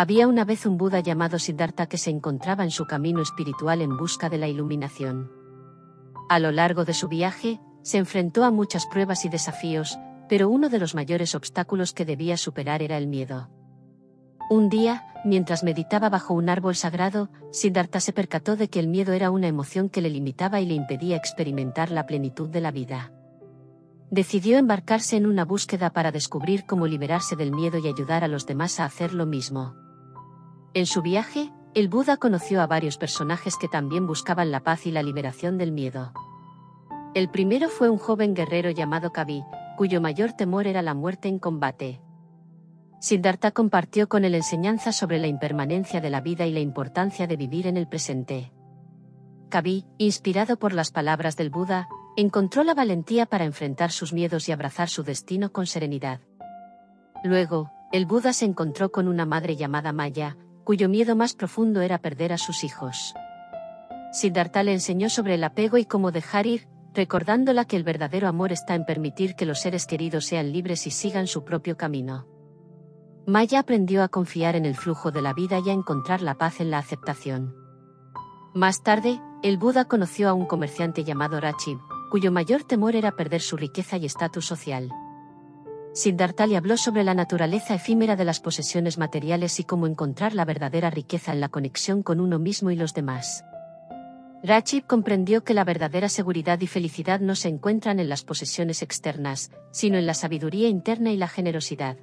Había una vez un Buda llamado Siddhartha que se encontraba en su camino espiritual en busca de la iluminación. A lo largo de su viaje, se enfrentó a muchas pruebas y desafíos, pero uno de los mayores obstáculos que debía superar era el miedo. Un día, mientras meditaba bajo un árbol sagrado, Siddhartha se percató de que el miedo era una emoción que le limitaba y le impedía experimentar la plenitud de la vida. Decidió embarcarse en una búsqueda para descubrir cómo liberarse del miedo y ayudar a los demás a hacer lo mismo. En su viaje, el Buda conoció a varios personajes que también buscaban la paz y la liberación del miedo. El primero fue un joven guerrero llamado Kavi, cuyo mayor temor era la muerte en combate. Siddhartha compartió con él enseñanza sobre la impermanencia de la vida y la importancia de vivir en el presente. Kavi, inspirado por las palabras del Buda, encontró la valentía para enfrentar sus miedos y abrazar su destino con serenidad. Luego, el Buda se encontró con una madre llamada Maya, cuyo miedo más profundo era perder a sus hijos. Siddhartha le enseñó sobre el apego y cómo dejar ir, recordándola que el verdadero amor está en permitir que los seres queridos sean libres y sigan su propio camino. Maya aprendió a confiar en el flujo de la vida y a encontrar la paz en la aceptación. Más tarde, el Buda conoció a un comerciante llamado Rachiv, cuyo mayor temor era perder su riqueza y estatus social. Sindhartali habló sobre la naturaleza efímera de las posesiones materiales y cómo encontrar la verdadera riqueza en la conexión con uno mismo y los demás. Rajiv comprendió que la verdadera seguridad y felicidad no se encuentran en las posesiones externas, sino en la sabiduría interna y la generosidad.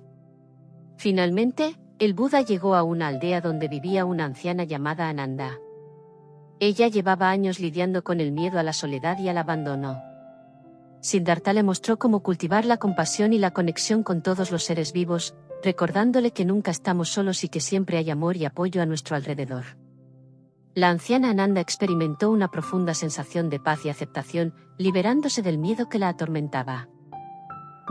Finalmente, el Buda llegó a una aldea donde vivía una anciana llamada Ananda. Ella llevaba años lidiando con el miedo a la soledad y al abandono. Siddhartha le mostró cómo cultivar la compasión y la conexión con todos los seres vivos, recordándole que nunca estamos solos y que siempre hay amor y apoyo a nuestro alrededor. La anciana Ananda experimentó una profunda sensación de paz y aceptación, liberándose del miedo que la atormentaba.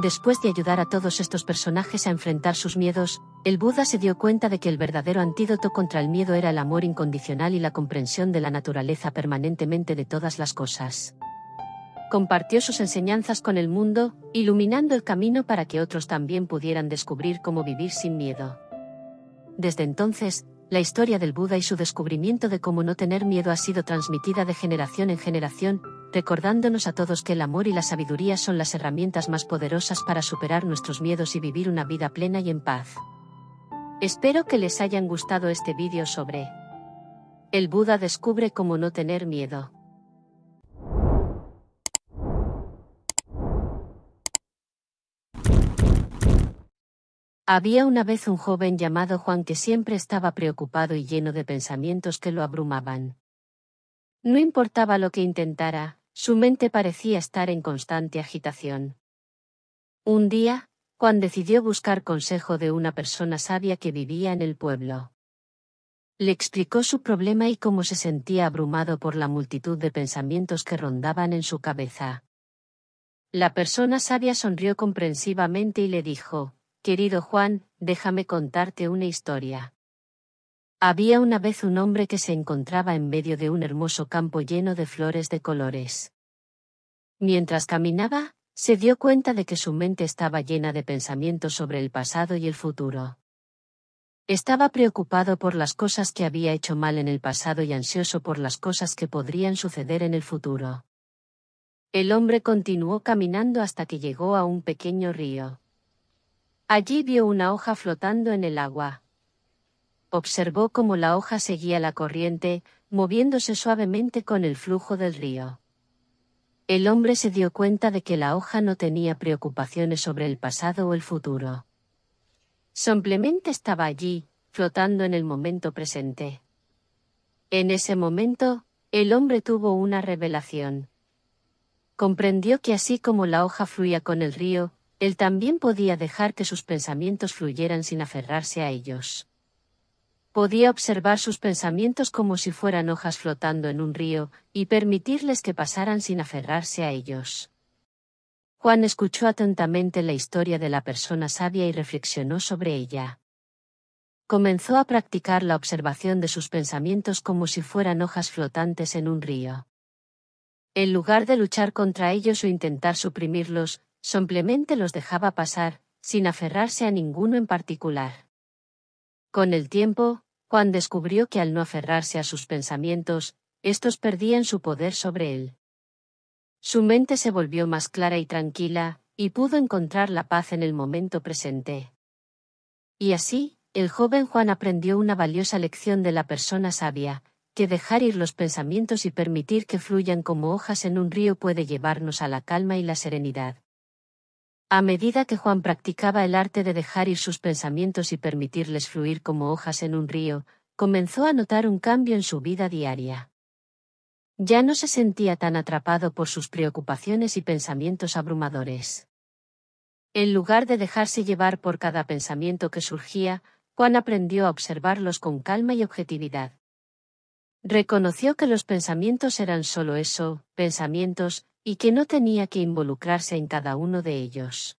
Después de ayudar a todos estos personajes a enfrentar sus miedos, el Buda se dio cuenta de que el verdadero antídoto contra el miedo era el amor incondicional y la comprensión de la naturaleza permanentemente de todas las cosas compartió sus enseñanzas con el mundo, iluminando el camino para que otros también pudieran descubrir cómo vivir sin miedo. Desde entonces, la historia del Buda y su descubrimiento de cómo no tener miedo ha sido transmitida de generación en generación, recordándonos a todos que el amor y la sabiduría son las herramientas más poderosas para superar nuestros miedos y vivir una vida plena y en paz. Espero que les hayan gustado este vídeo sobre El Buda descubre cómo no tener miedo. Había una vez un joven llamado Juan que siempre estaba preocupado y lleno de pensamientos que lo abrumaban. No importaba lo que intentara, su mente parecía estar en constante agitación. Un día, Juan decidió buscar consejo de una persona sabia que vivía en el pueblo. Le explicó su problema y cómo se sentía abrumado por la multitud de pensamientos que rondaban en su cabeza. La persona sabia sonrió comprensivamente y le dijo, Querido Juan, déjame contarte una historia. Había una vez un hombre que se encontraba en medio de un hermoso campo lleno de flores de colores. Mientras caminaba, se dio cuenta de que su mente estaba llena de pensamientos sobre el pasado y el futuro. Estaba preocupado por las cosas que había hecho mal en el pasado y ansioso por las cosas que podrían suceder en el futuro. El hombre continuó caminando hasta que llegó a un pequeño río. Allí vio una hoja flotando en el agua. Observó cómo la hoja seguía la corriente, moviéndose suavemente con el flujo del río. El hombre se dio cuenta de que la hoja no tenía preocupaciones sobre el pasado o el futuro. Simplemente estaba allí, flotando en el momento presente. En ese momento, el hombre tuvo una revelación. Comprendió que así como la hoja fluía con el río, él también podía dejar que sus pensamientos fluyeran sin aferrarse a ellos. Podía observar sus pensamientos como si fueran hojas flotando en un río, y permitirles que pasaran sin aferrarse a ellos. Juan escuchó atentamente la historia de la persona sabia y reflexionó sobre ella. Comenzó a practicar la observación de sus pensamientos como si fueran hojas flotantes en un río. En lugar de luchar contra ellos o intentar suprimirlos, Simplemente los dejaba pasar, sin aferrarse a ninguno en particular. Con el tiempo, Juan descubrió que al no aferrarse a sus pensamientos, estos perdían su poder sobre él. Su mente se volvió más clara y tranquila, y pudo encontrar la paz en el momento presente. Y así, el joven Juan aprendió una valiosa lección de la persona sabia, que dejar ir los pensamientos y permitir que fluyan como hojas en un río puede llevarnos a la calma y la serenidad. A medida que Juan practicaba el arte de dejar ir sus pensamientos y permitirles fluir como hojas en un río, comenzó a notar un cambio en su vida diaria. Ya no se sentía tan atrapado por sus preocupaciones y pensamientos abrumadores. En lugar de dejarse llevar por cada pensamiento que surgía, Juan aprendió a observarlos con calma y objetividad. Reconoció que los pensamientos eran solo eso, pensamientos, y que no tenía que involucrarse en cada uno de ellos.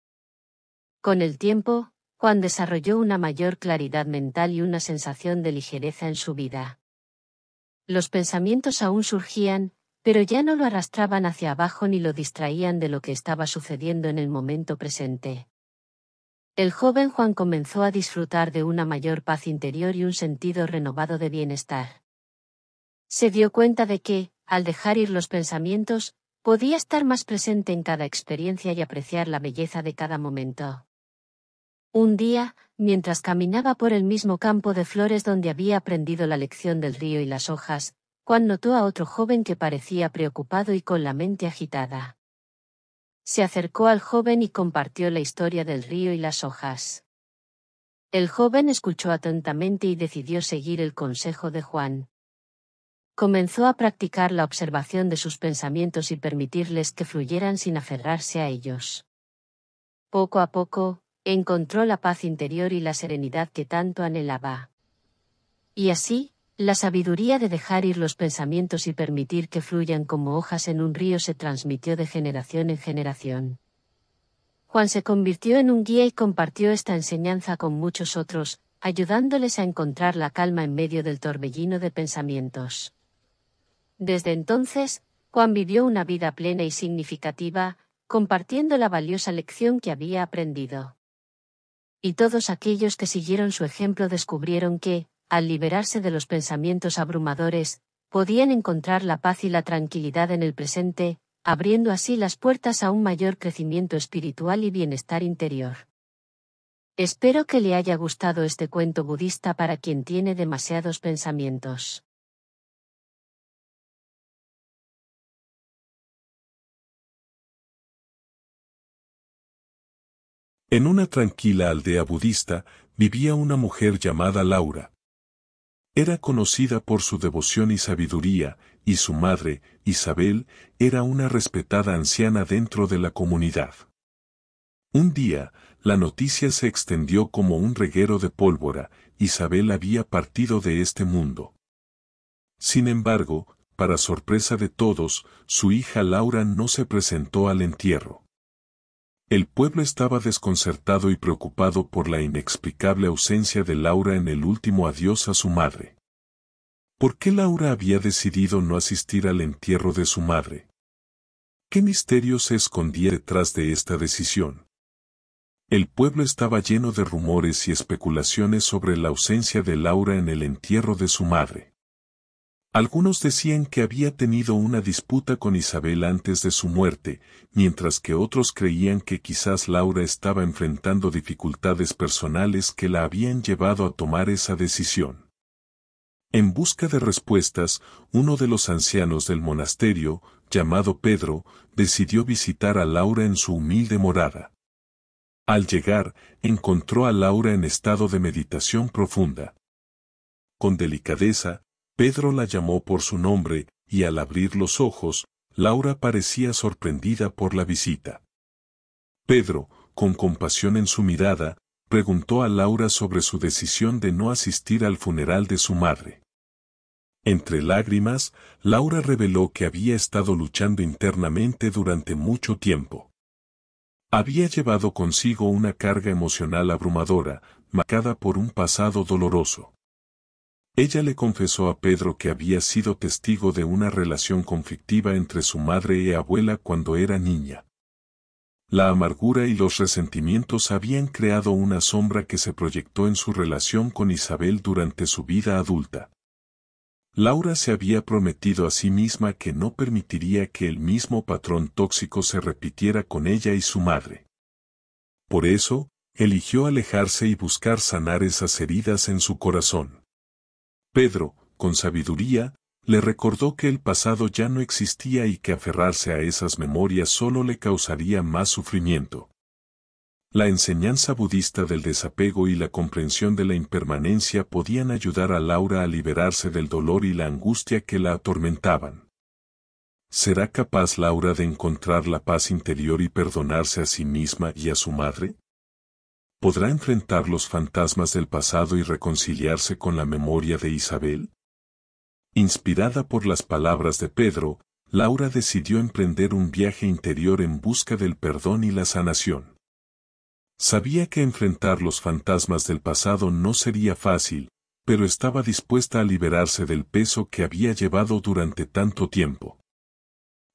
Con el tiempo, Juan desarrolló una mayor claridad mental y una sensación de ligereza en su vida. Los pensamientos aún surgían, pero ya no lo arrastraban hacia abajo ni lo distraían de lo que estaba sucediendo en el momento presente. El joven Juan comenzó a disfrutar de una mayor paz interior y un sentido renovado de bienestar. Se dio cuenta de que, al dejar ir los pensamientos, Podía estar más presente en cada experiencia y apreciar la belleza de cada momento. Un día, mientras caminaba por el mismo campo de flores donde había aprendido la lección del río y las hojas, Juan notó a otro joven que parecía preocupado y con la mente agitada. Se acercó al joven y compartió la historia del río y las hojas. El joven escuchó atentamente y decidió seguir el consejo de Juan. Comenzó a practicar la observación de sus pensamientos y permitirles que fluyeran sin aferrarse a ellos. Poco a poco, encontró la paz interior y la serenidad que tanto anhelaba. Y así, la sabiduría de dejar ir los pensamientos y permitir que fluyan como hojas en un río se transmitió de generación en generación. Juan se convirtió en un guía y compartió esta enseñanza con muchos otros, ayudándoles a encontrar la calma en medio del torbellino de pensamientos. Desde entonces, Juan vivió una vida plena y significativa, compartiendo la valiosa lección que había aprendido. Y todos aquellos que siguieron su ejemplo descubrieron que, al liberarse de los pensamientos abrumadores, podían encontrar la paz y la tranquilidad en el presente, abriendo así las puertas a un mayor crecimiento espiritual y bienestar interior. Espero que le haya gustado este cuento budista para quien tiene demasiados pensamientos. En una tranquila aldea budista vivía una mujer llamada Laura. Era conocida por su devoción y sabiduría, y su madre, Isabel, era una respetada anciana dentro de la comunidad. Un día, la noticia se extendió como un reguero de pólvora, Isabel había partido de este mundo. Sin embargo, para sorpresa de todos, su hija Laura no se presentó al entierro. El pueblo estaba desconcertado y preocupado por la inexplicable ausencia de Laura en el último adiós a su madre. ¿Por qué Laura había decidido no asistir al entierro de su madre? ¿Qué misterio se escondía detrás de esta decisión? El pueblo estaba lleno de rumores y especulaciones sobre la ausencia de Laura en el entierro de su madre. Algunos decían que había tenido una disputa con Isabel antes de su muerte, mientras que otros creían que quizás Laura estaba enfrentando dificultades personales que la habían llevado a tomar esa decisión. En busca de respuestas, uno de los ancianos del monasterio, llamado Pedro, decidió visitar a Laura en su humilde morada. Al llegar, encontró a Laura en estado de meditación profunda. Con delicadeza, Pedro la llamó por su nombre, y al abrir los ojos, Laura parecía sorprendida por la visita. Pedro, con compasión en su mirada, preguntó a Laura sobre su decisión de no asistir al funeral de su madre. Entre lágrimas, Laura reveló que había estado luchando internamente durante mucho tiempo. Había llevado consigo una carga emocional abrumadora, marcada por un pasado doloroso. Ella le confesó a Pedro que había sido testigo de una relación conflictiva entre su madre y abuela cuando era niña. La amargura y los resentimientos habían creado una sombra que se proyectó en su relación con Isabel durante su vida adulta. Laura se había prometido a sí misma que no permitiría que el mismo patrón tóxico se repitiera con ella y su madre. Por eso, eligió alejarse y buscar sanar esas heridas en su corazón. Pedro, con sabiduría, le recordó que el pasado ya no existía y que aferrarse a esas memorias solo le causaría más sufrimiento. La enseñanza budista del desapego y la comprensión de la impermanencia podían ayudar a Laura a liberarse del dolor y la angustia que la atormentaban. ¿Será capaz Laura de encontrar la paz interior y perdonarse a sí misma y a su madre? ¿Podrá enfrentar los fantasmas del pasado y reconciliarse con la memoria de Isabel? Inspirada por las palabras de Pedro, Laura decidió emprender un viaje interior en busca del perdón y la sanación. Sabía que enfrentar los fantasmas del pasado no sería fácil, pero estaba dispuesta a liberarse del peso que había llevado durante tanto tiempo.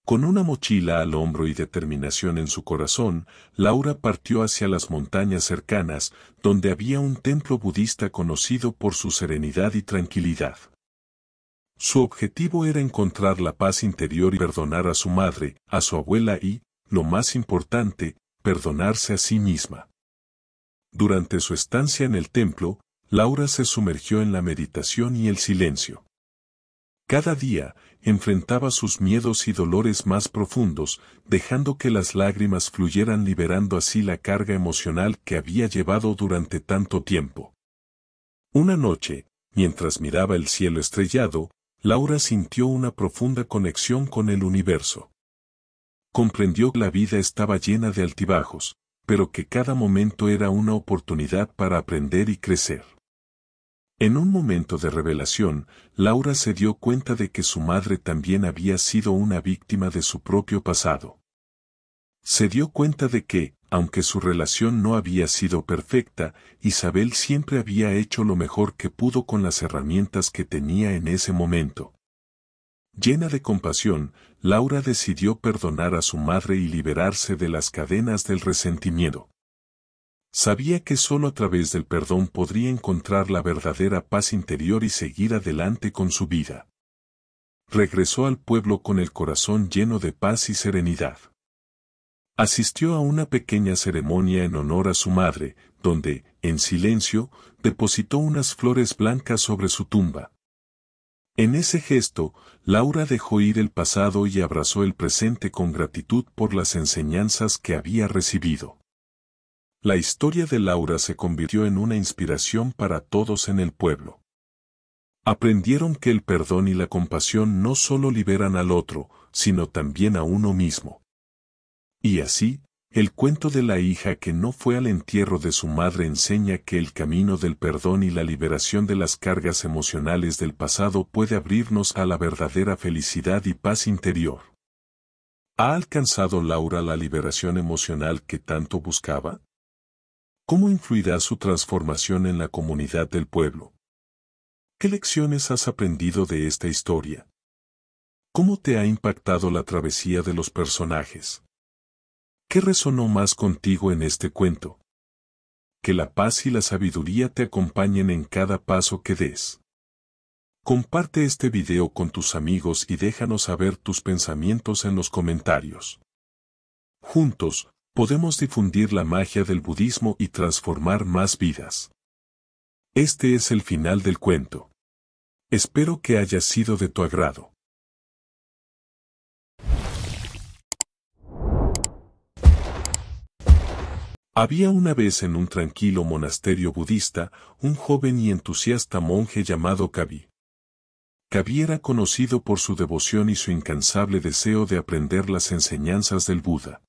Con una mochila al hombro y determinación en su corazón, Laura partió hacia las montañas cercanas, donde había un templo budista conocido por su serenidad y tranquilidad. Su objetivo era encontrar la paz interior y perdonar a su madre, a su abuela y, lo más importante, perdonarse a sí misma. Durante su estancia en el templo, Laura se sumergió en la meditación y el silencio. Cada día, enfrentaba sus miedos y dolores más profundos, dejando que las lágrimas fluyeran liberando así la carga emocional que había llevado durante tanto tiempo. Una noche, mientras miraba el cielo estrellado, Laura sintió una profunda conexión con el universo. Comprendió que la vida estaba llena de altibajos, pero que cada momento era una oportunidad para aprender y crecer. En un momento de revelación, Laura se dio cuenta de que su madre también había sido una víctima de su propio pasado. Se dio cuenta de que, aunque su relación no había sido perfecta, Isabel siempre había hecho lo mejor que pudo con las herramientas que tenía en ese momento. Llena de compasión, Laura decidió perdonar a su madre y liberarse de las cadenas del resentimiento. Sabía que solo a través del perdón podría encontrar la verdadera paz interior y seguir adelante con su vida. Regresó al pueblo con el corazón lleno de paz y serenidad. Asistió a una pequeña ceremonia en honor a su madre, donde, en silencio, depositó unas flores blancas sobre su tumba. En ese gesto, Laura dejó ir el pasado y abrazó el presente con gratitud por las enseñanzas que había recibido. La historia de Laura se convirtió en una inspiración para todos en el pueblo. Aprendieron que el perdón y la compasión no solo liberan al otro, sino también a uno mismo. Y así, el cuento de la hija que no fue al entierro de su madre enseña que el camino del perdón y la liberación de las cargas emocionales del pasado puede abrirnos a la verdadera felicidad y paz interior. ¿Ha alcanzado Laura la liberación emocional que tanto buscaba? ¿Cómo influirá su transformación en la comunidad del pueblo? ¿Qué lecciones has aprendido de esta historia? ¿Cómo te ha impactado la travesía de los personajes? ¿Qué resonó más contigo en este cuento? Que la paz y la sabiduría te acompañen en cada paso que des. Comparte este video con tus amigos y déjanos saber tus pensamientos en los comentarios. Juntos, podemos difundir la magia del budismo y transformar más vidas. Este es el final del cuento. Espero que haya sido de tu agrado. Había una vez en un tranquilo monasterio budista un joven y entusiasta monje llamado Kabi. Kabi era conocido por su devoción y su incansable deseo de aprender las enseñanzas del Buda.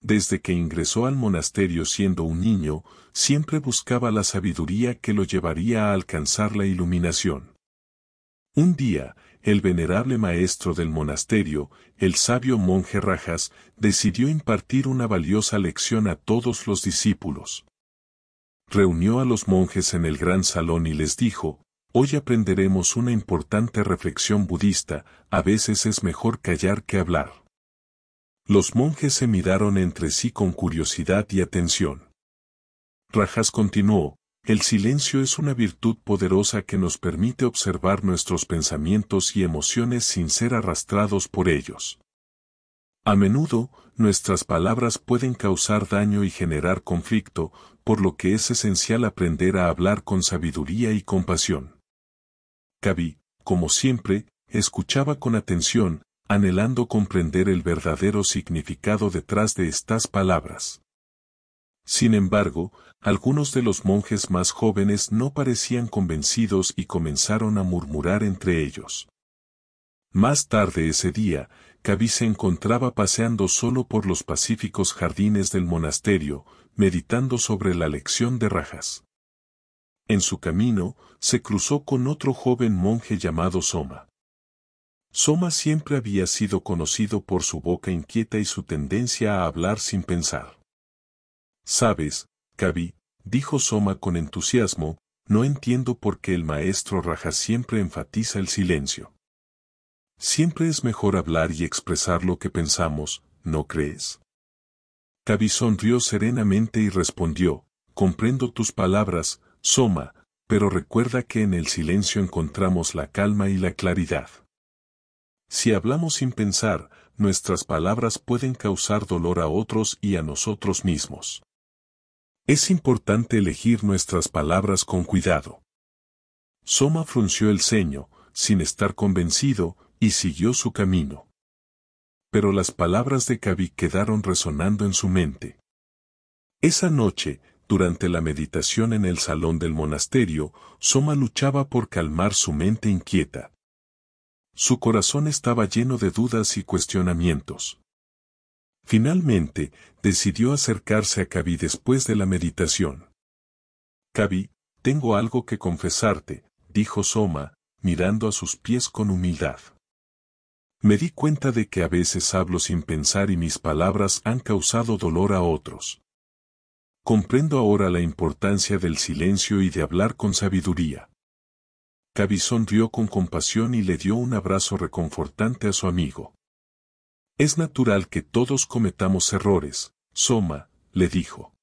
Desde que ingresó al monasterio siendo un niño, siempre buscaba la sabiduría que lo llevaría a alcanzar la iluminación. Un día, el venerable maestro del monasterio, el sabio monje Rajas, decidió impartir una valiosa lección a todos los discípulos. Reunió a los monjes en el gran salón y les dijo, Hoy aprenderemos una importante reflexión budista, a veces es mejor callar que hablar. Los monjes se miraron entre sí con curiosidad y atención. Rajas continuó, el silencio es una virtud poderosa que nos permite observar nuestros pensamientos y emociones sin ser arrastrados por ellos. A menudo, nuestras palabras pueden causar daño y generar conflicto, por lo que es esencial aprender a hablar con sabiduría y compasión. Kabi, como siempre, escuchaba con atención, anhelando comprender el verdadero significado detrás de estas palabras. Sin embargo, algunos de los monjes más jóvenes no parecían convencidos y comenzaron a murmurar entre ellos. Más tarde ese día, Cabi se encontraba paseando solo por los pacíficos jardines del monasterio, meditando sobre la lección de rajas. En su camino, se cruzó con otro joven monje llamado Soma. Soma siempre había sido conocido por su boca inquieta y su tendencia a hablar sin pensar. Sabes, Kabi, dijo Soma con entusiasmo, no entiendo por qué el maestro Raja siempre enfatiza el silencio. Siempre es mejor hablar y expresar lo que pensamos, ¿no crees? Kabi sonrió serenamente y respondió, comprendo tus palabras, Soma, pero recuerda que en el silencio encontramos la calma y la claridad. Si hablamos sin pensar, nuestras palabras pueden causar dolor a otros y a nosotros mismos. Es importante elegir nuestras palabras con cuidado. Soma frunció el ceño, sin estar convencido, y siguió su camino. Pero las palabras de Kavi quedaron resonando en su mente. Esa noche, durante la meditación en el salón del monasterio, Soma luchaba por calmar su mente inquieta. Su corazón estaba lleno de dudas y cuestionamientos. Finalmente, decidió acercarse a Kabi después de la meditación. Kabi, tengo algo que confesarte, dijo Soma, mirando a sus pies con humildad. Me di cuenta de que a veces hablo sin pensar y mis palabras han causado dolor a otros. Comprendo ahora la importancia del silencio y de hablar con sabiduría. Cabi sonrió con compasión y le dio un abrazo reconfortante a su amigo. Es natural que todos cometamos errores, Soma, le dijo.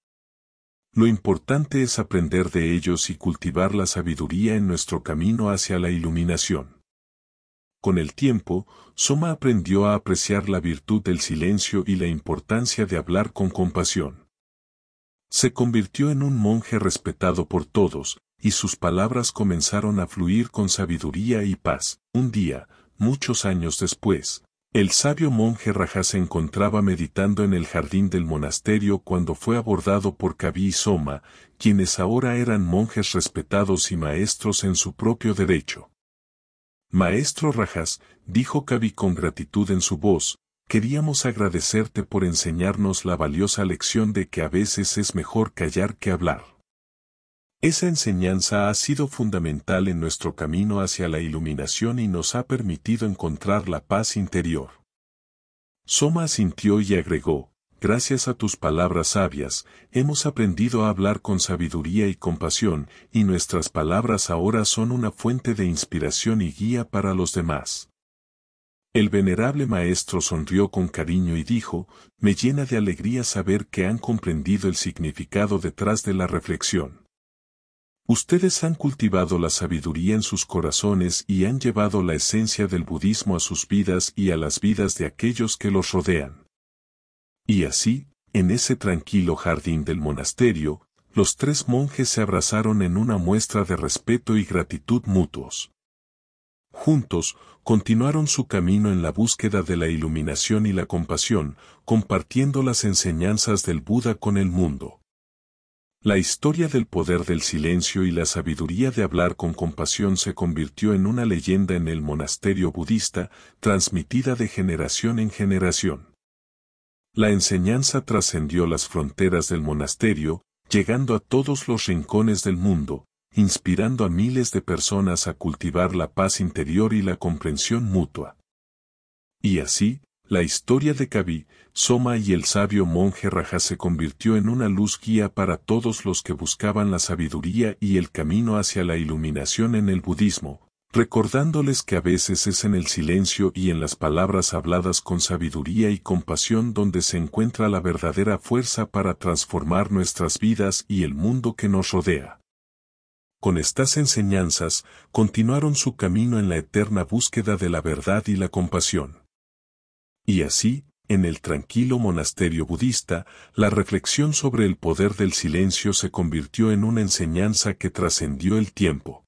Lo importante es aprender de ellos y cultivar la sabiduría en nuestro camino hacia la iluminación. Con el tiempo, Soma aprendió a apreciar la virtud del silencio y la importancia de hablar con compasión. Se convirtió en un monje respetado por todos, y sus palabras comenzaron a fluir con sabiduría y paz. Un día, muchos años después, el sabio monje Rajas se encontraba meditando en el jardín del monasterio cuando fue abordado por Kabi y Soma, quienes ahora eran monjes respetados y maestros en su propio derecho. Maestro Rajas, dijo Kabi con gratitud en su voz, queríamos agradecerte por enseñarnos la valiosa lección de que a veces es mejor callar que hablar. Esa enseñanza ha sido fundamental en nuestro camino hacia la iluminación y nos ha permitido encontrar la paz interior. Soma asintió y agregó, gracias a tus palabras sabias, hemos aprendido a hablar con sabiduría y compasión, y nuestras palabras ahora son una fuente de inspiración y guía para los demás. El venerable maestro sonrió con cariño y dijo, me llena de alegría saber que han comprendido el significado detrás de la reflexión. Ustedes han cultivado la sabiduría en sus corazones y han llevado la esencia del budismo a sus vidas y a las vidas de aquellos que los rodean. Y así, en ese tranquilo jardín del monasterio, los tres monjes se abrazaron en una muestra de respeto y gratitud mutuos. Juntos, continuaron su camino en la búsqueda de la iluminación y la compasión, compartiendo las enseñanzas del Buda con el mundo. La historia del poder del silencio y la sabiduría de hablar con compasión se convirtió en una leyenda en el monasterio budista, transmitida de generación en generación. La enseñanza trascendió las fronteras del monasterio, llegando a todos los rincones del mundo, inspirando a miles de personas a cultivar la paz interior y la comprensión mutua. Y así, la historia de Kabi Soma y el sabio monje Raja se convirtió en una luz guía para todos los que buscaban la sabiduría y el camino hacia la iluminación en el budismo, recordándoles que a veces es en el silencio y en las palabras habladas con sabiduría y compasión donde se encuentra la verdadera fuerza para transformar nuestras vidas y el mundo que nos rodea. Con estas enseñanzas, continuaron su camino en la eterna búsqueda de la verdad y la compasión. Y así, en el tranquilo monasterio budista, la reflexión sobre el poder del silencio se convirtió en una enseñanza que trascendió el tiempo.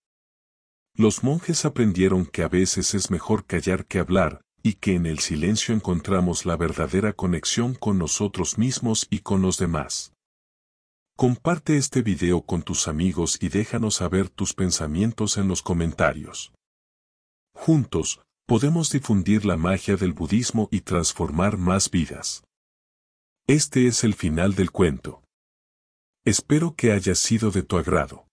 Los monjes aprendieron que a veces es mejor callar que hablar, y que en el silencio encontramos la verdadera conexión con nosotros mismos y con los demás. Comparte este video con tus amigos y déjanos saber tus pensamientos en los comentarios. Juntos, podemos difundir la magia del budismo y transformar más vidas. Este es el final del cuento. Espero que haya sido de tu agrado.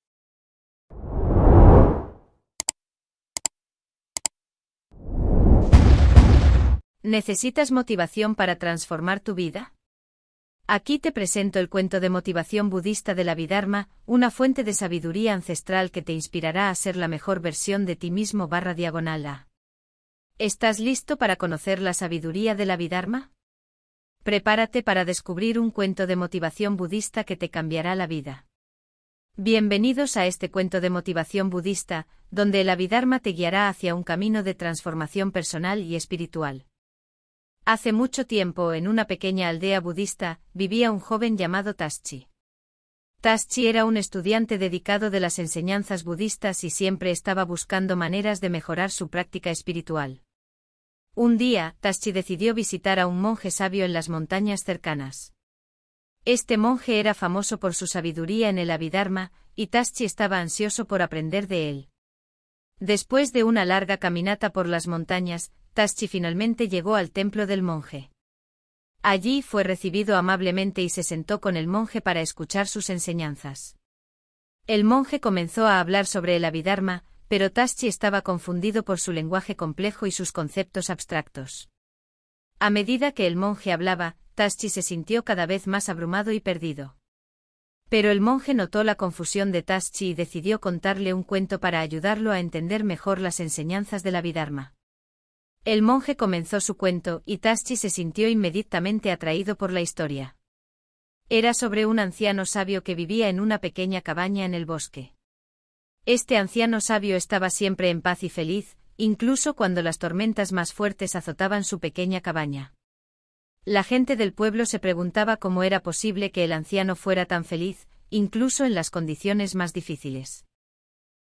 ¿Necesitas motivación para transformar tu vida? Aquí te presento el cuento de motivación budista de la Vidharma, una fuente de sabiduría ancestral que te inspirará a ser la mejor versión de ti mismo barra diagonal ¿Estás listo para conocer la sabiduría de la Prepárate para descubrir un cuento de motivación budista que te cambiará la vida. Bienvenidos a este cuento de motivación budista, donde el Abhidharma te guiará hacia un camino de transformación personal y espiritual. Hace mucho tiempo, en una pequeña aldea budista, vivía un joven llamado Tashi. Tashi era un estudiante dedicado de las enseñanzas budistas y siempre estaba buscando maneras de mejorar su práctica espiritual. Un día, Tashi decidió visitar a un monje sabio en las montañas cercanas. Este monje era famoso por su sabiduría en el Abhidharma, y Tashi estaba ansioso por aprender de él. Después de una larga caminata por las montañas, Tashi finalmente llegó al templo del monje. Allí fue recibido amablemente y se sentó con el monje para escuchar sus enseñanzas. El monje comenzó a hablar sobre el Abhidharma, pero Taschi estaba confundido por su lenguaje complejo y sus conceptos abstractos. A medida que el monje hablaba, Taschi se sintió cada vez más abrumado y perdido. Pero el monje notó la confusión de Taschi y decidió contarle un cuento para ayudarlo a entender mejor las enseñanzas del Abhidharma. El monje comenzó su cuento, y Taschi se sintió inmediatamente atraído por la historia. Era sobre un anciano sabio que vivía en una pequeña cabaña en el bosque. Este anciano sabio estaba siempre en paz y feliz, incluso cuando las tormentas más fuertes azotaban su pequeña cabaña. La gente del pueblo se preguntaba cómo era posible que el anciano fuera tan feliz, incluso en las condiciones más difíciles.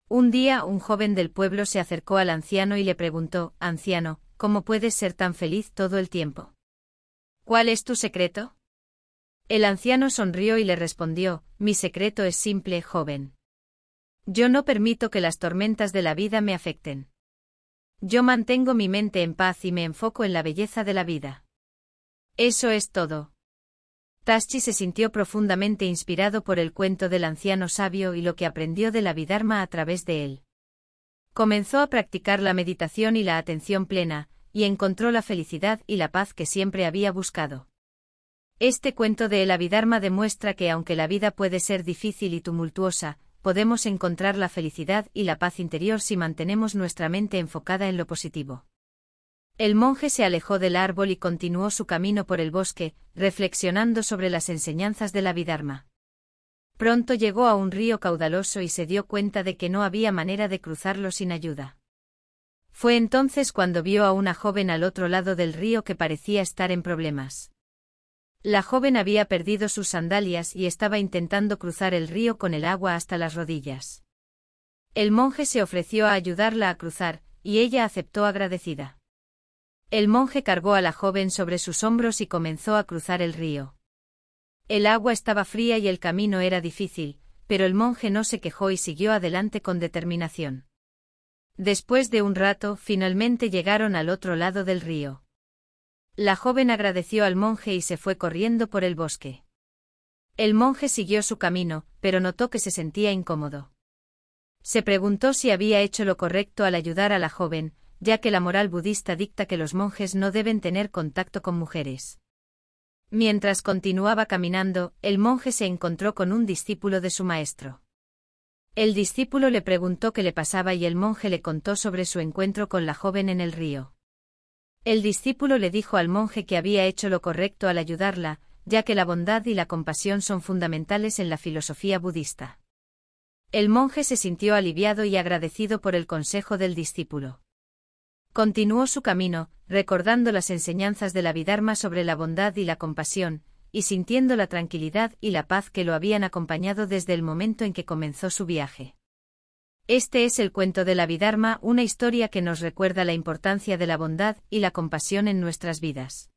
Un día un joven del pueblo se acercó al anciano y le preguntó, Anciano, ¿cómo puedes ser tan feliz todo el tiempo? ¿Cuál es tu secreto? El anciano sonrió y le respondió, mi secreto es simple, joven. Yo no permito que las tormentas de la vida me afecten. Yo mantengo mi mente en paz y me enfoco en la belleza de la vida. Eso es todo. Tashi se sintió profundamente inspirado por el cuento del anciano sabio y lo que aprendió de la Vidharma a través de él. Comenzó a practicar la meditación y la atención plena, y encontró la felicidad y la paz que siempre había buscado. Este cuento de El Abhidharma demuestra que aunque la vida puede ser difícil y tumultuosa, podemos encontrar la felicidad y la paz interior si mantenemos nuestra mente enfocada en lo positivo. El monje se alejó del árbol y continuó su camino por el bosque, reflexionando sobre las enseñanzas del Abhidharma. Pronto llegó a un río caudaloso y se dio cuenta de que no había manera de cruzarlo sin ayuda. Fue entonces cuando vio a una joven al otro lado del río que parecía estar en problemas. La joven había perdido sus sandalias y estaba intentando cruzar el río con el agua hasta las rodillas. El monje se ofreció a ayudarla a cruzar, y ella aceptó agradecida. El monje cargó a la joven sobre sus hombros y comenzó a cruzar el río. El agua estaba fría y el camino era difícil, pero el monje no se quejó y siguió adelante con determinación. Después de un rato, finalmente llegaron al otro lado del río. La joven agradeció al monje y se fue corriendo por el bosque. El monje siguió su camino, pero notó que se sentía incómodo. Se preguntó si había hecho lo correcto al ayudar a la joven, ya que la moral budista dicta que los monjes no deben tener contacto con mujeres. Mientras continuaba caminando, el monje se encontró con un discípulo de su maestro. El discípulo le preguntó qué le pasaba y el monje le contó sobre su encuentro con la joven en el río. El discípulo le dijo al monje que había hecho lo correcto al ayudarla, ya que la bondad y la compasión son fundamentales en la filosofía budista. El monje se sintió aliviado y agradecido por el consejo del discípulo. Continuó su camino, recordando las enseñanzas de la Vidharma sobre la bondad y la compasión, y sintiendo la tranquilidad y la paz que lo habían acompañado desde el momento en que comenzó su viaje. Este es el cuento de la Vidharma, una historia que nos recuerda la importancia de la bondad y la compasión en nuestras vidas.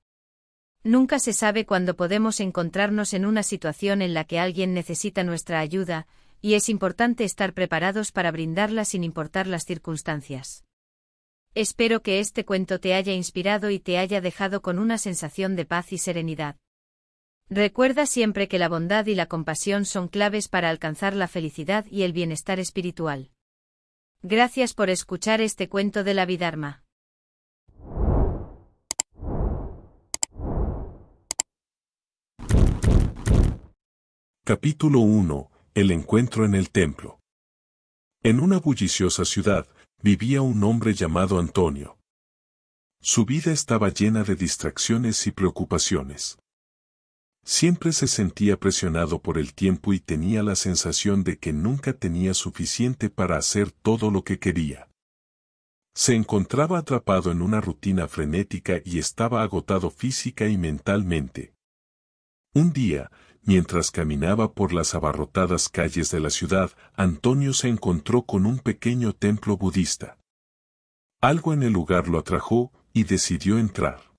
Nunca se sabe cuándo podemos encontrarnos en una situación en la que alguien necesita nuestra ayuda, y es importante estar preparados para brindarla sin importar las circunstancias. Espero que este cuento te haya inspirado y te haya dejado con una sensación de paz y serenidad. Recuerda siempre que la bondad y la compasión son claves para alcanzar la felicidad y el bienestar espiritual. Gracias por escuchar este cuento de la Vidharma. Capítulo 1. El encuentro en el templo. En una bulliciosa ciudad, vivía un hombre llamado Antonio. Su vida estaba llena de distracciones y preocupaciones. Siempre se sentía presionado por el tiempo y tenía la sensación de que nunca tenía suficiente para hacer todo lo que quería. Se encontraba atrapado en una rutina frenética y estaba agotado física y mentalmente. Un día, Mientras caminaba por las abarrotadas calles de la ciudad, Antonio se encontró con un pequeño templo budista. Algo en el lugar lo atrajo y decidió entrar.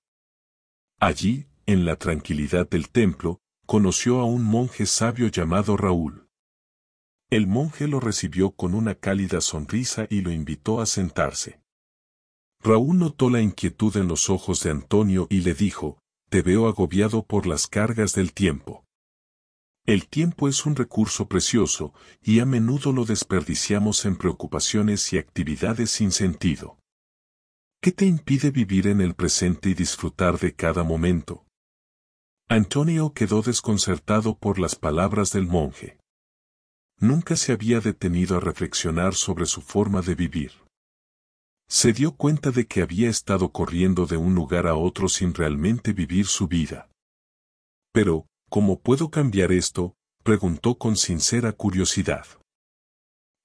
Allí, en la tranquilidad del templo, conoció a un monje sabio llamado Raúl. El monje lo recibió con una cálida sonrisa y lo invitó a sentarse. Raúl notó la inquietud en los ojos de Antonio y le dijo, Te veo agobiado por las cargas del tiempo. El tiempo es un recurso precioso y a menudo lo desperdiciamos en preocupaciones y actividades sin sentido. ¿Qué te impide vivir en el presente y disfrutar de cada momento? Antonio quedó desconcertado por las palabras del monje. Nunca se había detenido a reflexionar sobre su forma de vivir. Se dio cuenta de que había estado corriendo de un lugar a otro sin realmente vivir su vida. Pero, ¿Cómo puedo cambiar esto? preguntó con sincera curiosidad.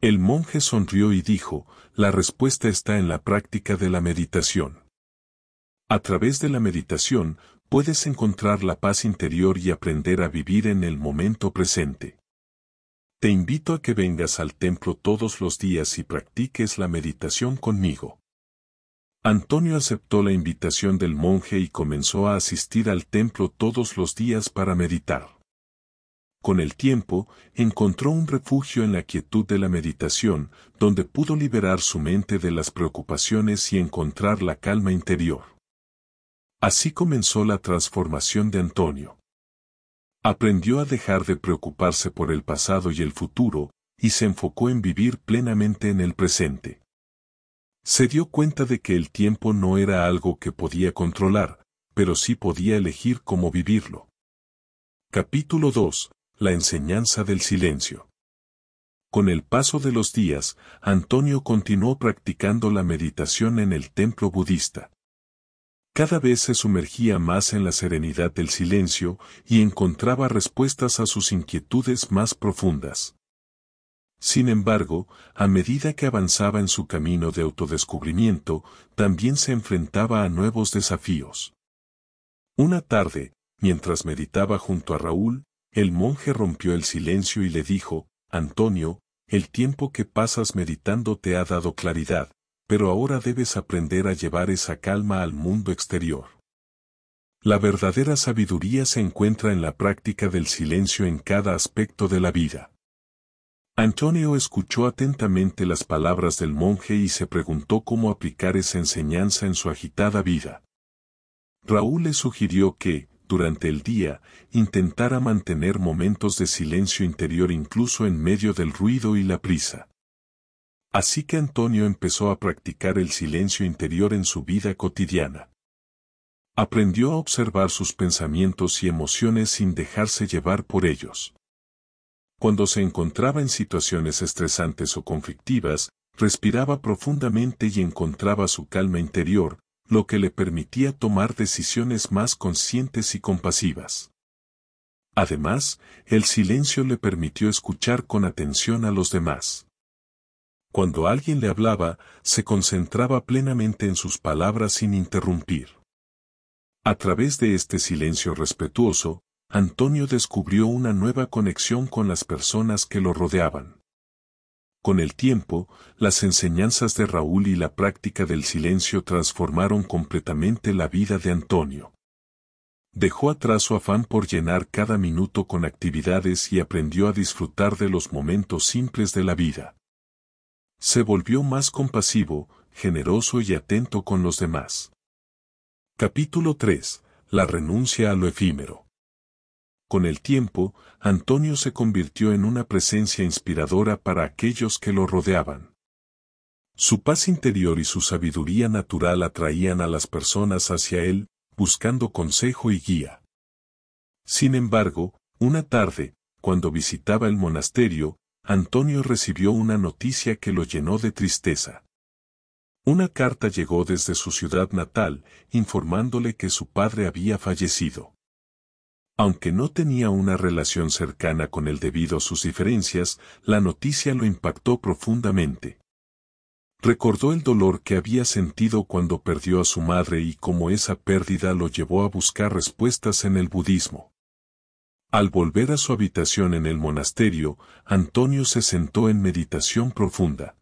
El monje sonrió y dijo, la respuesta está en la práctica de la meditación. A través de la meditación, puedes encontrar la paz interior y aprender a vivir en el momento presente. Te invito a que vengas al templo todos los días y practiques la meditación conmigo. Antonio aceptó la invitación del monje y comenzó a asistir al templo todos los días para meditar. Con el tiempo, encontró un refugio en la quietud de la meditación, donde pudo liberar su mente de las preocupaciones y encontrar la calma interior. Así comenzó la transformación de Antonio. Aprendió a dejar de preocuparse por el pasado y el futuro, y se enfocó en vivir plenamente en el presente. Se dio cuenta de que el tiempo no era algo que podía controlar, pero sí podía elegir cómo vivirlo. Capítulo 2. La enseñanza del silencio. Con el paso de los días, Antonio continuó practicando la meditación en el templo budista. Cada vez se sumergía más en la serenidad del silencio y encontraba respuestas a sus inquietudes más profundas. Sin embargo, a medida que avanzaba en su camino de autodescubrimiento, también se enfrentaba a nuevos desafíos. Una tarde, mientras meditaba junto a Raúl, el monje rompió el silencio y le dijo, Antonio, el tiempo que pasas meditando te ha dado claridad, pero ahora debes aprender a llevar esa calma al mundo exterior. La verdadera sabiduría se encuentra en la práctica del silencio en cada aspecto de la vida. Antonio escuchó atentamente las palabras del monje y se preguntó cómo aplicar esa enseñanza en su agitada vida. Raúl le sugirió que, durante el día, intentara mantener momentos de silencio interior incluso en medio del ruido y la prisa. Así que Antonio empezó a practicar el silencio interior en su vida cotidiana. Aprendió a observar sus pensamientos y emociones sin dejarse llevar por ellos. Cuando se encontraba en situaciones estresantes o conflictivas, respiraba profundamente y encontraba su calma interior, lo que le permitía tomar decisiones más conscientes y compasivas. Además, el silencio le permitió escuchar con atención a los demás. Cuando alguien le hablaba, se concentraba plenamente en sus palabras sin interrumpir. A través de este silencio respetuoso, Antonio descubrió una nueva conexión con las personas que lo rodeaban. Con el tiempo, las enseñanzas de Raúl y la práctica del silencio transformaron completamente la vida de Antonio. Dejó atrás su afán por llenar cada minuto con actividades y aprendió a disfrutar de los momentos simples de la vida. Se volvió más compasivo, generoso y atento con los demás. Capítulo 3. La renuncia a lo efímero. Con el tiempo, Antonio se convirtió en una presencia inspiradora para aquellos que lo rodeaban. Su paz interior y su sabiduría natural atraían a las personas hacia él, buscando consejo y guía. Sin embargo, una tarde, cuando visitaba el monasterio, Antonio recibió una noticia que lo llenó de tristeza. Una carta llegó desde su ciudad natal, informándole que su padre había fallecido. Aunque no tenía una relación cercana con él debido a sus diferencias, la noticia lo impactó profundamente. Recordó el dolor que había sentido cuando perdió a su madre y cómo esa pérdida lo llevó a buscar respuestas en el budismo. Al volver a su habitación en el monasterio, Antonio se sentó en meditación profunda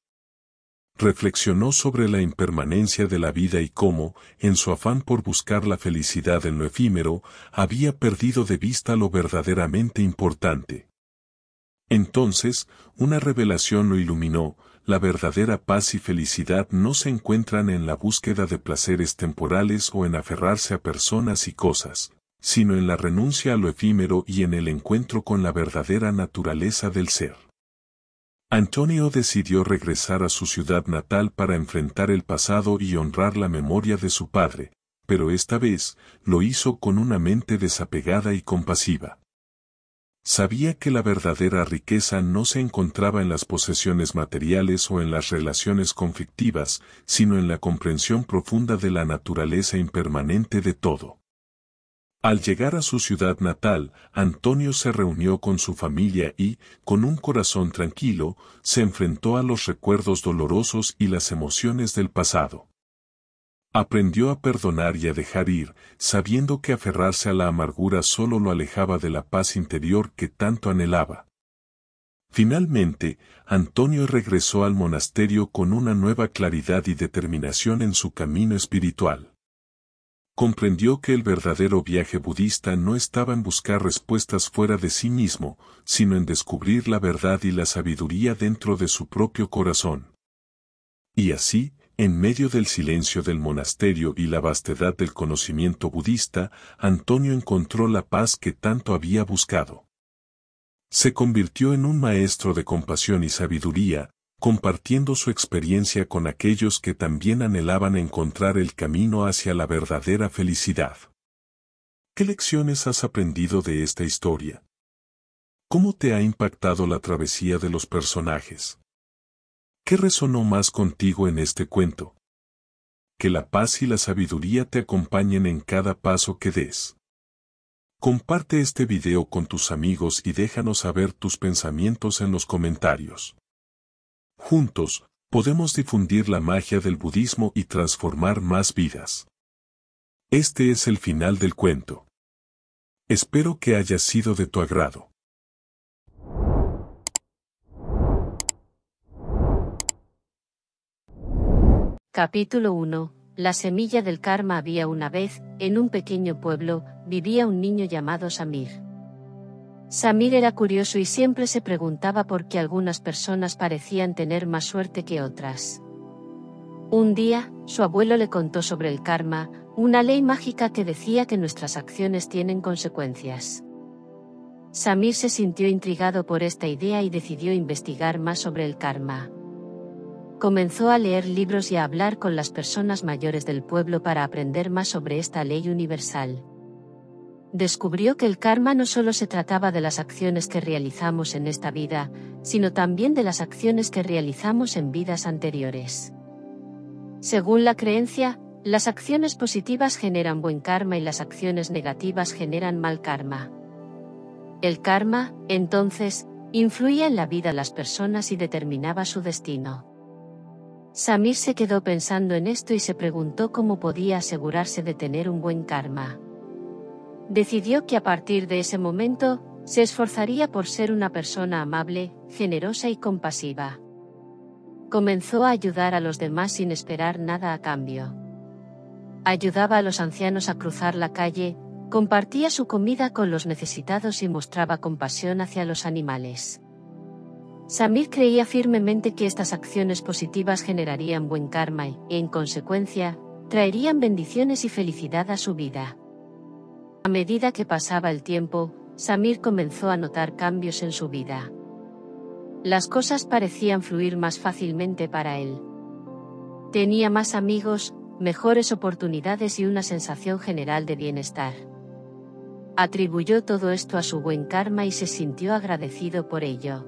reflexionó sobre la impermanencia de la vida y cómo, en su afán por buscar la felicidad en lo efímero, había perdido de vista lo verdaderamente importante. Entonces, una revelación lo iluminó, la verdadera paz y felicidad no se encuentran en la búsqueda de placeres temporales o en aferrarse a personas y cosas, sino en la renuncia a lo efímero y en el encuentro con la verdadera naturaleza del ser. Antonio decidió regresar a su ciudad natal para enfrentar el pasado y honrar la memoria de su padre, pero esta vez lo hizo con una mente desapegada y compasiva. Sabía que la verdadera riqueza no se encontraba en las posesiones materiales o en las relaciones conflictivas, sino en la comprensión profunda de la naturaleza impermanente de todo. Al llegar a su ciudad natal, Antonio se reunió con su familia y, con un corazón tranquilo, se enfrentó a los recuerdos dolorosos y las emociones del pasado. Aprendió a perdonar y a dejar ir, sabiendo que aferrarse a la amargura solo lo alejaba de la paz interior que tanto anhelaba. Finalmente, Antonio regresó al monasterio con una nueva claridad y determinación en su camino espiritual comprendió que el verdadero viaje budista no estaba en buscar respuestas fuera de sí mismo, sino en descubrir la verdad y la sabiduría dentro de su propio corazón. Y así, en medio del silencio del monasterio y la vastedad del conocimiento budista, Antonio encontró la paz que tanto había buscado. Se convirtió en un maestro de compasión y sabiduría, compartiendo su experiencia con aquellos que también anhelaban encontrar el camino hacia la verdadera felicidad. ¿Qué lecciones has aprendido de esta historia? ¿Cómo te ha impactado la travesía de los personajes? ¿Qué resonó más contigo en este cuento? Que la paz y la sabiduría te acompañen en cada paso que des. Comparte este video con tus amigos y déjanos saber tus pensamientos en los comentarios. Juntos, podemos difundir la magia del budismo y transformar más vidas. Este es el final del cuento. Espero que haya sido de tu agrado. Capítulo 1. La semilla del karma había una vez, en un pequeño pueblo, vivía un niño llamado Samir. Samir era curioso y siempre se preguntaba por qué algunas personas parecían tener más suerte que otras. Un día, su abuelo le contó sobre el karma, una ley mágica que decía que nuestras acciones tienen consecuencias. Samir se sintió intrigado por esta idea y decidió investigar más sobre el karma. Comenzó a leer libros y a hablar con las personas mayores del pueblo para aprender más sobre esta ley universal descubrió que el karma no solo se trataba de las acciones que realizamos en esta vida, sino también de las acciones que realizamos en vidas anteriores. Según la creencia, las acciones positivas generan buen karma y las acciones negativas generan mal karma. El karma, entonces, influía en la vida de las personas y determinaba su destino. Samir se quedó pensando en esto y se preguntó cómo podía asegurarse de tener un buen karma. Decidió que a partir de ese momento, se esforzaría por ser una persona amable, generosa y compasiva. Comenzó a ayudar a los demás sin esperar nada a cambio. Ayudaba a los ancianos a cruzar la calle, compartía su comida con los necesitados y mostraba compasión hacia los animales. Samir creía firmemente que estas acciones positivas generarían buen karma y, en consecuencia, traerían bendiciones y felicidad a su vida. A medida que pasaba el tiempo, Samir comenzó a notar cambios en su vida. Las cosas parecían fluir más fácilmente para él. Tenía más amigos, mejores oportunidades y una sensación general de bienestar. Atribuyó todo esto a su buen karma y se sintió agradecido por ello.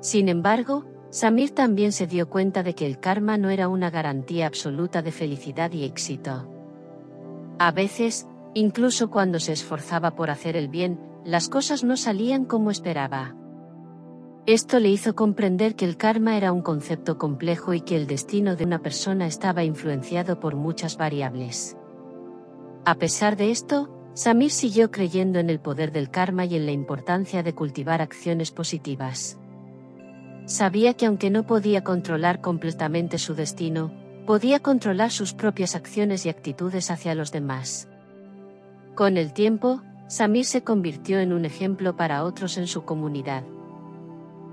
Sin embargo, Samir también se dio cuenta de que el karma no era una garantía absoluta de felicidad y éxito. A veces, Incluso cuando se esforzaba por hacer el bien, las cosas no salían como esperaba. Esto le hizo comprender que el karma era un concepto complejo y que el destino de una persona estaba influenciado por muchas variables. A pesar de esto, Samir siguió creyendo en el poder del karma y en la importancia de cultivar acciones positivas. Sabía que aunque no podía controlar completamente su destino, podía controlar sus propias acciones y actitudes hacia los demás. Con el tiempo, Samir se convirtió en un ejemplo para otros en su comunidad.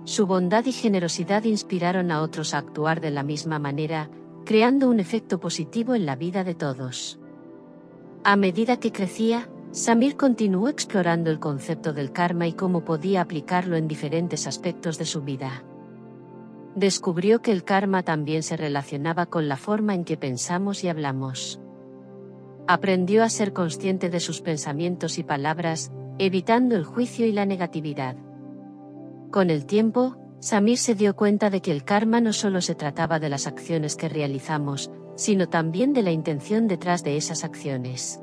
Su bondad y generosidad inspiraron a otros a actuar de la misma manera, creando un efecto positivo en la vida de todos. A medida que crecía, Samir continuó explorando el concepto del karma y cómo podía aplicarlo en diferentes aspectos de su vida. Descubrió que el karma también se relacionaba con la forma en que pensamos y hablamos aprendió a ser consciente de sus pensamientos y palabras, evitando el juicio y la negatividad. Con el tiempo, Samir se dio cuenta de que el karma no solo se trataba de las acciones que realizamos, sino también de la intención detrás de esas acciones.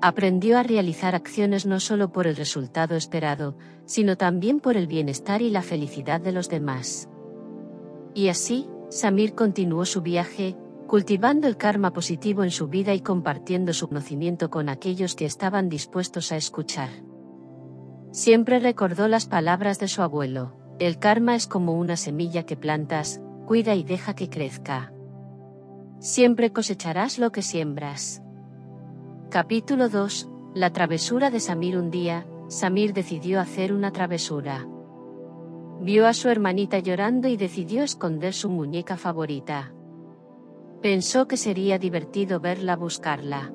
Aprendió a realizar acciones no solo por el resultado esperado, sino también por el bienestar y la felicidad de los demás. Y así, Samir continuó su viaje, cultivando el karma positivo en su vida y compartiendo su conocimiento con aquellos que estaban dispuestos a escuchar. Siempre recordó las palabras de su abuelo, el karma es como una semilla que plantas, cuida y deja que crezca. Siempre cosecharás lo que siembras. Capítulo 2. La travesura de Samir un día, Samir decidió hacer una travesura. Vio a su hermanita llorando y decidió esconder su muñeca favorita. Pensó que sería divertido verla buscarla.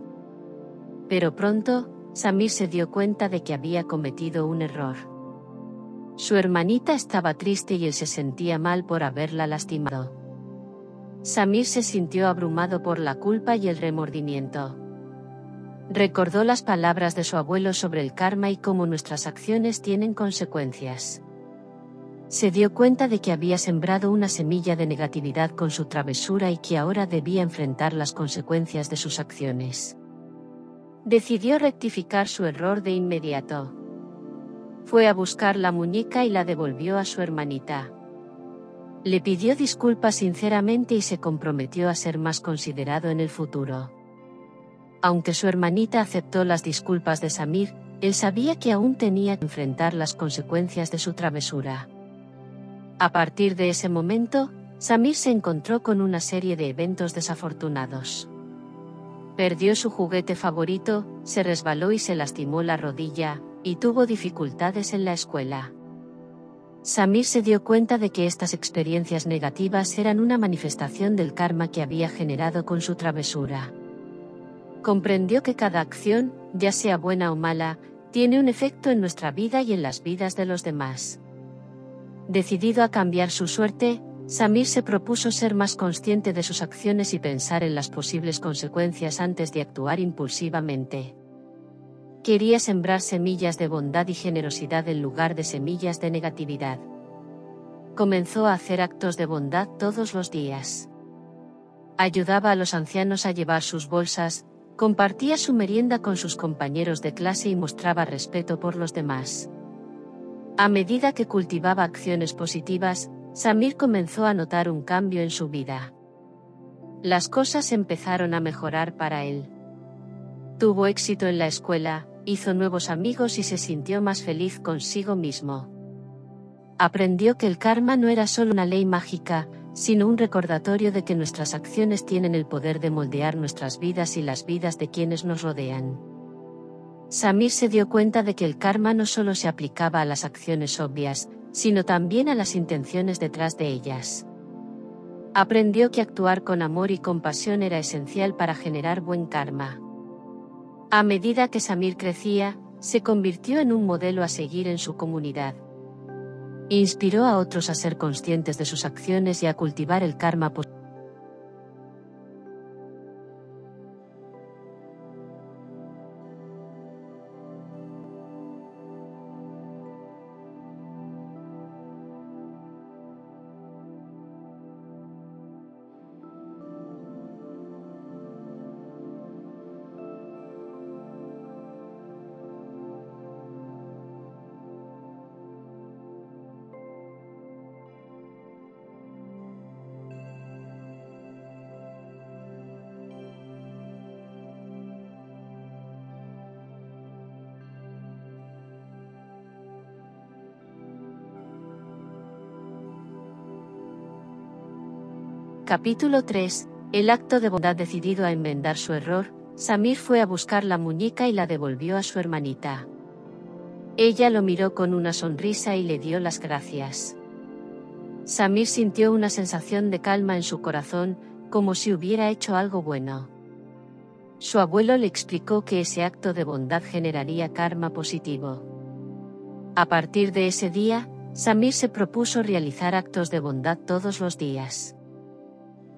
Pero pronto, Samir se dio cuenta de que había cometido un error. Su hermanita estaba triste y él se sentía mal por haberla lastimado. Samir se sintió abrumado por la culpa y el remordimiento. Recordó las palabras de su abuelo sobre el karma y cómo nuestras acciones tienen consecuencias se dio cuenta de que había sembrado una semilla de negatividad con su travesura y que ahora debía enfrentar las consecuencias de sus acciones. Decidió rectificar su error de inmediato. Fue a buscar la muñeca y la devolvió a su hermanita. Le pidió disculpas sinceramente y se comprometió a ser más considerado en el futuro. Aunque su hermanita aceptó las disculpas de Samir, él sabía que aún tenía que enfrentar las consecuencias de su travesura. A partir de ese momento, Samir se encontró con una serie de eventos desafortunados. Perdió su juguete favorito, se resbaló y se lastimó la rodilla, y tuvo dificultades en la escuela. Samir se dio cuenta de que estas experiencias negativas eran una manifestación del karma que había generado con su travesura. Comprendió que cada acción, ya sea buena o mala, tiene un efecto en nuestra vida y en las vidas de los demás. Decidido a cambiar su suerte, Samir se propuso ser más consciente de sus acciones y pensar en las posibles consecuencias antes de actuar impulsivamente. Quería sembrar semillas de bondad y generosidad en lugar de semillas de negatividad. Comenzó a hacer actos de bondad todos los días. Ayudaba a los ancianos a llevar sus bolsas, compartía su merienda con sus compañeros de clase y mostraba respeto por los demás. A medida que cultivaba acciones positivas, Samir comenzó a notar un cambio en su vida. Las cosas empezaron a mejorar para él. Tuvo éxito en la escuela, hizo nuevos amigos y se sintió más feliz consigo mismo. Aprendió que el karma no era solo una ley mágica, sino un recordatorio de que nuestras acciones tienen el poder de moldear nuestras vidas y las vidas de quienes nos rodean. Samir se dio cuenta de que el karma no solo se aplicaba a las acciones obvias, sino también a las intenciones detrás de ellas. Aprendió que actuar con amor y compasión era esencial para generar buen karma. A medida que Samir crecía, se convirtió en un modelo a seguir en su comunidad. Inspiró a otros a ser conscientes de sus acciones y a cultivar el karma positivo. Capítulo 3. El acto de bondad decidido a enmendar su error, Samir fue a buscar la muñeca y la devolvió a su hermanita. Ella lo miró con una sonrisa y le dio las gracias. Samir sintió una sensación de calma en su corazón, como si hubiera hecho algo bueno. Su abuelo le explicó que ese acto de bondad generaría karma positivo. A partir de ese día, Samir se propuso realizar actos de bondad todos los días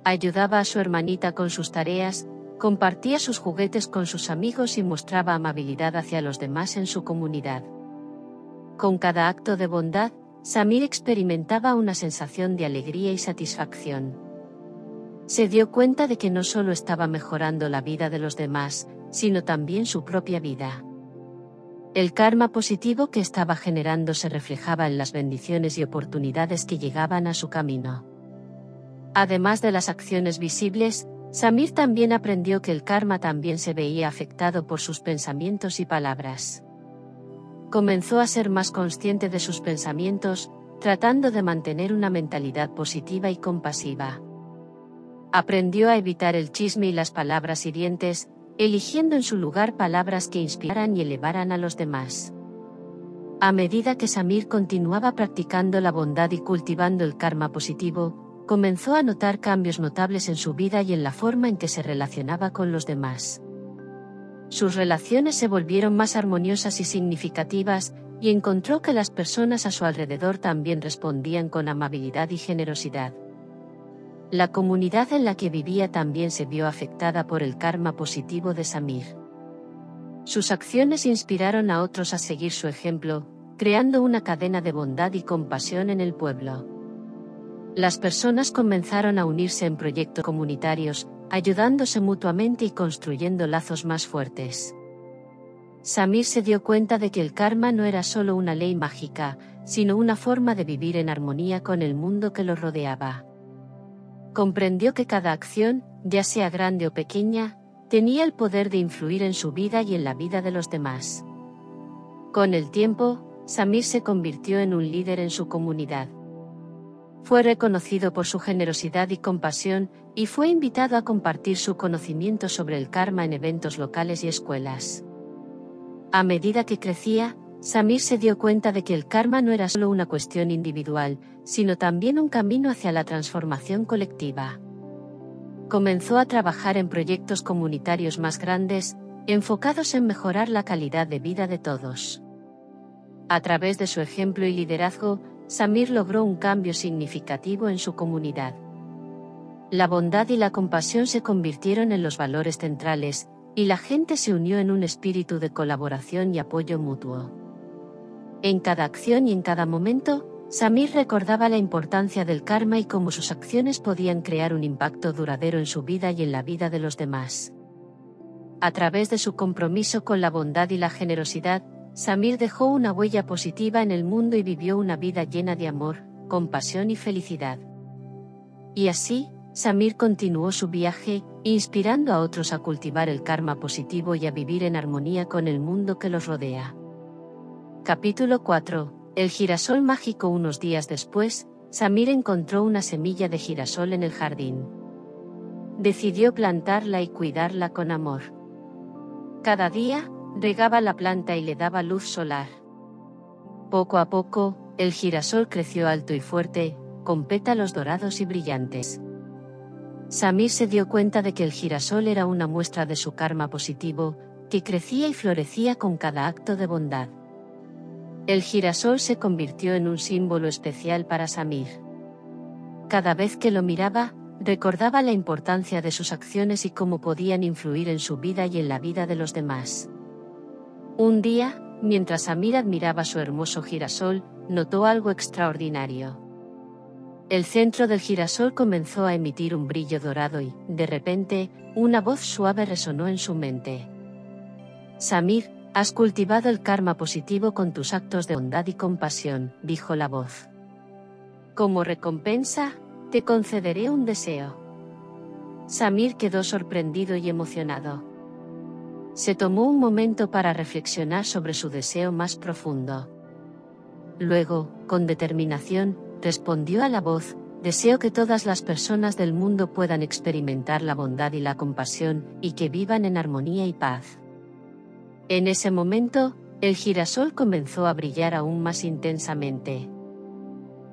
ayudaba a su hermanita con sus tareas, compartía sus juguetes con sus amigos y mostraba amabilidad hacia los demás en su comunidad. Con cada acto de bondad, Samir experimentaba una sensación de alegría y satisfacción. Se dio cuenta de que no solo estaba mejorando la vida de los demás, sino también su propia vida. El karma positivo que estaba generando se reflejaba en las bendiciones y oportunidades que llegaban a su camino. Además de las acciones visibles, Samir también aprendió que el karma también se veía afectado por sus pensamientos y palabras. Comenzó a ser más consciente de sus pensamientos, tratando de mantener una mentalidad positiva y compasiva. Aprendió a evitar el chisme y las palabras hirientes, eligiendo en su lugar palabras que inspiraran y elevaran a los demás. A medida que Samir continuaba practicando la bondad y cultivando el karma positivo, comenzó a notar cambios notables en su vida y en la forma en que se relacionaba con los demás. Sus relaciones se volvieron más armoniosas y significativas, y encontró que las personas a su alrededor también respondían con amabilidad y generosidad. La comunidad en la que vivía también se vio afectada por el karma positivo de Samir. Sus acciones inspiraron a otros a seguir su ejemplo, creando una cadena de bondad y compasión en el pueblo. Las personas comenzaron a unirse en proyectos comunitarios, ayudándose mutuamente y construyendo lazos más fuertes. Samir se dio cuenta de que el karma no era solo una ley mágica, sino una forma de vivir en armonía con el mundo que lo rodeaba. Comprendió que cada acción, ya sea grande o pequeña, tenía el poder de influir en su vida y en la vida de los demás. Con el tiempo, Samir se convirtió en un líder en su comunidad. Fue reconocido por su generosidad y compasión, y fue invitado a compartir su conocimiento sobre el karma en eventos locales y escuelas. A medida que crecía, Samir se dio cuenta de que el karma no era solo una cuestión individual, sino también un camino hacia la transformación colectiva. Comenzó a trabajar en proyectos comunitarios más grandes, enfocados en mejorar la calidad de vida de todos. A través de su ejemplo y liderazgo, Samir logró un cambio significativo en su comunidad. La bondad y la compasión se convirtieron en los valores centrales, y la gente se unió en un espíritu de colaboración y apoyo mutuo. En cada acción y en cada momento, Samir recordaba la importancia del karma y cómo sus acciones podían crear un impacto duradero en su vida y en la vida de los demás. A través de su compromiso con la bondad y la generosidad, Samir dejó una huella positiva en el mundo y vivió una vida llena de amor, compasión y felicidad. Y así, Samir continuó su viaje, inspirando a otros a cultivar el karma positivo y a vivir en armonía con el mundo que los rodea. Capítulo 4. El girasol mágico Unos días después, Samir encontró una semilla de girasol en el jardín. Decidió plantarla y cuidarla con amor. Cada día, regaba la planta y le daba luz solar. Poco a poco, el girasol creció alto y fuerte, con pétalos dorados y brillantes. Samir se dio cuenta de que el girasol era una muestra de su karma positivo, que crecía y florecía con cada acto de bondad. El girasol se convirtió en un símbolo especial para Samir. Cada vez que lo miraba, recordaba la importancia de sus acciones y cómo podían influir en su vida y en la vida de los demás. Un día, mientras Samir admiraba su hermoso girasol, notó algo extraordinario. El centro del girasol comenzó a emitir un brillo dorado y, de repente, una voz suave resonó en su mente. Samir, has cultivado el karma positivo con tus actos de bondad y compasión, dijo la voz. Como recompensa, te concederé un deseo. Samir quedó sorprendido y emocionado. Se tomó un momento para reflexionar sobre su deseo más profundo. Luego, con determinación, respondió a la voz, Deseo que todas las personas del mundo puedan experimentar la bondad y la compasión, y que vivan en armonía y paz. En ese momento, el girasol comenzó a brillar aún más intensamente.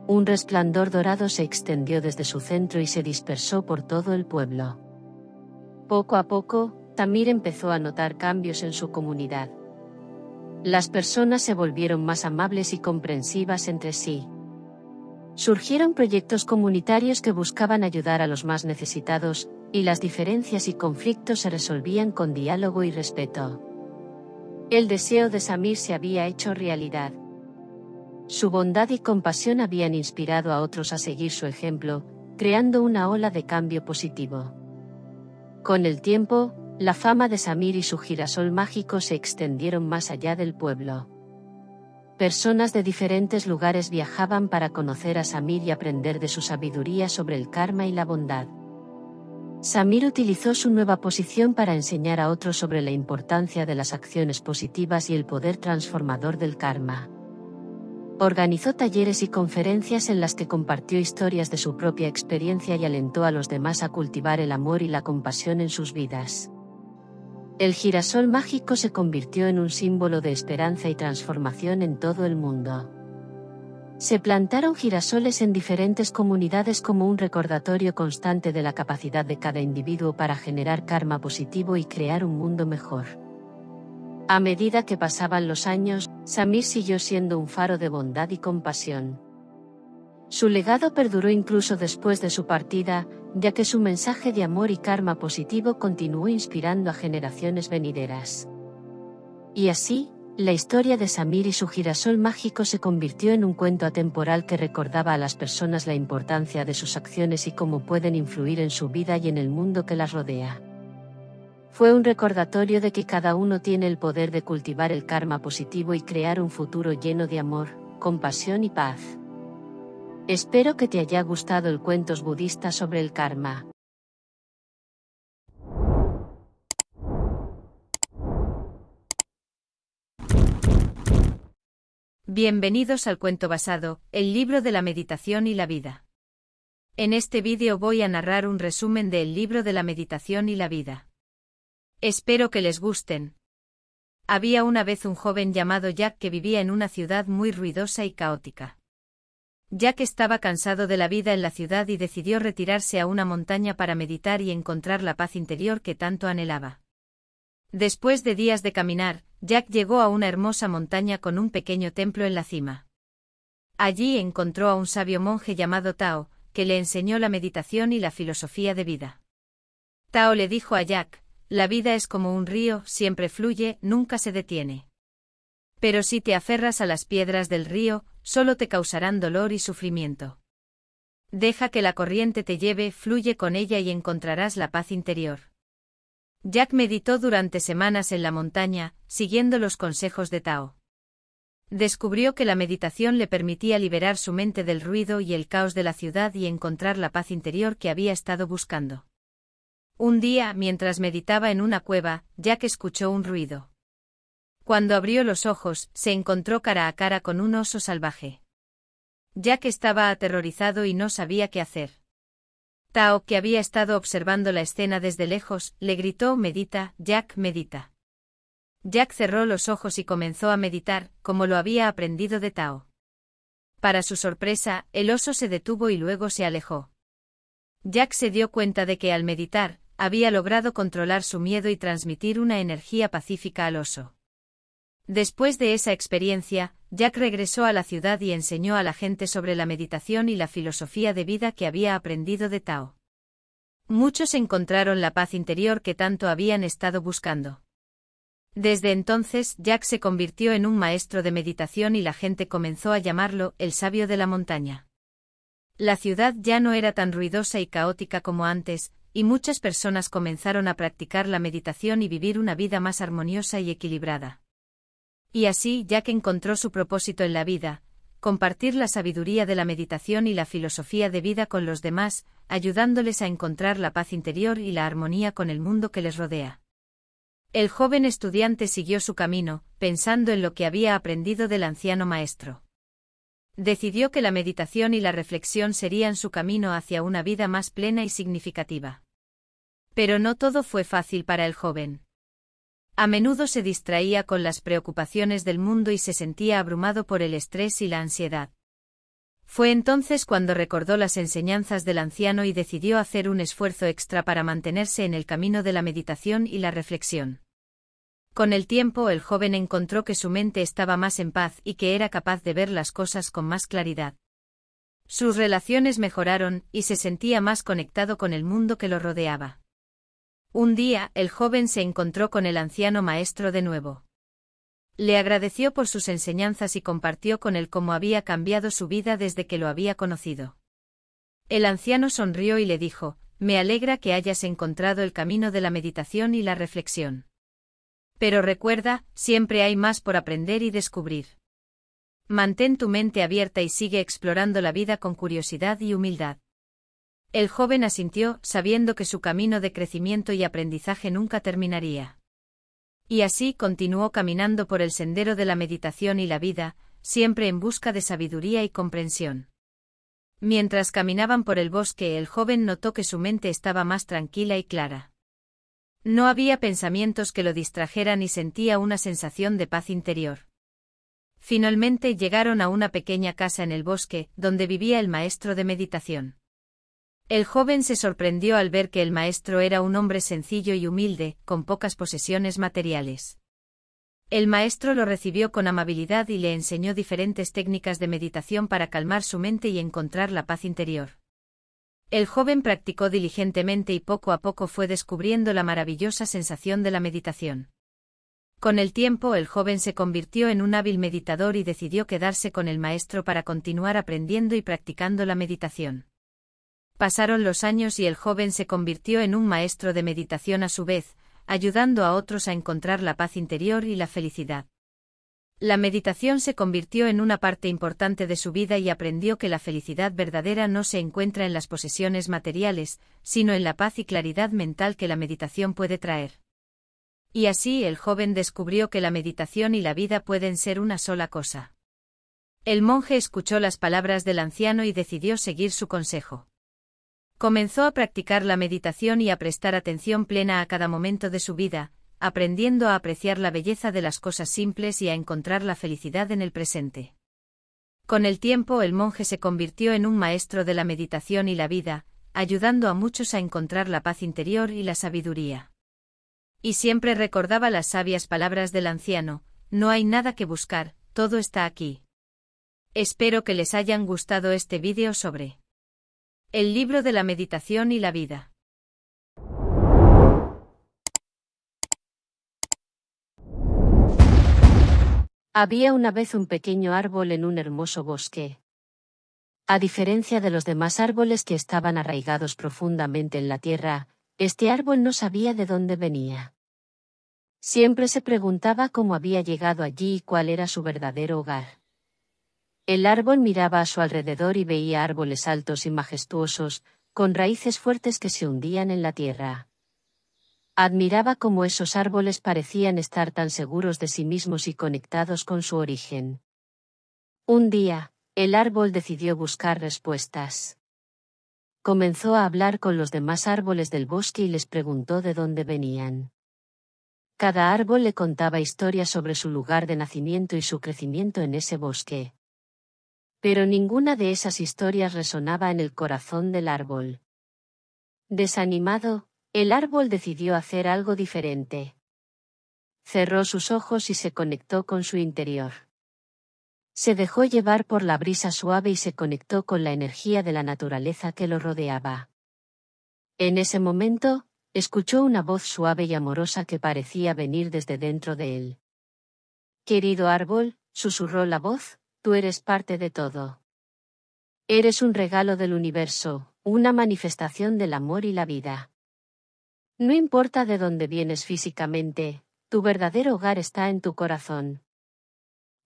Un resplandor dorado se extendió desde su centro y se dispersó por todo el pueblo. Poco a poco, Tamir empezó a notar cambios en su comunidad. Las personas se volvieron más amables y comprensivas entre sí. Surgieron proyectos comunitarios que buscaban ayudar a los más necesitados, y las diferencias y conflictos se resolvían con diálogo y respeto. El deseo de Samir se había hecho realidad. Su bondad y compasión habían inspirado a otros a seguir su ejemplo, creando una ola de cambio positivo. Con el tiempo, la fama de Samir y su girasol mágico se extendieron más allá del pueblo. Personas de diferentes lugares viajaban para conocer a Samir y aprender de su sabiduría sobre el karma y la bondad. Samir utilizó su nueva posición para enseñar a otros sobre la importancia de las acciones positivas y el poder transformador del karma. Organizó talleres y conferencias en las que compartió historias de su propia experiencia y alentó a los demás a cultivar el amor y la compasión en sus vidas. El girasol mágico se convirtió en un símbolo de esperanza y transformación en todo el mundo. Se plantaron girasoles en diferentes comunidades como un recordatorio constante de la capacidad de cada individuo para generar karma positivo y crear un mundo mejor. A medida que pasaban los años, Samir siguió siendo un faro de bondad y compasión. Su legado perduró incluso después de su partida, ya que su mensaje de amor y karma positivo continuó inspirando a generaciones venideras. Y así, la historia de Samir y su girasol mágico se convirtió en un cuento atemporal que recordaba a las personas la importancia de sus acciones y cómo pueden influir en su vida y en el mundo que las rodea. Fue un recordatorio de que cada uno tiene el poder de cultivar el karma positivo y crear un futuro lleno de amor, compasión y paz. Espero que te haya gustado el cuentos budista sobre el karma. Bienvenidos al cuento basado, el libro de la meditación y la vida. En este vídeo voy a narrar un resumen del libro de la meditación y la vida. Espero que les gusten. Había una vez un joven llamado Jack que vivía en una ciudad muy ruidosa y caótica. Jack estaba cansado de la vida en la ciudad y decidió retirarse a una montaña para meditar y encontrar la paz interior que tanto anhelaba. Después de días de caminar, Jack llegó a una hermosa montaña con un pequeño templo en la cima. Allí encontró a un sabio monje llamado Tao, que le enseñó la meditación y la filosofía de vida. Tao le dijo a Jack, la vida es como un río, siempre fluye, nunca se detiene. Pero si te aferras a las piedras del río, solo te causarán dolor y sufrimiento. Deja que la corriente te lleve, fluye con ella y encontrarás la paz interior. Jack meditó durante semanas en la montaña, siguiendo los consejos de Tao. Descubrió que la meditación le permitía liberar su mente del ruido y el caos de la ciudad y encontrar la paz interior que había estado buscando. Un día, mientras meditaba en una cueva, Jack escuchó un ruido. Cuando abrió los ojos, se encontró cara a cara con un oso salvaje. Jack estaba aterrorizado y no sabía qué hacer. Tao, que había estado observando la escena desde lejos, le gritó Medita, Jack, medita. Jack cerró los ojos y comenzó a meditar, como lo había aprendido de Tao. Para su sorpresa, el oso se detuvo y luego se alejó. Jack se dio cuenta de que al meditar, había logrado controlar su miedo y transmitir una energía pacífica al oso. Después de esa experiencia, Jack regresó a la ciudad y enseñó a la gente sobre la meditación y la filosofía de vida que había aprendido de Tao. Muchos encontraron la paz interior que tanto habían estado buscando. Desde entonces Jack se convirtió en un maestro de meditación y la gente comenzó a llamarlo el sabio de la montaña. La ciudad ya no era tan ruidosa y caótica como antes, y muchas personas comenzaron a practicar la meditación y vivir una vida más armoniosa y equilibrada. Y así, ya que encontró su propósito en la vida, compartir la sabiduría de la meditación y la filosofía de vida con los demás, ayudándoles a encontrar la paz interior y la armonía con el mundo que les rodea. El joven estudiante siguió su camino, pensando en lo que había aprendido del anciano maestro. Decidió que la meditación y la reflexión serían su camino hacia una vida más plena y significativa. Pero no todo fue fácil para el joven. A menudo se distraía con las preocupaciones del mundo y se sentía abrumado por el estrés y la ansiedad. Fue entonces cuando recordó las enseñanzas del anciano y decidió hacer un esfuerzo extra para mantenerse en el camino de la meditación y la reflexión. Con el tiempo el joven encontró que su mente estaba más en paz y que era capaz de ver las cosas con más claridad. Sus relaciones mejoraron y se sentía más conectado con el mundo que lo rodeaba. Un día, el joven se encontró con el anciano maestro de nuevo. Le agradeció por sus enseñanzas y compartió con él cómo había cambiado su vida desde que lo había conocido. El anciano sonrió y le dijo, Me alegra que hayas encontrado el camino de la meditación y la reflexión. Pero recuerda, siempre hay más por aprender y descubrir. Mantén tu mente abierta y sigue explorando la vida con curiosidad y humildad. El joven asintió, sabiendo que su camino de crecimiento y aprendizaje nunca terminaría. Y así continuó caminando por el sendero de la meditación y la vida, siempre en busca de sabiduría y comprensión. Mientras caminaban por el bosque, el joven notó que su mente estaba más tranquila y clara. No había pensamientos que lo distrajeran y sentía una sensación de paz interior. Finalmente llegaron a una pequeña casa en el bosque, donde vivía el maestro de meditación. El joven se sorprendió al ver que el maestro era un hombre sencillo y humilde, con pocas posesiones materiales. El maestro lo recibió con amabilidad y le enseñó diferentes técnicas de meditación para calmar su mente y encontrar la paz interior. El joven practicó diligentemente y poco a poco fue descubriendo la maravillosa sensación de la meditación. Con el tiempo el joven se convirtió en un hábil meditador y decidió quedarse con el maestro para continuar aprendiendo y practicando la meditación. Pasaron los años y el joven se convirtió en un maestro de meditación a su vez, ayudando a otros a encontrar la paz interior y la felicidad. La meditación se convirtió en una parte importante de su vida y aprendió que la felicidad verdadera no se encuentra en las posesiones materiales, sino en la paz y claridad mental que la meditación puede traer. Y así el joven descubrió que la meditación y la vida pueden ser una sola cosa. El monje escuchó las palabras del anciano y decidió seguir su consejo. Comenzó a practicar la meditación y a prestar atención plena a cada momento de su vida, aprendiendo a apreciar la belleza de las cosas simples y a encontrar la felicidad en el presente. Con el tiempo el monje se convirtió en un maestro de la meditación y la vida, ayudando a muchos a encontrar la paz interior y la sabiduría. Y siempre recordaba las sabias palabras del anciano, no hay nada que buscar, todo está aquí. Espero que les hayan gustado este vídeo sobre el libro de la meditación y la vida. Había una vez un pequeño árbol en un hermoso bosque. A diferencia de los demás árboles que estaban arraigados profundamente en la tierra, este árbol no sabía de dónde venía. Siempre se preguntaba cómo había llegado allí y cuál era su verdadero hogar. El árbol miraba a su alrededor y veía árboles altos y majestuosos, con raíces fuertes que se hundían en la tierra. Admiraba cómo esos árboles parecían estar tan seguros de sí mismos y conectados con su origen. Un día, el árbol decidió buscar respuestas. Comenzó a hablar con los demás árboles del bosque y les preguntó de dónde venían. Cada árbol le contaba historias sobre su lugar de nacimiento y su crecimiento en ese bosque. Pero ninguna de esas historias resonaba en el corazón del árbol. Desanimado, el árbol decidió hacer algo diferente. Cerró sus ojos y se conectó con su interior. Se dejó llevar por la brisa suave y se conectó con la energía de la naturaleza que lo rodeaba. En ese momento, escuchó una voz suave y amorosa que parecía venir desde dentro de él. Querido árbol, susurró la voz, tú eres parte de todo. Eres un regalo del universo, una manifestación del amor y la vida. No importa de dónde vienes físicamente, tu verdadero hogar está en tu corazón.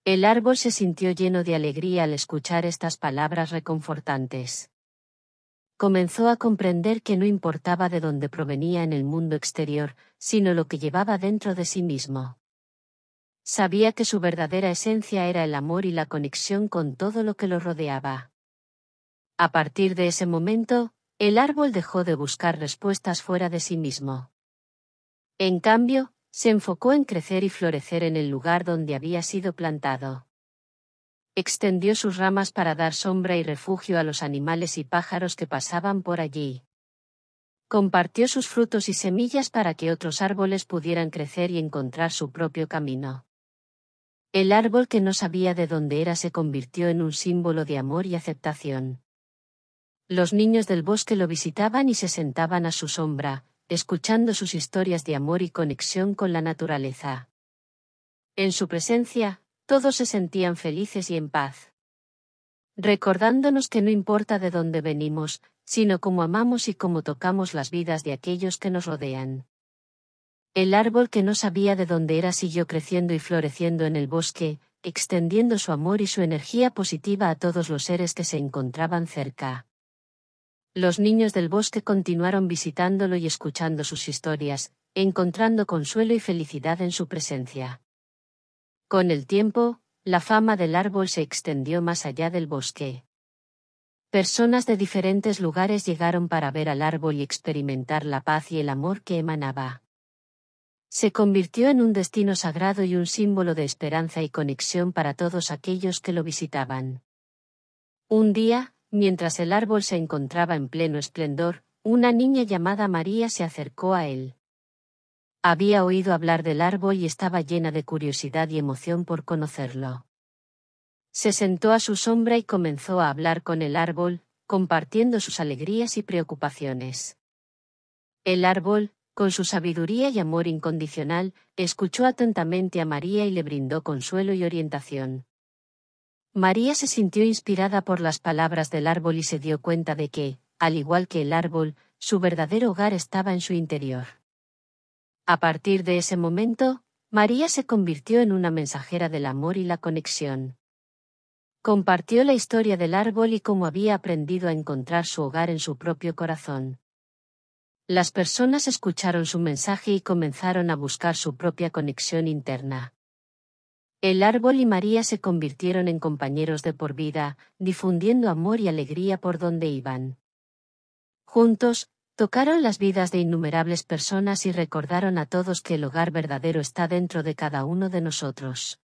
El árbol se sintió lleno de alegría al escuchar estas palabras reconfortantes. Comenzó a comprender que no importaba de dónde provenía en el mundo exterior, sino lo que llevaba dentro de sí mismo. Sabía que su verdadera esencia era el amor y la conexión con todo lo que lo rodeaba. A partir de ese momento, el árbol dejó de buscar respuestas fuera de sí mismo. En cambio, se enfocó en crecer y florecer en el lugar donde había sido plantado. Extendió sus ramas para dar sombra y refugio a los animales y pájaros que pasaban por allí. Compartió sus frutos y semillas para que otros árboles pudieran crecer y encontrar su propio camino. El árbol que no sabía de dónde era se convirtió en un símbolo de amor y aceptación. Los niños del bosque lo visitaban y se sentaban a su sombra, escuchando sus historias de amor y conexión con la naturaleza. En su presencia, todos se sentían felices y en paz. Recordándonos que no importa de dónde venimos, sino cómo amamos y cómo tocamos las vidas de aquellos que nos rodean. El árbol que no sabía de dónde era siguió creciendo y floreciendo en el bosque, extendiendo su amor y su energía positiva a todos los seres que se encontraban cerca. Los niños del bosque continuaron visitándolo y escuchando sus historias, encontrando consuelo y felicidad en su presencia. Con el tiempo, la fama del árbol se extendió más allá del bosque. Personas de diferentes lugares llegaron para ver al árbol y experimentar la paz y el amor que emanaba. Se convirtió en un destino sagrado y un símbolo de esperanza y conexión para todos aquellos que lo visitaban. Un día, mientras el árbol se encontraba en pleno esplendor, una niña llamada María se acercó a él. Había oído hablar del árbol y estaba llena de curiosidad y emoción por conocerlo. Se sentó a su sombra y comenzó a hablar con el árbol, compartiendo sus alegrías y preocupaciones. El árbol, con su sabiduría y amor incondicional, escuchó atentamente a María y le brindó consuelo y orientación. María se sintió inspirada por las palabras del árbol y se dio cuenta de que, al igual que el árbol, su verdadero hogar estaba en su interior. A partir de ese momento, María se convirtió en una mensajera del amor y la conexión. Compartió la historia del árbol y cómo había aprendido a encontrar su hogar en su propio corazón. Las personas escucharon su mensaje y comenzaron a buscar su propia conexión interna. El árbol y María se convirtieron en compañeros de por vida, difundiendo amor y alegría por donde iban. Juntos, tocaron las vidas de innumerables personas y recordaron a todos que el hogar verdadero está dentro de cada uno de nosotros.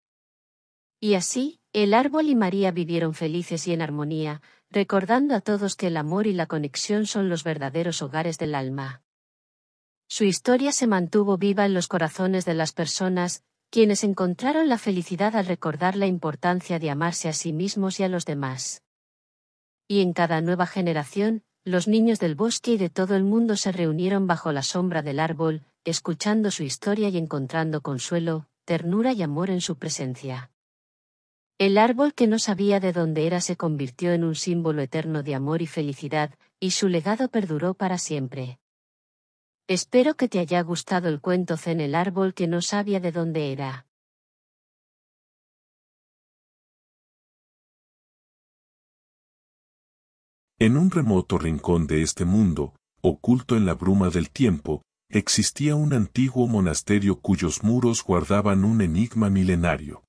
Y así, el árbol y María vivieron felices y en armonía, recordando a todos que el amor y la conexión son los verdaderos hogares del alma. Su historia se mantuvo viva en los corazones de las personas, quienes encontraron la felicidad al recordar la importancia de amarse a sí mismos y a los demás. Y en cada nueva generación, los niños del bosque y de todo el mundo se reunieron bajo la sombra del árbol, escuchando su historia y encontrando consuelo, ternura y amor en su presencia. El árbol que no sabía de dónde era se convirtió en un símbolo eterno de amor y felicidad, y su legado perduró para siempre. Espero que te haya gustado el cuento Zen el árbol que no sabía de dónde era. En un remoto rincón de este mundo, oculto en la bruma del tiempo, existía un antiguo monasterio cuyos muros guardaban un enigma milenario.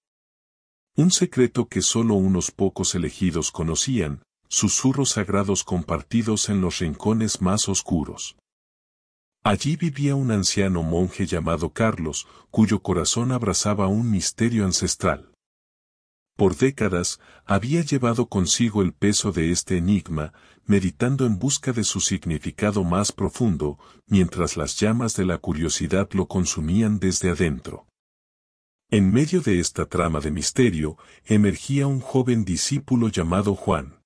Un secreto que solo unos pocos elegidos conocían, susurros sagrados compartidos en los rincones más oscuros. Allí vivía un anciano monje llamado Carlos, cuyo corazón abrazaba un misterio ancestral. Por décadas, había llevado consigo el peso de este enigma, meditando en busca de su significado más profundo, mientras las llamas de la curiosidad lo consumían desde adentro. En medio de esta trama de misterio, emergía un joven discípulo llamado Juan.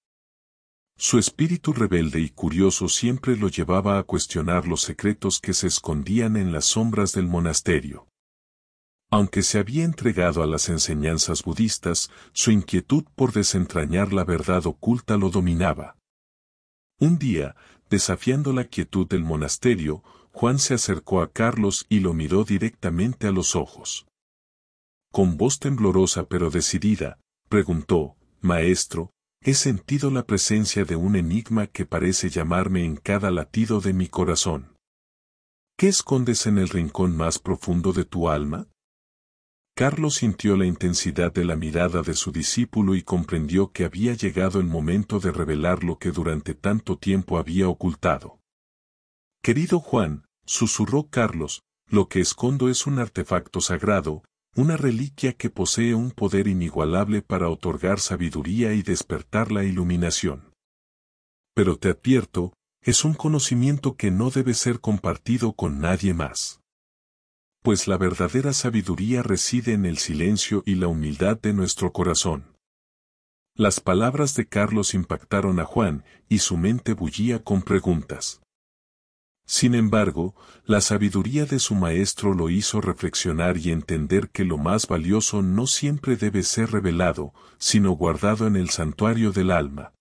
Su espíritu rebelde y curioso siempre lo llevaba a cuestionar los secretos que se escondían en las sombras del monasterio. Aunque se había entregado a las enseñanzas budistas, su inquietud por desentrañar la verdad oculta lo dominaba. Un día, desafiando la quietud del monasterio, Juan se acercó a Carlos y lo miró directamente a los ojos con voz temblorosa pero decidida, preguntó, Maestro, he sentido la presencia de un enigma que parece llamarme en cada latido de mi corazón. ¿Qué escondes en el rincón más profundo de tu alma? Carlos sintió la intensidad de la mirada de su discípulo y comprendió que había llegado el momento de revelar lo que durante tanto tiempo había ocultado. Querido Juan, susurró Carlos, lo que escondo es un artefacto sagrado, una reliquia que posee un poder inigualable para otorgar sabiduría y despertar la iluminación. Pero te advierto, es un conocimiento que no debe ser compartido con nadie más. Pues la verdadera sabiduría reside en el silencio y la humildad de nuestro corazón. Las palabras de Carlos impactaron a Juan, y su mente bullía con preguntas. Sin embargo, la sabiduría de su maestro lo hizo reflexionar y entender que lo más valioso no siempre debe ser revelado, sino guardado en el santuario del alma.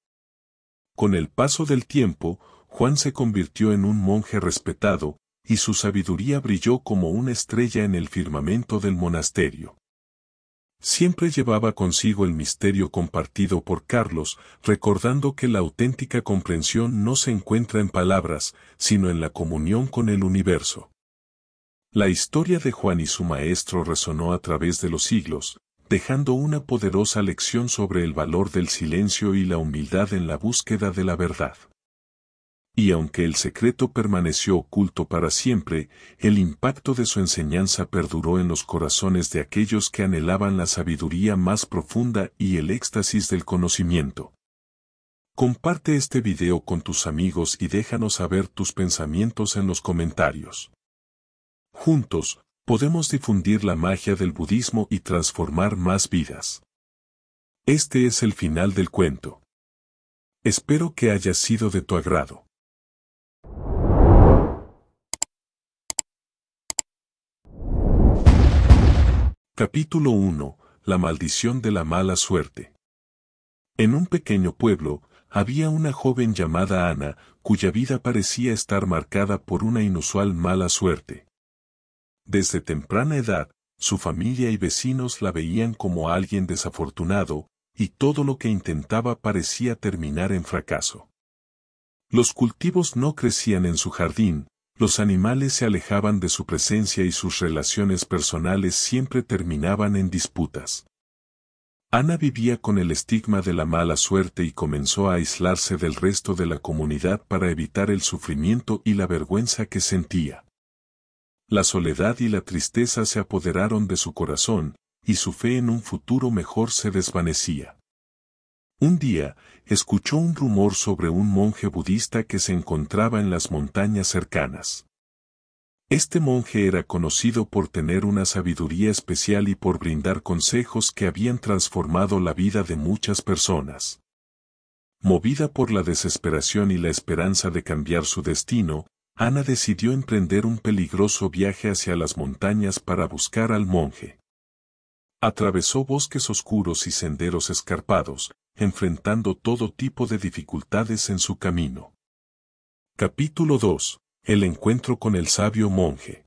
Con el paso del tiempo, Juan se convirtió en un monje respetado, y su sabiduría brilló como una estrella en el firmamento del monasterio. Siempre llevaba consigo el misterio compartido por Carlos, recordando que la auténtica comprensión no se encuentra en palabras, sino en la comunión con el universo. La historia de Juan y su maestro resonó a través de los siglos, dejando una poderosa lección sobre el valor del silencio y la humildad en la búsqueda de la verdad y aunque el secreto permaneció oculto para siempre, el impacto de su enseñanza perduró en los corazones de aquellos que anhelaban la sabiduría más profunda y el éxtasis del conocimiento. Comparte este video con tus amigos y déjanos saber tus pensamientos en los comentarios. Juntos, podemos difundir la magia del budismo y transformar más vidas. Este es el final del cuento. Espero que haya sido de tu agrado. Capítulo 1. La maldición de la mala suerte. En un pequeño pueblo, había una joven llamada Ana, cuya vida parecía estar marcada por una inusual mala suerte. Desde temprana edad, su familia y vecinos la veían como alguien desafortunado, y todo lo que intentaba parecía terminar en fracaso. Los cultivos no crecían en su jardín, los animales se alejaban de su presencia y sus relaciones personales siempre terminaban en disputas. Ana vivía con el estigma de la mala suerte y comenzó a aislarse del resto de la comunidad para evitar el sufrimiento y la vergüenza que sentía. La soledad y la tristeza se apoderaron de su corazón, y su fe en un futuro mejor se desvanecía. Un día, escuchó un rumor sobre un monje budista que se encontraba en las montañas cercanas. Este monje era conocido por tener una sabiduría especial y por brindar consejos que habían transformado la vida de muchas personas. Movida por la desesperación y la esperanza de cambiar su destino, Ana decidió emprender un peligroso viaje hacia las montañas para buscar al monje. Atravesó bosques oscuros y senderos escarpados, enfrentando todo tipo de dificultades en su camino. Capítulo 2. El encuentro con el sabio monje.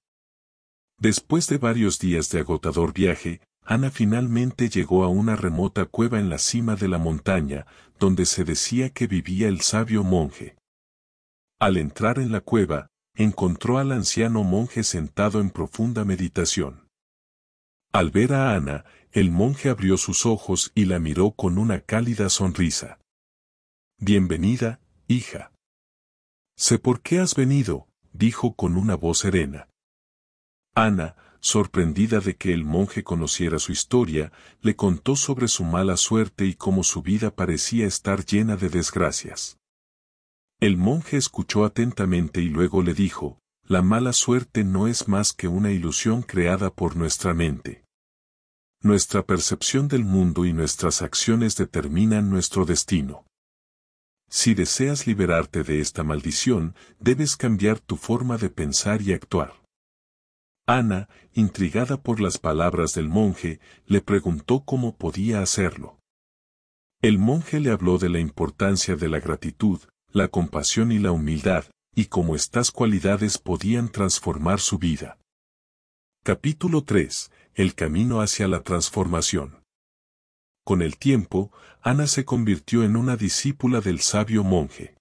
Después de varios días de agotador viaje, Ana finalmente llegó a una remota cueva en la cima de la montaña, donde se decía que vivía el sabio monje. Al entrar en la cueva, encontró al anciano monje sentado en profunda meditación. Al ver a Ana, el monje abrió sus ojos y la miró con una cálida sonrisa. Bienvenida, hija. Sé por qué has venido, dijo con una voz serena. Ana, sorprendida de que el monje conociera su historia, le contó sobre su mala suerte y cómo su vida parecía estar llena de desgracias. El monje escuchó atentamente y luego le dijo, La mala suerte no es más que una ilusión creada por nuestra mente. Nuestra percepción del mundo y nuestras acciones determinan nuestro destino. Si deseas liberarte de esta maldición, debes cambiar tu forma de pensar y actuar. Ana, intrigada por las palabras del monje, le preguntó cómo podía hacerlo. El monje le habló de la importancia de la gratitud, la compasión y la humildad, y cómo estas cualidades podían transformar su vida. Capítulo 3 el camino hacia la transformación. Con el tiempo, Ana se convirtió en una discípula del sabio monje.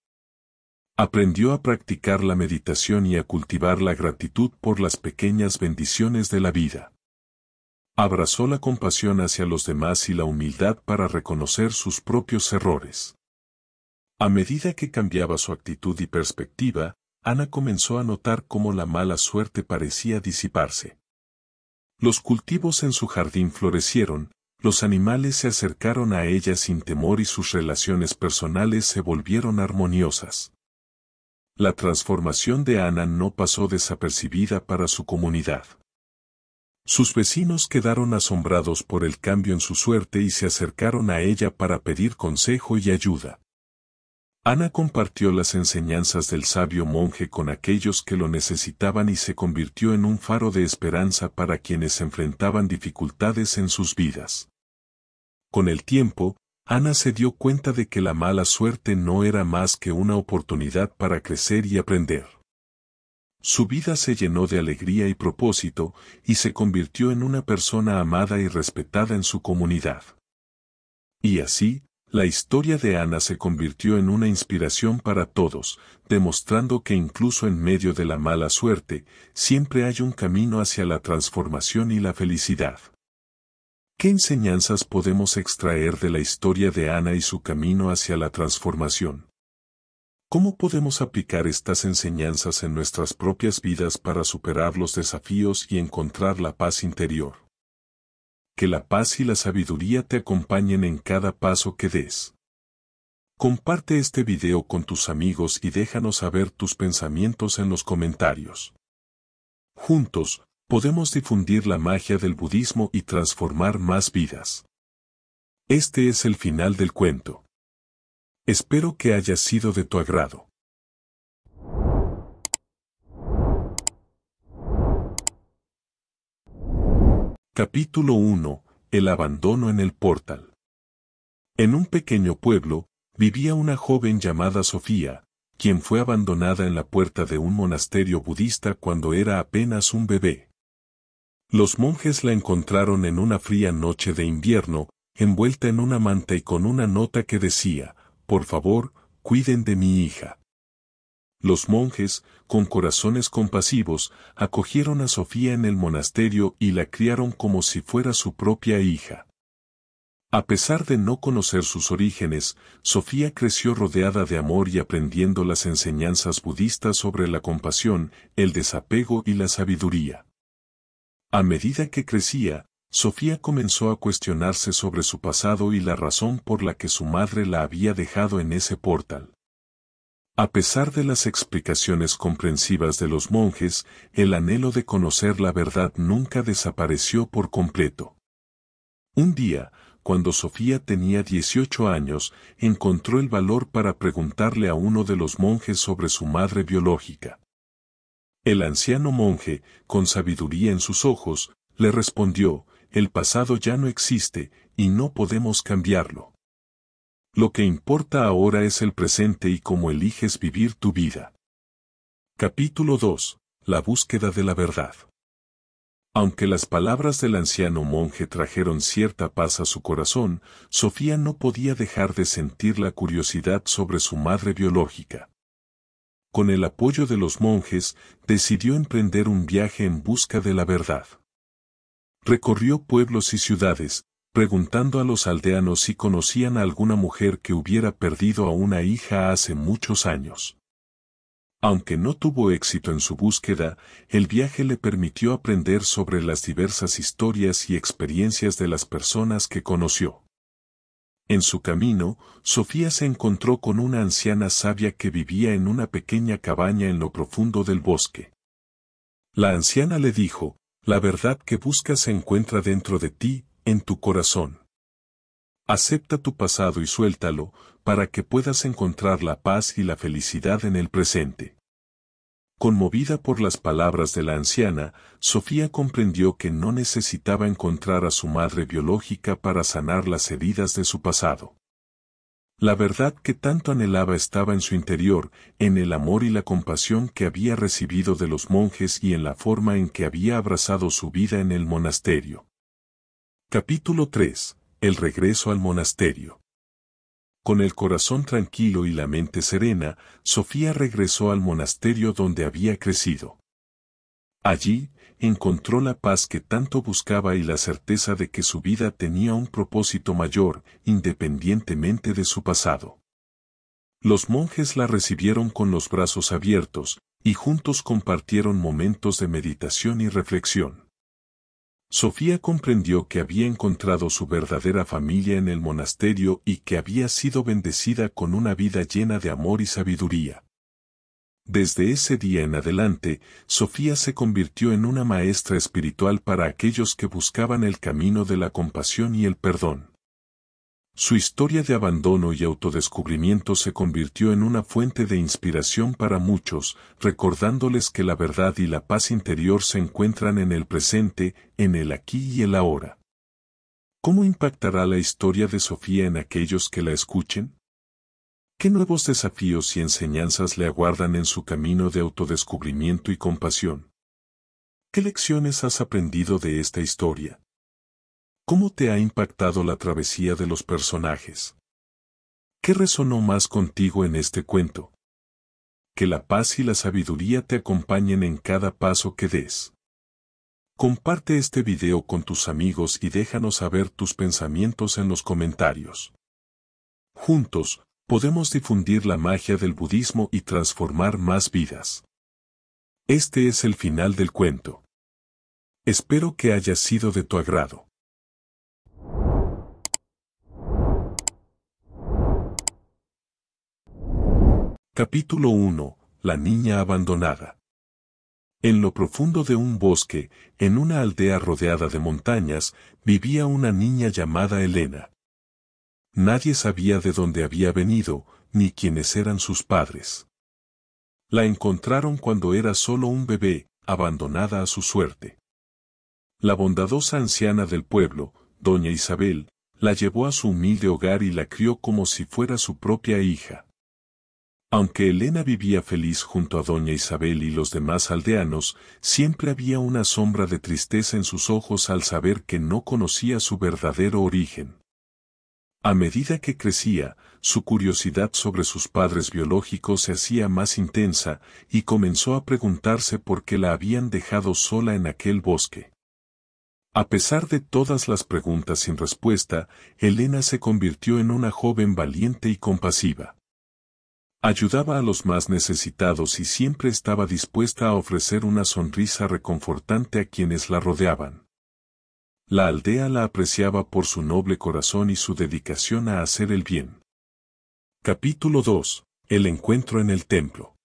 Aprendió a practicar la meditación y a cultivar la gratitud por las pequeñas bendiciones de la vida. Abrazó la compasión hacia los demás y la humildad para reconocer sus propios errores. A medida que cambiaba su actitud y perspectiva, Ana comenzó a notar cómo la mala suerte parecía disiparse. Los cultivos en su jardín florecieron, los animales se acercaron a ella sin temor y sus relaciones personales se volvieron armoniosas. La transformación de Ana no pasó desapercibida para su comunidad. Sus vecinos quedaron asombrados por el cambio en su suerte y se acercaron a ella para pedir consejo y ayuda. Ana compartió las enseñanzas del sabio monje con aquellos que lo necesitaban y se convirtió en un faro de esperanza para quienes enfrentaban dificultades en sus vidas. Con el tiempo, Ana se dio cuenta de que la mala suerte no era más que una oportunidad para crecer y aprender. Su vida se llenó de alegría y propósito, y se convirtió en una persona amada y respetada en su comunidad. Y así, la historia de Ana se convirtió en una inspiración para todos, demostrando que incluso en medio de la mala suerte, siempre hay un camino hacia la transformación y la felicidad. ¿Qué enseñanzas podemos extraer de la historia de Ana y su camino hacia la transformación? ¿Cómo podemos aplicar estas enseñanzas en nuestras propias vidas para superar los desafíos y encontrar la paz interior? que la paz y la sabiduría te acompañen en cada paso que des. Comparte este video con tus amigos y déjanos saber tus pensamientos en los comentarios. Juntos, podemos difundir la magia del budismo y transformar más vidas. Este es el final del cuento. Espero que haya sido de tu agrado. Capítulo 1. El abandono en el portal. En un pequeño pueblo, vivía una joven llamada Sofía, quien fue abandonada en la puerta de un monasterio budista cuando era apenas un bebé. Los monjes la encontraron en una fría noche de invierno, envuelta en una manta y con una nota que decía, por favor, cuiden de mi hija. Los monjes, con corazones compasivos, acogieron a Sofía en el monasterio y la criaron como si fuera su propia hija. A pesar de no conocer sus orígenes, Sofía creció rodeada de amor y aprendiendo las enseñanzas budistas sobre la compasión, el desapego y la sabiduría. A medida que crecía, Sofía comenzó a cuestionarse sobre su pasado y la razón por la que su madre la había dejado en ese portal. A pesar de las explicaciones comprensivas de los monjes, el anhelo de conocer la verdad nunca desapareció por completo. Un día, cuando Sofía tenía 18 años, encontró el valor para preguntarle a uno de los monjes sobre su madre biológica. El anciano monje, con sabiduría en sus ojos, le respondió, el pasado ya no existe, y no podemos cambiarlo. Lo que importa ahora es el presente y cómo eliges vivir tu vida. Capítulo 2. La búsqueda de la verdad. Aunque las palabras del anciano monje trajeron cierta paz a su corazón, Sofía no podía dejar de sentir la curiosidad sobre su madre biológica. Con el apoyo de los monjes, decidió emprender un viaje en busca de la verdad. Recorrió pueblos y ciudades, preguntando a los aldeanos si conocían a alguna mujer que hubiera perdido a una hija hace muchos años. Aunque no tuvo éxito en su búsqueda, el viaje le permitió aprender sobre las diversas historias y experiencias de las personas que conoció. En su camino, Sofía se encontró con una anciana sabia que vivía en una pequeña cabaña en lo profundo del bosque. La anciana le dijo, La verdad que buscas se encuentra dentro de ti, en tu corazón. Acepta tu pasado y suéltalo para que puedas encontrar la paz y la felicidad en el presente. Conmovida por las palabras de la anciana, Sofía comprendió que no necesitaba encontrar a su madre biológica para sanar las heridas de su pasado. La verdad que tanto anhelaba estaba en su interior, en el amor y la compasión que había recibido de los monjes y en la forma en que había abrazado su vida en el monasterio. Capítulo 3. El regreso al monasterio. Con el corazón tranquilo y la mente serena, Sofía regresó al monasterio donde había crecido. Allí, encontró la paz que tanto buscaba y la certeza de que su vida tenía un propósito mayor, independientemente de su pasado. Los monjes la recibieron con los brazos abiertos, y juntos compartieron momentos de meditación y reflexión. Sofía comprendió que había encontrado su verdadera familia en el monasterio y que había sido bendecida con una vida llena de amor y sabiduría. Desde ese día en adelante, Sofía se convirtió en una maestra espiritual para aquellos que buscaban el camino de la compasión y el perdón. Su historia de abandono y autodescubrimiento se convirtió en una fuente de inspiración para muchos, recordándoles que la verdad y la paz interior se encuentran en el presente, en el aquí y el ahora. ¿Cómo impactará la historia de Sofía en aquellos que la escuchen? ¿Qué nuevos desafíos y enseñanzas le aguardan en su camino de autodescubrimiento y compasión? ¿Qué lecciones has aprendido de esta historia? ¿Cómo te ha impactado la travesía de los personajes? ¿Qué resonó más contigo en este cuento? Que la paz y la sabiduría te acompañen en cada paso que des. Comparte este video con tus amigos y déjanos saber tus pensamientos en los comentarios. Juntos, podemos difundir la magia del budismo y transformar más vidas. Este es el final del cuento. Espero que haya sido de tu agrado. Capítulo 1. La niña abandonada. En lo profundo de un bosque, en una aldea rodeada de montañas, vivía una niña llamada Elena. Nadie sabía de dónde había venido, ni quiénes eran sus padres. La encontraron cuando era solo un bebé, abandonada a su suerte. La bondadosa anciana del pueblo, doña Isabel, la llevó a su humilde hogar y la crió como si fuera su propia hija. Aunque Elena vivía feliz junto a doña Isabel y los demás aldeanos, siempre había una sombra de tristeza en sus ojos al saber que no conocía su verdadero origen. A medida que crecía, su curiosidad sobre sus padres biológicos se hacía más intensa y comenzó a preguntarse por qué la habían dejado sola en aquel bosque. A pesar de todas las preguntas sin respuesta, Elena se convirtió en una joven valiente y compasiva. Ayudaba a los más necesitados y siempre estaba dispuesta a ofrecer una sonrisa reconfortante a quienes la rodeaban. La aldea la apreciaba por su noble corazón y su dedicación a hacer el bien. Capítulo 2. El encuentro en el templo.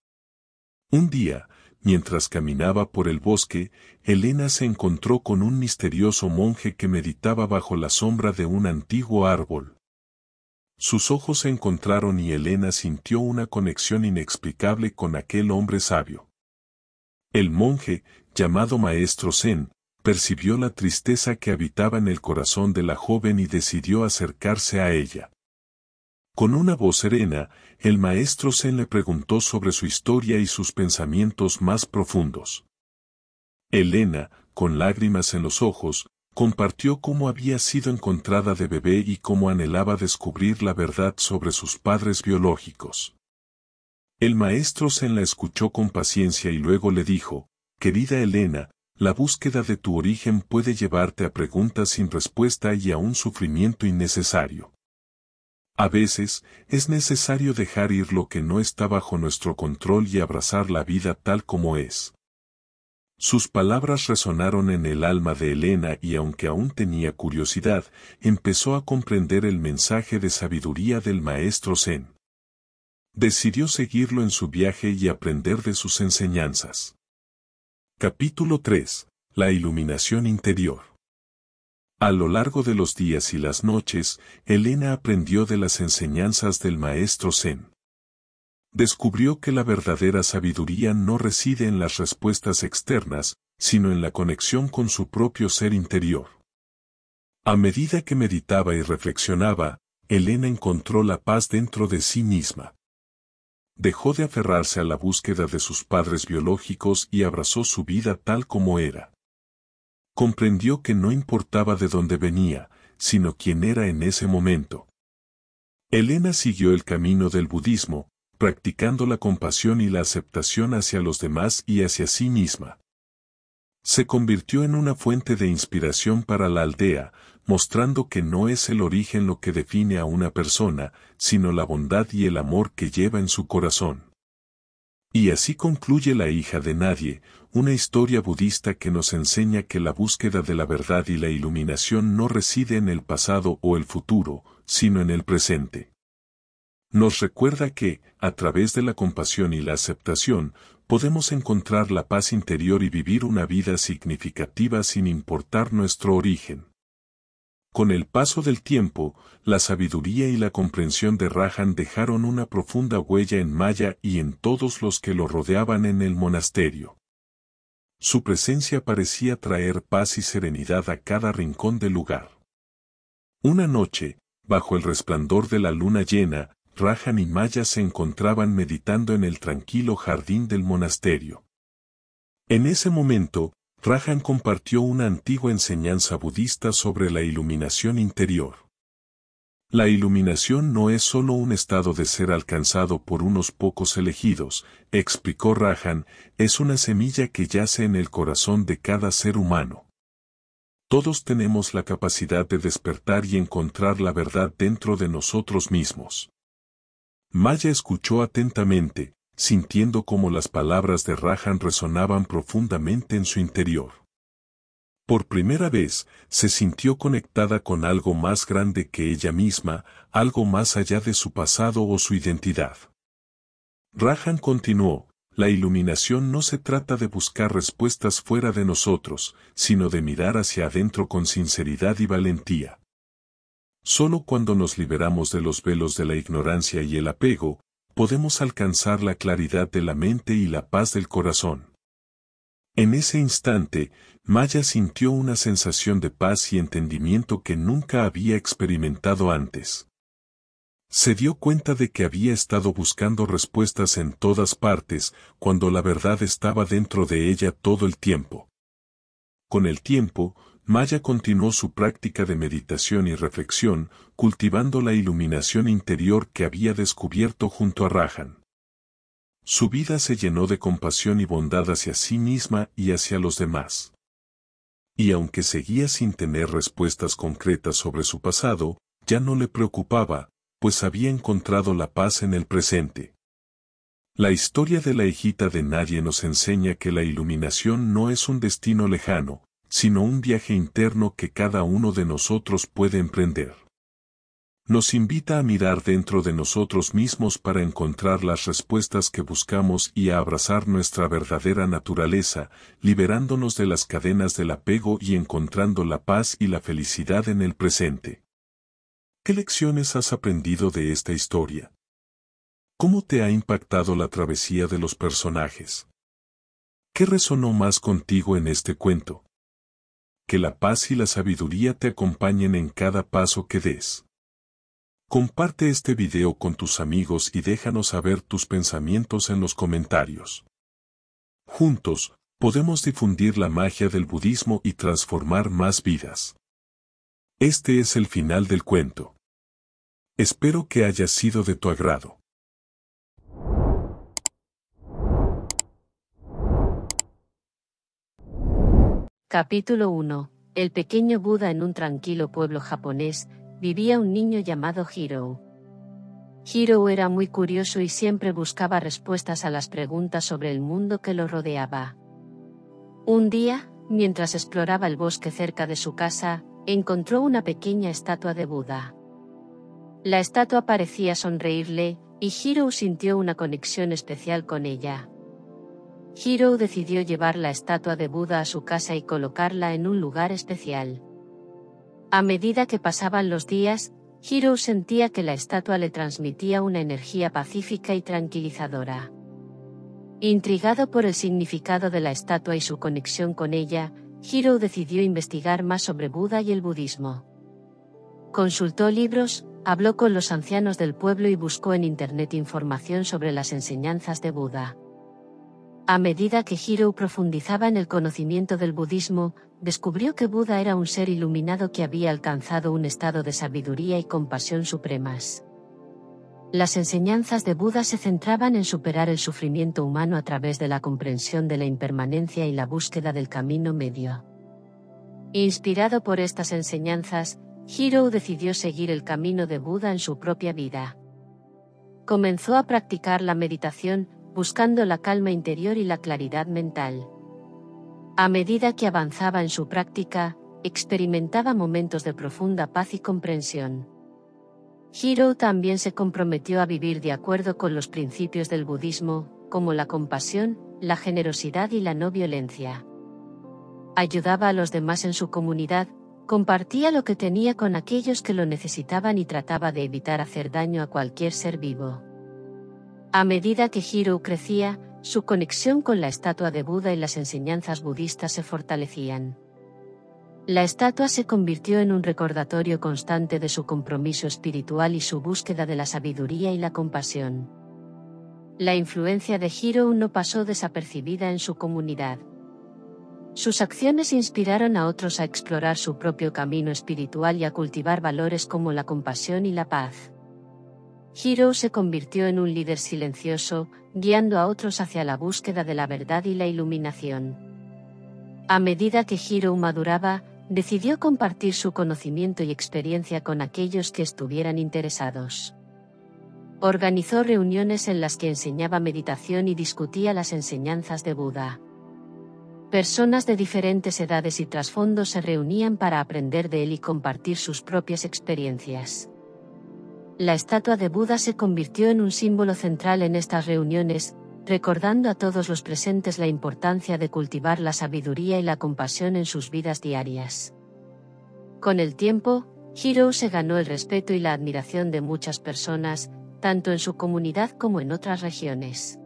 Un día, mientras caminaba por el bosque, Elena se encontró con un misterioso monje que meditaba bajo la sombra de un antiguo árbol. Sus ojos se encontraron y Elena sintió una conexión inexplicable con aquel hombre sabio. El monje, llamado maestro Zen, percibió la tristeza que habitaba en el corazón de la joven y decidió acercarse a ella. Con una voz serena, el maestro Zen le preguntó sobre su historia y sus pensamientos más profundos. Elena, con lágrimas en los ojos, compartió cómo había sido encontrada de bebé y cómo anhelaba descubrir la verdad sobre sus padres biológicos. El maestro Zen la escuchó con paciencia y luego le dijo, Querida Elena, la búsqueda de tu origen puede llevarte a preguntas sin respuesta y a un sufrimiento innecesario. A veces, es necesario dejar ir lo que no está bajo nuestro control y abrazar la vida tal como es. Sus palabras resonaron en el alma de Elena y aunque aún tenía curiosidad, empezó a comprender el mensaje de sabiduría del maestro Zen. Decidió seguirlo en su viaje y aprender de sus enseñanzas. Capítulo 3. La iluminación interior. A lo largo de los días y las noches, Elena aprendió de las enseñanzas del maestro Zen descubrió que la verdadera sabiduría no reside en las respuestas externas, sino en la conexión con su propio ser interior. A medida que meditaba y reflexionaba, Elena encontró la paz dentro de sí misma. Dejó de aferrarse a la búsqueda de sus padres biológicos y abrazó su vida tal como era. Comprendió que no importaba de dónde venía, sino quién era en ese momento. Elena siguió el camino del budismo, practicando la compasión y la aceptación hacia los demás y hacia sí misma. Se convirtió en una fuente de inspiración para la aldea, mostrando que no es el origen lo que define a una persona, sino la bondad y el amor que lleva en su corazón. Y así concluye La hija de nadie, una historia budista que nos enseña que la búsqueda de la verdad y la iluminación no reside en el pasado o el futuro, sino en el presente nos recuerda que, a través de la compasión y la aceptación, podemos encontrar la paz interior y vivir una vida significativa sin importar nuestro origen. Con el paso del tiempo, la sabiduría y la comprensión de Rajan dejaron una profunda huella en Maya y en todos los que lo rodeaban en el monasterio. Su presencia parecía traer paz y serenidad a cada rincón del lugar. Una noche, bajo el resplandor de la luna llena, Rajan y Maya se encontraban meditando en el tranquilo jardín del monasterio. En ese momento, Rajan compartió una antigua enseñanza budista sobre la iluminación interior. La iluminación no es solo un estado de ser alcanzado por unos pocos elegidos, explicó Rajan, es una semilla que yace en el corazón de cada ser humano. Todos tenemos la capacidad de despertar y encontrar la verdad dentro de nosotros mismos. Maya escuchó atentamente, sintiendo cómo las palabras de Rajan resonaban profundamente en su interior. Por primera vez, se sintió conectada con algo más grande que ella misma, algo más allá de su pasado o su identidad. Rajan continuó, la iluminación no se trata de buscar respuestas fuera de nosotros, sino de mirar hacia adentro con sinceridad y valentía. Solo cuando nos liberamos de los velos de la ignorancia y el apego, podemos alcanzar la claridad de la mente y la paz del corazón. En ese instante, Maya sintió una sensación de paz y entendimiento que nunca había experimentado antes. Se dio cuenta de que había estado buscando respuestas en todas partes, cuando la verdad estaba dentro de ella todo el tiempo. Con el tiempo, Maya continuó su práctica de meditación y reflexión, cultivando la iluminación interior que había descubierto junto a Rajan. Su vida se llenó de compasión y bondad hacia sí misma y hacia los demás. Y aunque seguía sin tener respuestas concretas sobre su pasado, ya no le preocupaba, pues había encontrado la paz en el presente. La historia de la hijita de nadie nos enseña que la iluminación no es un destino lejano, sino un viaje interno que cada uno de nosotros puede emprender. Nos invita a mirar dentro de nosotros mismos para encontrar las respuestas que buscamos y a abrazar nuestra verdadera naturaleza, liberándonos de las cadenas del apego y encontrando la paz y la felicidad en el presente. ¿Qué lecciones has aprendido de esta historia? ¿Cómo te ha impactado la travesía de los personajes? ¿Qué resonó más contigo en este cuento? que la paz y la sabiduría te acompañen en cada paso que des. Comparte este video con tus amigos y déjanos saber tus pensamientos en los comentarios. Juntos, podemos difundir la magia del budismo y transformar más vidas. Este es el final del cuento. Espero que haya sido de tu agrado. Capítulo 1. El pequeño Buda en un tranquilo pueblo japonés, vivía un niño llamado Hiro. Hiro era muy curioso y siempre buscaba respuestas a las preguntas sobre el mundo que lo rodeaba. Un día, mientras exploraba el bosque cerca de su casa, encontró una pequeña estatua de Buda. La estatua parecía sonreírle, y Hiro sintió una conexión especial con ella. Hiro decidió llevar la estatua de Buda a su casa y colocarla en un lugar especial. A medida que pasaban los días, Hiro sentía que la estatua le transmitía una energía pacífica y tranquilizadora. Intrigado por el significado de la estatua y su conexión con ella, Hiro decidió investigar más sobre Buda y el budismo. Consultó libros, habló con los ancianos del pueblo y buscó en Internet información sobre las enseñanzas de Buda. A medida que Hiro profundizaba en el conocimiento del budismo, descubrió que Buda era un ser iluminado que había alcanzado un estado de sabiduría y compasión supremas. Las enseñanzas de Buda se centraban en superar el sufrimiento humano a través de la comprensión de la impermanencia y la búsqueda del camino medio. Inspirado por estas enseñanzas, Hiro decidió seguir el camino de Buda en su propia vida. Comenzó a practicar la meditación, buscando la calma interior y la claridad mental. A medida que avanzaba en su práctica, experimentaba momentos de profunda paz y comprensión. Hiro también se comprometió a vivir de acuerdo con los principios del budismo, como la compasión, la generosidad y la no violencia. Ayudaba a los demás en su comunidad, compartía lo que tenía con aquellos que lo necesitaban y trataba de evitar hacer daño a cualquier ser vivo. A medida que Hiro crecía, su conexión con la estatua de Buda y las enseñanzas budistas se fortalecían. La estatua se convirtió en un recordatorio constante de su compromiso espiritual y su búsqueda de la sabiduría y la compasión. La influencia de Hiro no pasó desapercibida en su comunidad. Sus acciones inspiraron a otros a explorar su propio camino espiritual y a cultivar valores como la compasión y la paz. Hiro se convirtió en un líder silencioso, guiando a otros hacia la búsqueda de la verdad y la iluminación. A medida que Hiro maduraba, decidió compartir su conocimiento y experiencia con aquellos que estuvieran interesados. Organizó reuniones en las que enseñaba meditación y discutía las enseñanzas de Buda. Personas de diferentes edades y trasfondos se reunían para aprender de él y compartir sus propias experiencias. La estatua de Buda se convirtió en un símbolo central en estas reuniones, recordando a todos los presentes la importancia de cultivar la sabiduría y la compasión en sus vidas diarias. Con el tiempo, Hiro se ganó el respeto y la admiración de muchas personas, tanto en su comunidad como en otras regiones.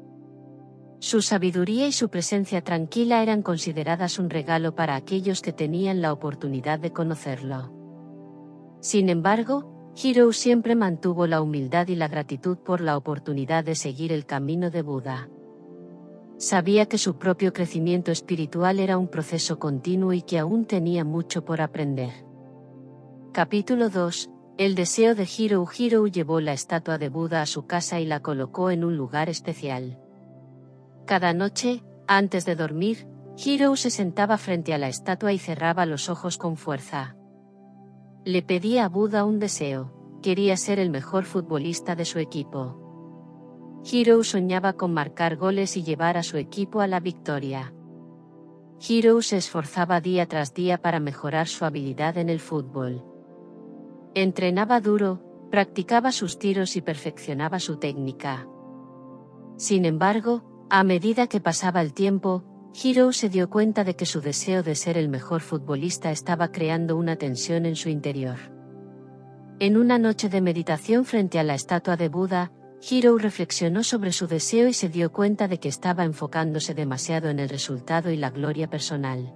Su sabiduría y su presencia tranquila eran consideradas un regalo para aquellos que tenían la oportunidad de conocerlo. Sin embargo, Hiro siempre mantuvo la humildad y la gratitud por la oportunidad de seguir el camino de Buda. Sabía que su propio crecimiento espiritual era un proceso continuo y que aún tenía mucho por aprender. Capítulo 2. El deseo de Hiro Hiro llevó la estatua de Buda a su casa y la colocó en un lugar especial. Cada noche, antes de dormir, Hiro se sentaba frente a la estatua y cerraba los ojos con fuerza. Le pedía a Buda un deseo, quería ser el mejor futbolista de su equipo. Hero soñaba con marcar goles y llevar a su equipo a la victoria. Hero se esforzaba día tras día para mejorar su habilidad en el fútbol. Entrenaba duro, practicaba sus tiros y perfeccionaba su técnica. Sin embargo, a medida que pasaba el tiempo, Hiro se dio cuenta de que su deseo de ser el mejor futbolista estaba creando una tensión en su interior. En una noche de meditación frente a la estatua de Buda, Hiro reflexionó sobre su deseo y se dio cuenta de que estaba enfocándose demasiado en el resultado y la gloria personal.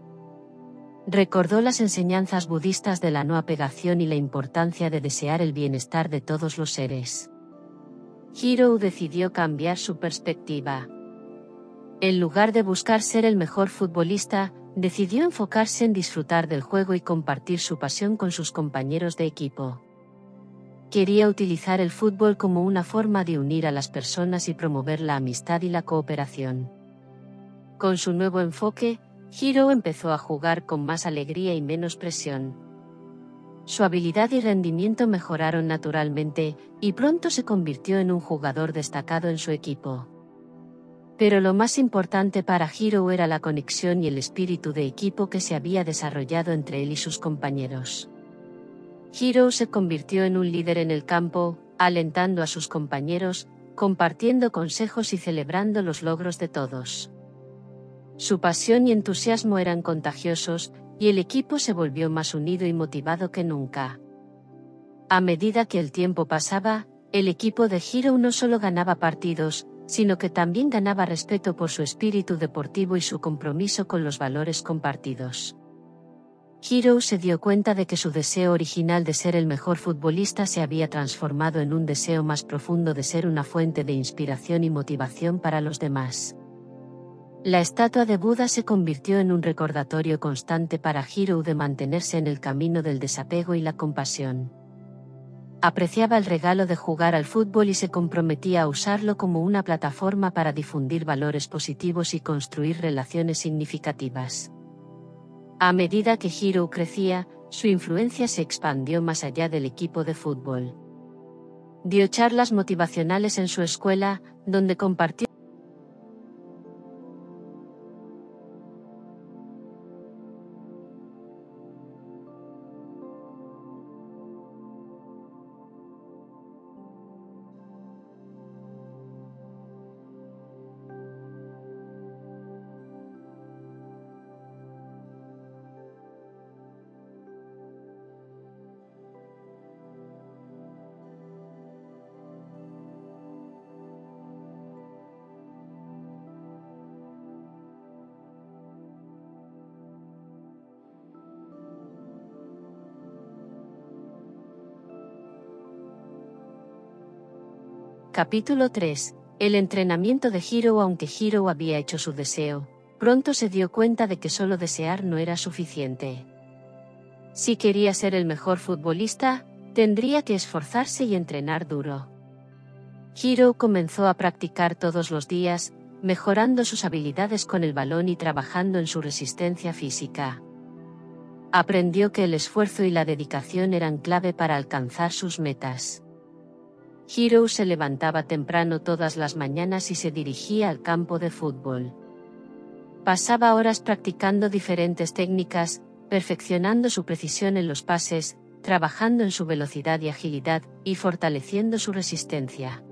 Recordó las enseñanzas budistas de la no apegación y la importancia de desear el bienestar de todos los seres. Hiro decidió cambiar su perspectiva. En lugar de buscar ser el mejor futbolista, decidió enfocarse en disfrutar del juego y compartir su pasión con sus compañeros de equipo. Quería utilizar el fútbol como una forma de unir a las personas y promover la amistad y la cooperación. Con su nuevo enfoque, Hiro empezó a jugar con más alegría y menos presión. Su habilidad y rendimiento mejoraron naturalmente, y pronto se convirtió en un jugador destacado en su equipo. Pero lo más importante para Hiro era la conexión y el espíritu de equipo que se había desarrollado entre él y sus compañeros. Hiro se convirtió en un líder en el campo, alentando a sus compañeros, compartiendo consejos y celebrando los logros de todos. Su pasión y entusiasmo eran contagiosos, y el equipo se volvió más unido y motivado que nunca. A medida que el tiempo pasaba, el equipo de Hiro no solo ganaba partidos, sino que también ganaba respeto por su espíritu deportivo y su compromiso con los valores compartidos. Hiro se dio cuenta de que su deseo original de ser el mejor futbolista se había transformado en un deseo más profundo de ser una fuente de inspiración y motivación para los demás. La estatua de Buda se convirtió en un recordatorio constante para Hiro de mantenerse en el camino del desapego y la compasión apreciaba el regalo de jugar al fútbol y se comprometía a usarlo como una plataforma para difundir valores positivos y construir relaciones significativas. A medida que Hiro crecía, su influencia se expandió más allá del equipo de fútbol. Dio charlas motivacionales en su escuela, donde compartió Capítulo 3. El entrenamiento de Hiro Aunque Hiro había hecho su deseo, pronto se dio cuenta de que solo desear no era suficiente. Si quería ser el mejor futbolista, tendría que esforzarse y entrenar duro. Hiro comenzó a practicar todos los días, mejorando sus habilidades con el balón y trabajando en su resistencia física. Aprendió que el esfuerzo y la dedicación eran clave para alcanzar sus metas. Hiro se levantaba temprano todas las mañanas y se dirigía al campo de fútbol. Pasaba horas practicando diferentes técnicas, perfeccionando su precisión en los pases, trabajando en su velocidad y agilidad, y fortaleciendo su resistencia.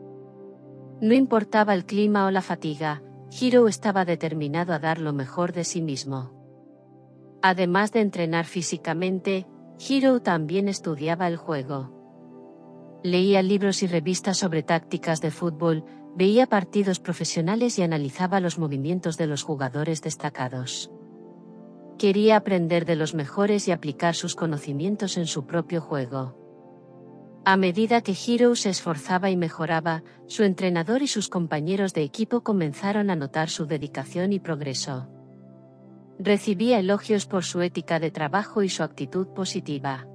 No importaba el clima o la fatiga, Hiro estaba determinado a dar lo mejor de sí mismo. Además de entrenar físicamente, Hiro también estudiaba el juego. Leía libros y revistas sobre tácticas de fútbol, veía partidos profesionales y analizaba los movimientos de los jugadores destacados. Quería aprender de los mejores y aplicar sus conocimientos en su propio juego. A medida que Hiro se esforzaba y mejoraba, su entrenador y sus compañeros de equipo comenzaron a notar su dedicación y progreso. Recibía elogios por su ética de trabajo y su actitud positiva.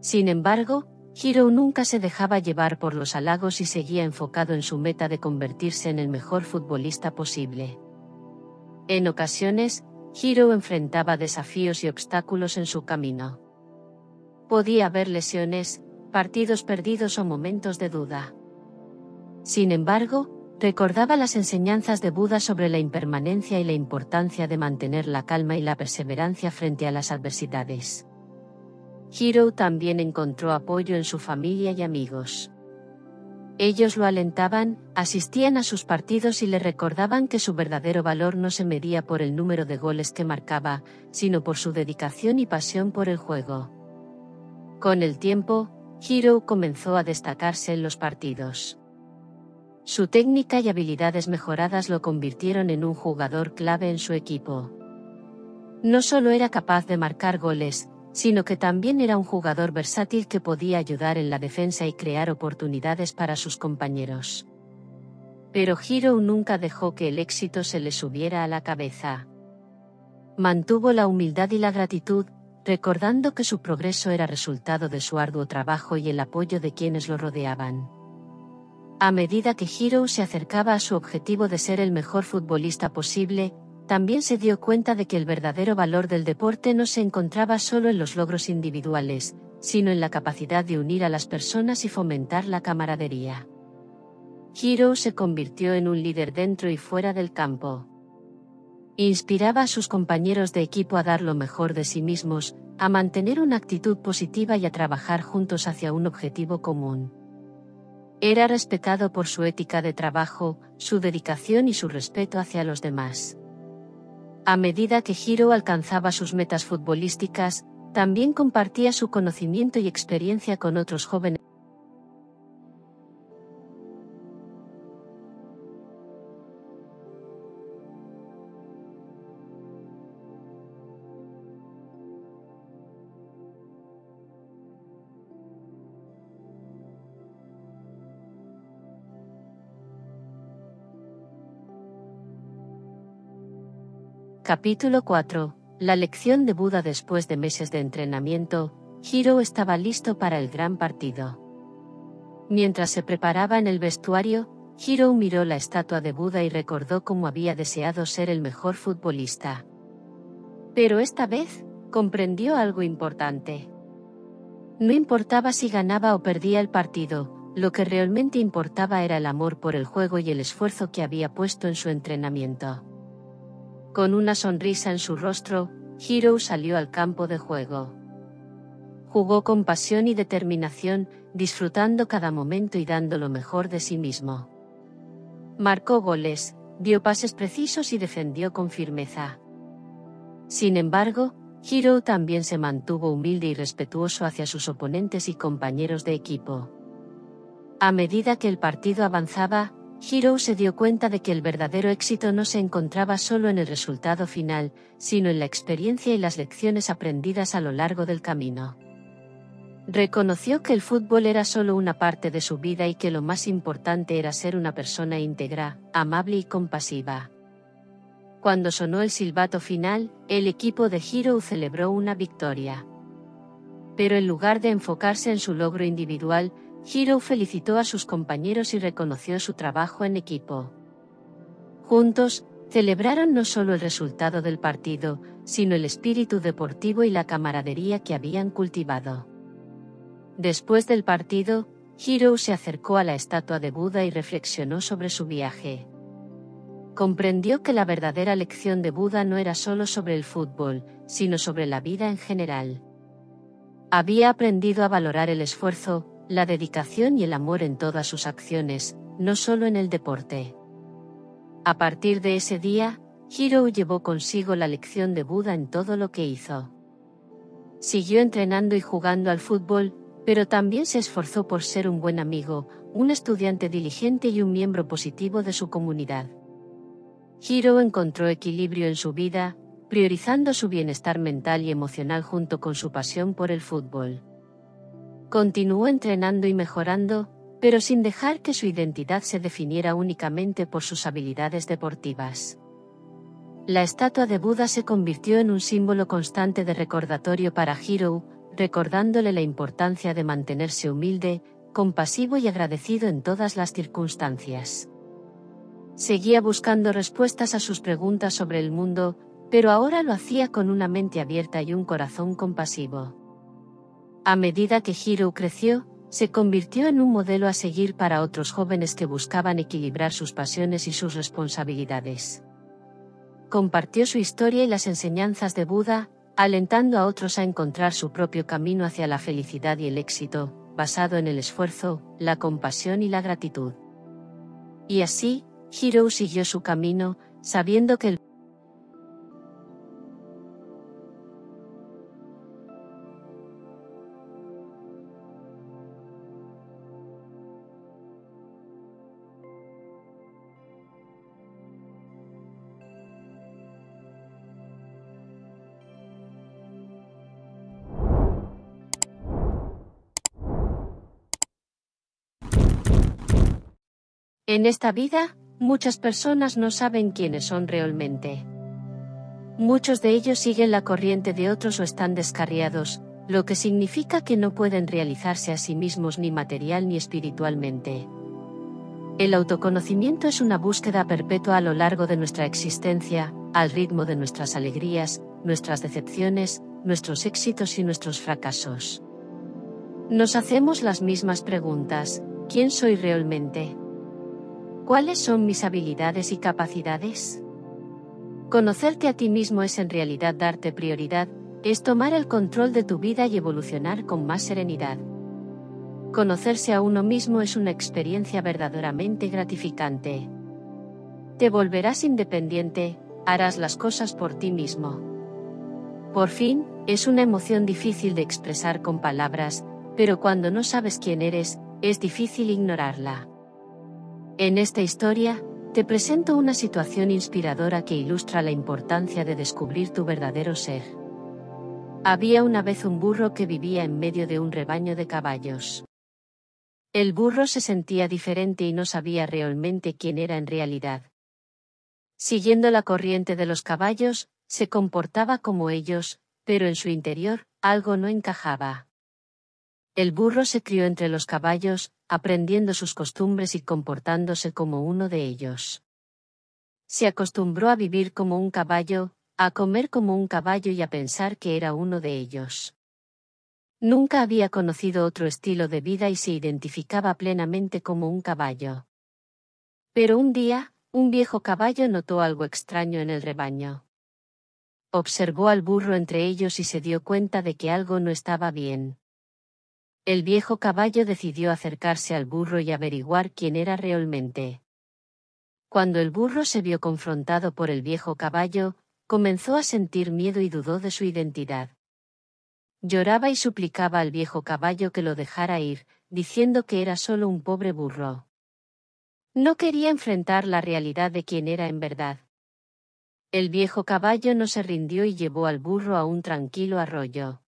Sin embargo, Hiro nunca se dejaba llevar por los halagos y seguía enfocado en su meta de convertirse en el mejor futbolista posible. En ocasiones, Hiro enfrentaba desafíos y obstáculos en su camino. Podía haber lesiones, partidos perdidos o momentos de duda. Sin embargo, recordaba las enseñanzas de Buda sobre la impermanencia y la importancia de mantener la calma y la perseverancia frente a las adversidades. Hiro también encontró apoyo en su familia y amigos. Ellos lo alentaban, asistían a sus partidos y le recordaban que su verdadero valor no se medía por el número de goles que marcaba, sino por su dedicación y pasión por el juego. Con el tiempo, Hiro comenzó a destacarse en los partidos. Su técnica y habilidades mejoradas lo convirtieron en un jugador clave en su equipo. No solo era capaz de marcar goles, sino que también era un jugador versátil que podía ayudar en la defensa y crear oportunidades para sus compañeros. Pero Hiro nunca dejó que el éxito se le subiera a la cabeza. Mantuvo la humildad y la gratitud, recordando que su progreso era resultado de su arduo trabajo y el apoyo de quienes lo rodeaban. A medida que Hiro se acercaba a su objetivo de ser el mejor futbolista posible, también se dio cuenta de que el verdadero valor del deporte no se encontraba solo en los logros individuales, sino en la capacidad de unir a las personas y fomentar la camaradería. Hiro se convirtió en un líder dentro y fuera del campo. Inspiraba a sus compañeros de equipo a dar lo mejor de sí mismos, a mantener una actitud positiva y a trabajar juntos hacia un objetivo común. Era respetado por su ética de trabajo, su dedicación y su respeto hacia los demás. A medida que Hiro alcanzaba sus metas futbolísticas, también compartía su conocimiento y experiencia con otros jóvenes. Capítulo 4. La lección de Buda después de meses de entrenamiento, Hiro estaba listo para el gran partido. Mientras se preparaba en el vestuario, Hiro miró la estatua de Buda y recordó cómo había deseado ser el mejor futbolista. Pero esta vez, comprendió algo importante. No importaba si ganaba o perdía el partido, lo que realmente importaba era el amor por el juego y el esfuerzo que había puesto en su entrenamiento. Con una sonrisa en su rostro, Hiro salió al campo de juego. Jugó con pasión y determinación, disfrutando cada momento y dando lo mejor de sí mismo. Marcó goles, dio pases precisos y defendió con firmeza. Sin embargo, Hiro también se mantuvo humilde y respetuoso hacia sus oponentes y compañeros de equipo. A medida que el partido avanzaba, Hiro se dio cuenta de que el verdadero éxito no se encontraba solo en el resultado final, sino en la experiencia y las lecciones aprendidas a lo largo del camino. Reconoció que el fútbol era solo una parte de su vida y que lo más importante era ser una persona íntegra, amable y compasiva. Cuando sonó el silbato final, el equipo de Hiro celebró una victoria. Pero en lugar de enfocarse en su logro individual, Hiro felicitó a sus compañeros y reconoció su trabajo en equipo. Juntos, celebraron no solo el resultado del partido, sino el espíritu deportivo y la camaradería que habían cultivado. Después del partido, Hiro se acercó a la estatua de Buda y reflexionó sobre su viaje. Comprendió que la verdadera lección de Buda no era solo sobre el fútbol, sino sobre la vida en general. Había aprendido a valorar el esfuerzo, la dedicación y el amor en todas sus acciones, no solo en el deporte. A partir de ese día, Hiro llevó consigo la lección de Buda en todo lo que hizo. Siguió entrenando y jugando al fútbol, pero también se esforzó por ser un buen amigo, un estudiante diligente y un miembro positivo de su comunidad. Hiro encontró equilibrio en su vida, priorizando su bienestar mental y emocional junto con su pasión por el fútbol. Continuó entrenando y mejorando, pero sin dejar que su identidad se definiera únicamente por sus habilidades deportivas. La estatua de Buda se convirtió en un símbolo constante de recordatorio para Hiro, recordándole la importancia de mantenerse humilde, compasivo y agradecido en todas las circunstancias. Seguía buscando respuestas a sus preguntas sobre el mundo, pero ahora lo hacía con una mente abierta y un corazón compasivo. A medida que Hiro creció, se convirtió en un modelo a seguir para otros jóvenes que buscaban equilibrar sus pasiones y sus responsabilidades. Compartió su historia y las enseñanzas de Buda, alentando a otros a encontrar su propio camino hacia la felicidad y el éxito, basado en el esfuerzo, la compasión y la gratitud. Y así, Hiro siguió su camino, sabiendo que el En esta vida, muchas personas no saben quiénes son realmente. Muchos de ellos siguen la corriente de otros o están descarriados, lo que significa que no pueden realizarse a sí mismos ni material ni espiritualmente. El autoconocimiento es una búsqueda perpetua a lo largo de nuestra existencia, al ritmo de nuestras alegrías, nuestras decepciones, nuestros éxitos y nuestros fracasos. Nos hacemos las mismas preguntas, ¿quién soy realmente? ¿Cuáles son mis habilidades y capacidades? Conocerte a ti mismo es en realidad darte prioridad, es tomar el control de tu vida y evolucionar con más serenidad. Conocerse a uno mismo es una experiencia verdaderamente gratificante. Te volverás independiente, harás las cosas por ti mismo. Por fin, es una emoción difícil de expresar con palabras, pero cuando no sabes quién eres, es difícil ignorarla. En esta historia, te presento una situación inspiradora que ilustra la importancia de descubrir tu verdadero ser. Había una vez un burro que vivía en medio de un rebaño de caballos. El burro se sentía diferente y no sabía realmente quién era en realidad. Siguiendo la corriente de los caballos, se comportaba como ellos, pero en su interior, algo no encajaba. El burro se crió entre los caballos, aprendiendo sus costumbres y comportándose como uno de ellos. Se acostumbró a vivir como un caballo, a comer como un caballo y a pensar que era uno de ellos. Nunca había conocido otro estilo de vida y se identificaba plenamente como un caballo. Pero un día, un viejo caballo notó algo extraño en el rebaño. Observó al burro entre ellos y se dio cuenta de que algo no estaba bien. El viejo caballo decidió acercarse al burro y averiguar quién era realmente. Cuando el burro se vio confrontado por el viejo caballo, comenzó a sentir miedo y dudó de su identidad. Lloraba y suplicaba al viejo caballo que lo dejara ir, diciendo que era solo un pobre burro. No quería enfrentar la realidad de quién era en verdad. El viejo caballo no se rindió y llevó al burro a un tranquilo arroyo.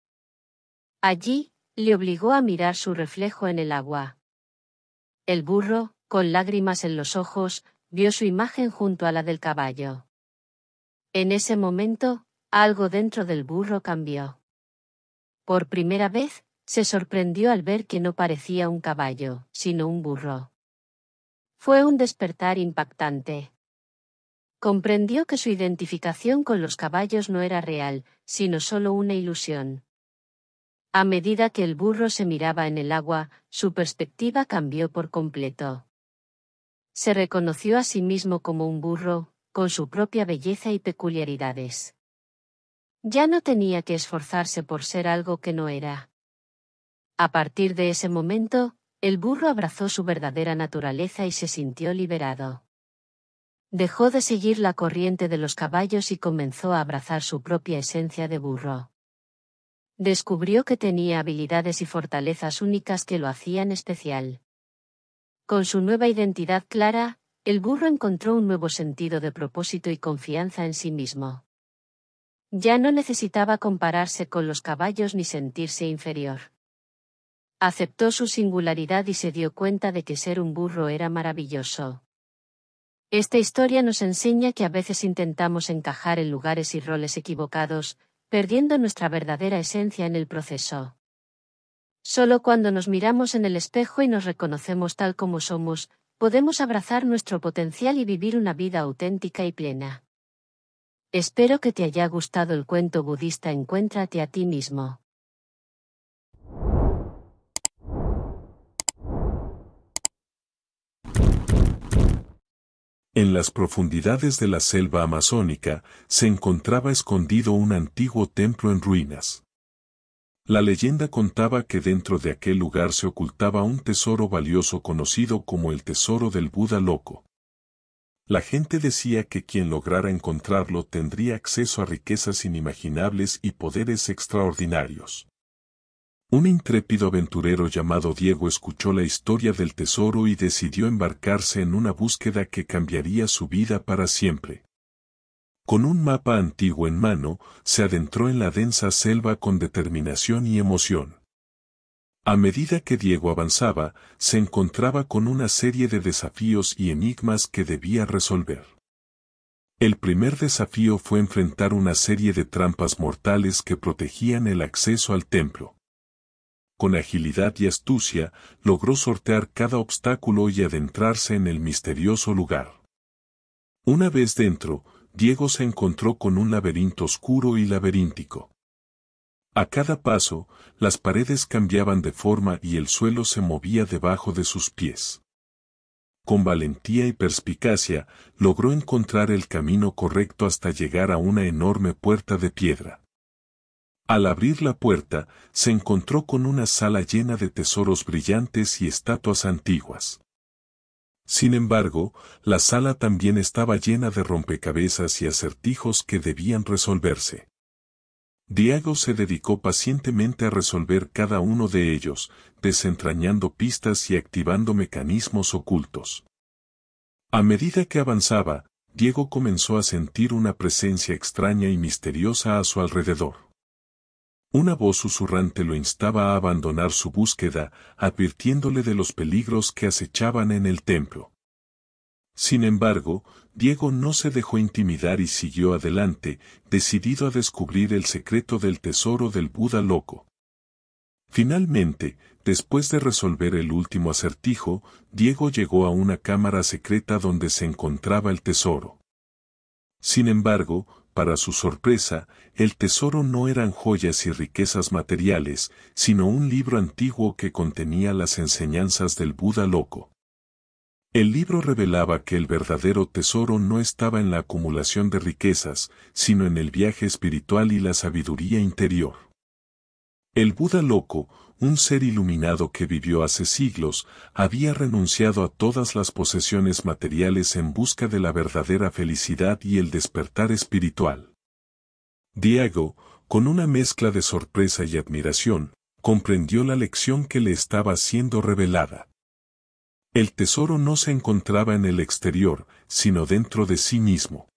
Allí, le obligó a mirar su reflejo en el agua. El burro, con lágrimas en los ojos, vio su imagen junto a la del caballo. En ese momento, algo dentro del burro cambió. Por primera vez, se sorprendió al ver que no parecía un caballo, sino un burro. Fue un despertar impactante. Comprendió que su identificación con los caballos no era real, sino solo una ilusión. A medida que el burro se miraba en el agua, su perspectiva cambió por completo. Se reconoció a sí mismo como un burro, con su propia belleza y peculiaridades. Ya no tenía que esforzarse por ser algo que no era. A partir de ese momento, el burro abrazó su verdadera naturaleza y se sintió liberado. Dejó de seguir la corriente de los caballos y comenzó a abrazar su propia esencia de burro. Descubrió que tenía habilidades y fortalezas únicas que lo hacían especial. Con su nueva identidad clara, el burro encontró un nuevo sentido de propósito y confianza en sí mismo. Ya no necesitaba compararse con los caballos ni sentirse inferior. Aceptó su singularidad y se dio cuenta de que ser un burro era maravilloso. Esta historia nos enseña que a veces intentamos encajar en lugares y roles equivocados, perdiendo nuestra verdadera esencia en el proceso. Solo cuando nos miramos en el espejo y nos reconocemos tal como somos, podemos abrazar nuestro potencial y vivir una vida auténtica y plena. Espero que te haya gustado el cuento budista Encuéntrate a ti mismo. las profundidades de la selva amazónica, se encontraba escondido un antiguo templo en ruinas. La leyenda contaba que dentro de aquel lugar se ocultaba un tesoro valioso conocido como el tesoro del Buda loco. La gente decía que quien lograra encontrarlo tendría acceso a riquezas inimaginables y poderes extraordinarios. Un intrépido aventurero llamado Diego escuchó la historia del tesoro y decidió embarcarse en una búsqueda que cambiaría su vida para siempre. Con un mapa antiguo en mano, se adentró en la densa selva con determinación y emoción. A medida que Diego avanzaba, se encontraba con una serie de desafíos y enigmas que debía resolver. El primer desafío fue enfrentar una serie de trampas mortales que protegían el acceso al templo con agilidad y astucia, logró sortear cada obstáculo y adentrarse en el misterioso lugar. Una vez dentro, Diego se encontró con un laberinto oscuro y laberíntico. A cada paso, las paredes cambiaban de forma y el suelo se movía debajo de sus pies. Con valentía y perspicacia, logró encontrar el camino correcto hasta llegar a una enorme puerta de piedra. Al abrir la puerta, se encontró con una sala llena de tesoros brillantes y estatuas antiguas. Sin embargo, la sala también estaba llena de rompecabezas y acertijos que debían resolverse. Diego se dedicó pacientemente a resolver cada uno de ellos, desentrañando pistas y activando mecanismos ocultos. A medida que avanzaba, Diego comenzó a sentir una presencia extraña y misteriosa a su alrededor. Una voz susurrante lo instaba a abandonar su búsqueda, advirtiéndole de los peligros que acechaban en el templo. Sin embargo, Diego no se dejó intimidar y siguió adelante, decidido a descubrir el secreto del tesoro del Buda loco. Finalmente, después de resolver el último acertijo, Diego llegó a una cámara secreta donde se encontraba el tesoro. Sin embargo, para su sorpresa, el tesoro no eran joyas y riquezas materiales, sino un libro antiguo que contenía las enseñanzas del Buda loco. El libro revelaba que el verdadero tesoro no estaba en la acumulación de riquezas, sino en el viaje espiritual y la sabiduría interior. El Buda loco, un ser iluminado que vivió hace siglos, había renunciado a todas las posesiones materiales en busca de la verdadera felicidad y el despertar espiritual. Diego, con una mezcla de sorpresa y admiración, comprendió la lección que le estaba siendo revelada. El tesoro no se encontraba en el exterior, sino dentro de sí mismo.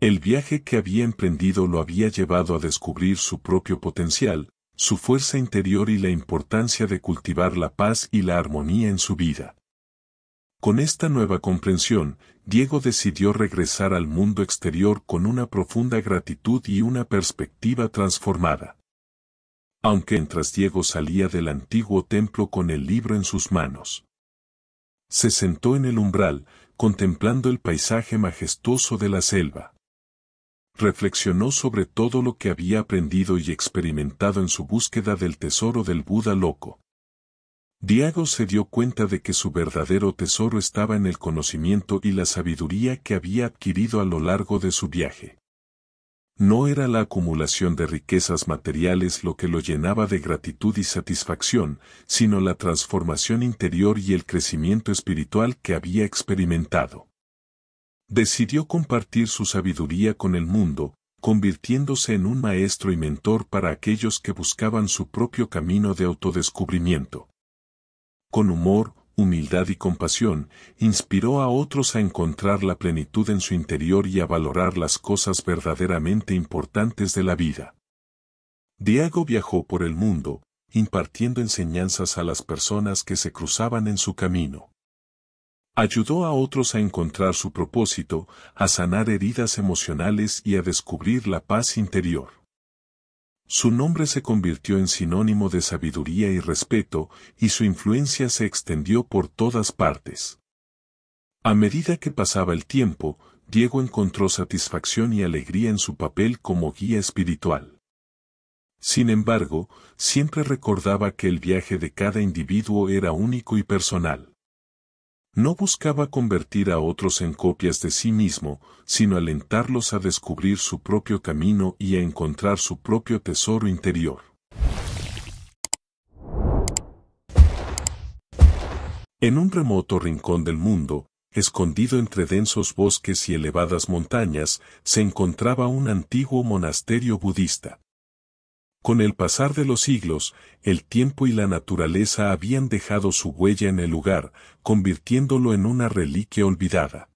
El viaje que había emprendido lo había llevado a descubrir su propio potencial, su fuerza interior y la importancia de cultivar la paz y la armonía en su vida. Con esta nueva comprensión, Diego decidió regresar al mundo exterior con una profunda gratitud y una perspectiva transformada. Aunque mientras Diego salía del antiguo templo con el libro en sus manos, se sentó en el umbral, contemplando el paisaje majestuoso de la selva reflexionó sobre todo lo que había aprendido y experimentado en su búsqueda del tesoro del Buda loco. Diago se dio cuenta de que su verdadero tesoro estaba en el conocimiento y la sabiduría que había adquirido a lo largo de su viaje. No era la acumulación de riquezas materiales lo que lo llenaba de gratitud y satisfacción, sino la transformación interior y el crecimiento espiritual que había experimentado decidió compartir su sabiduría con el mundo, convirtiéndose en un maestro y mentor para aquellos que buscaban su propio camino de autodescubrimiento. Con humor, humildad y compasión, inspiró a otros a encontrar la plenitud en su interior y a valorar las cosas verdaderamente importantes de la vida. Diego viajó por el mundo, impartiendo enseñanzas a las personas que se cruzaban en su camino. Ayudó a otros a encontrar su propósito, a sanar heridas emocionales y a descubrir la paz interior. Su nombre se convirtió en sinónimo de sabiduría y respeto, y su influencia se extendió por todas partes. A medida que pasaba el tiempo, Diego encontró satisfacción y alegría en su papel como guía espiritual. Sin embargo, siempre recordaba que el viaje de cada individuo era único y personal. No buscaba convertir a otros en copias de sí mismo, sino alentarlos a descubrir su propio camino y a encontrar su propio tesoro interior. En un remoto rincón del mundo, escondido entre densos bosques y elevadas montañas, se encontraba un antiguo monasterio budista. Con el pasar de los siglos, el tiempo y la naturaleza habían dejado su huella en el lugar, convirtiéndolo en una reliquia olvidada.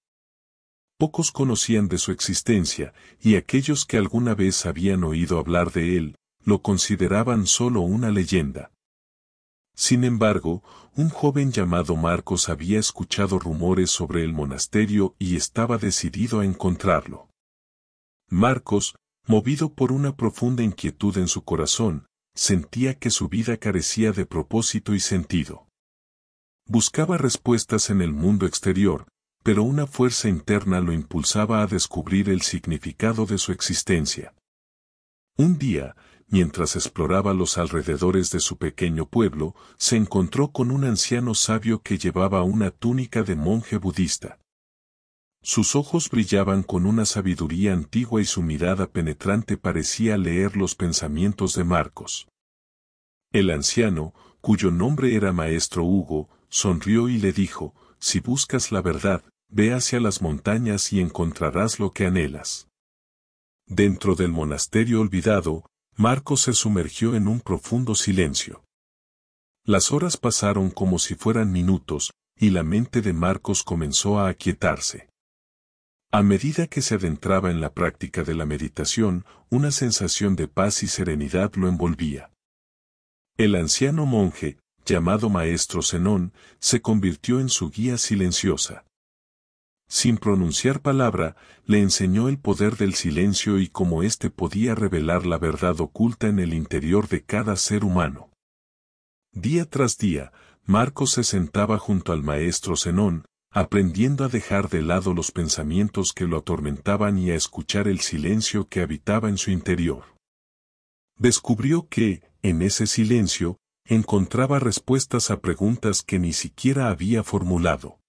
Pocos conocían de su existencia, y aquellos que alguna vez habían oído hablar de él, lo consideraban solo una leyenda. Sin embargo, un joven llamado Marcos había escuchado rumores sobre el monasterio y estaba decidido a encontrarlo. Marcos, Movido por una profunda inquietud en su corazón, sentía que su vida carecía de propósito y sentido. Buscaba respuestas en el mundo exterior, pero una fuerza interna lo impulsaba a descubrir el significado de su existencia. Un día, mientras exploraba los alrededores de su pequeño pueblo, se encontró con un anciano sabio que llevaba una túnica de monje budista. Sus ojos brillaban con una sabiduría antigua y su mirada penetrante parecía leer los pensamientos de Marcos. El anciano, cuyo nombre era Maestro Hugo, sonrió y le dijo, Si buscas la verdad, ve hacia las montañas y encontrarás lo que anhelas. Dentro del monasterio olvidado, Marcos se sumergió en un profundo silencio. Las horas pasaron como si fueran minutos, y la mente de Marcos comenzó a aquietarse. A medida que se adentraba en la práctica de la meditación, una sensación de paz y serenidad lo envolvía. El anciano monje, llamado maestro Zenón, se convirtió en su guía silenciosa. Sin pronunciar palabra, le enseñó el poder del silencio y cómo éste podía revelar la verdad oculta en el interior de cada ser humano. Día tras día, Marcos se sentaba junto al maestro Zenón, aprendiendo a dejar de lado los pensamientos que lo atormentaban y a escuchar el silencio que habitaba en su interior. Descubrió que, en ese silencio, encontraba respuestas a preguntas que ni siquiera había formulado.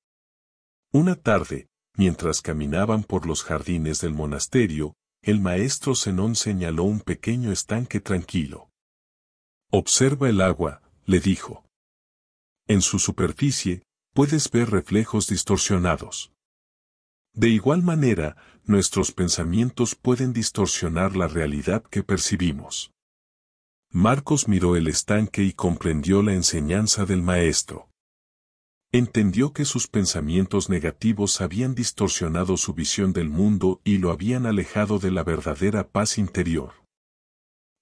Una tarde, mientras caminaban por los jardines del monasterio, el maestro Zenón señaló un pequeño estanque tranquilo. Observa el agua, le dijo. En su superficie, puedes ver reflejos distorsionados. De igual manera, nuestros pensamientos pueden distorsionar la realidad que percibimos. Marcos miró el estanque y comprendió la enseñanza del maestro. Entendió que sus pensamientos negativos habían distorsionado su visión del mundo y lo habían alejado de la verdadera paz interior.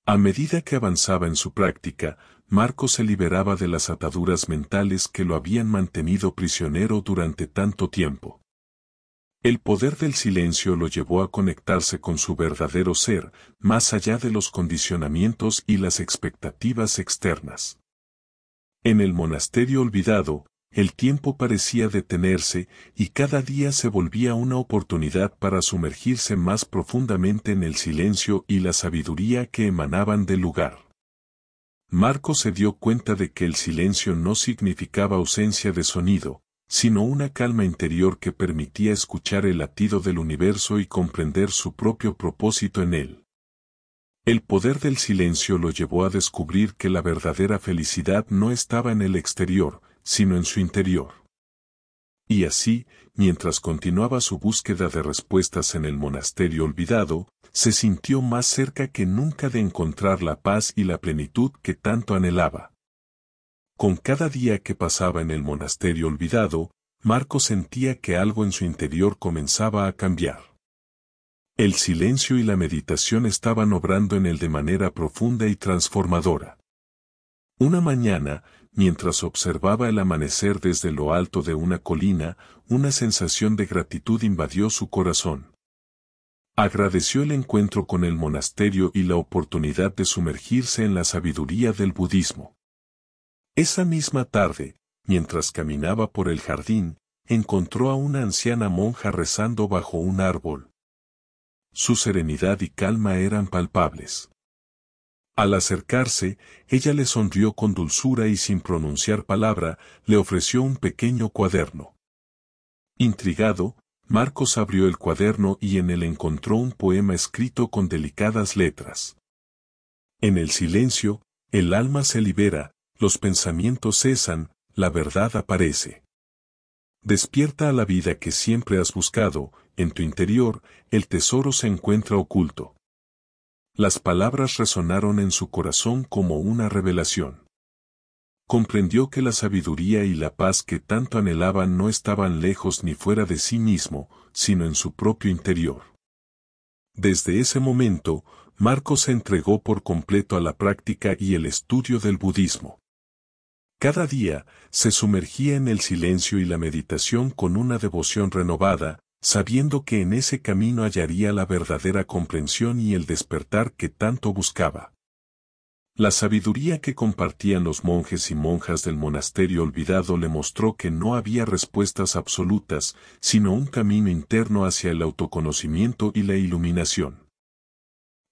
A medida que avanzaba en su práctica, Marco se liberaba de las ataduras mentales que lo habían mantenido prisionero durante tanto tiempo. El poder del silencio lo llevó a conectarse con su verdadero ser, más allá de los condicionamientos y las expectativas externas. En el monasterio olvidado, el tiempo parecía detenerse y cada día se volvía una oportunidad para sumergirse más profundamente en el silencio y la sabiduría que emanaban del lugar. Marco se dio cuenta de que el silencio no significaba ausencia de sonido, sino una calma interior que permitía escuchar el latido del universo y comprender su propio propósito en él. El poder del silencio lo llevó a descubrir que la verdadera felicidad no estaba en el exterior, sino en su interior. Y así, mientras continuaba su búsqueda de respuestas en el monasterio olvidado, se sintió más cerca que nunca de encontrar la paz y la plenitud que tanto anhelaba. Con cada día que pasaba en el monasterio olvidado, Marco sentía que algo en su interior comenzaba a cambiar. El silencio y la meditación estaban obrando en él de manera profunda y transformadora. Una mañana, mientras observaba el amanecer desde lo alto de una colina, una sensación de gratitud invadió su corazón. Agradeció el encuentro con el monasterio y la oportunidad de sumergirse en la sabiduría del budismo. Esa misma tarde, mientras caminaba por el jardín, encontró a una anciana monja rezando bajo un árbol. Su serenidad y calma eran palpables. Al acercarse, ella le sonrió con dulzura y sin pronunciar palabra, le ofreció un pequeño cuaderno. Intrigado, Marcos abrió el cuaderno y en él encontró un poema escrito con delicadas letras. En el silencio, el alma se libera, los pensamientos cesan, la verdad aparece. Despierta a la vida que siempre has buscado, en tu interior, el tesoro se encuentra oculto. Las palabras resonaron en su corazón como una revelación. Comprendió que la sabiduría y la paz que tanto anhelaban no estaban lejos ni fuera de sí mismo, sino en su propio interior. Desde ese momento, Marco se entregó por completo a la práctica y el estudio del budismo. Cada día, se sumergía en el silencio y la meditación con una devoción renovada, sabiendo que en ese camino hallaría la verdadera comprensión y el despertar que tanto buscaba. La sabiduría que compartían los monjes y monjas del monasterio olvidado le mostró que no había respuestas absolutas, sino un camino interno hacia el autoconocimiento y la iluminación.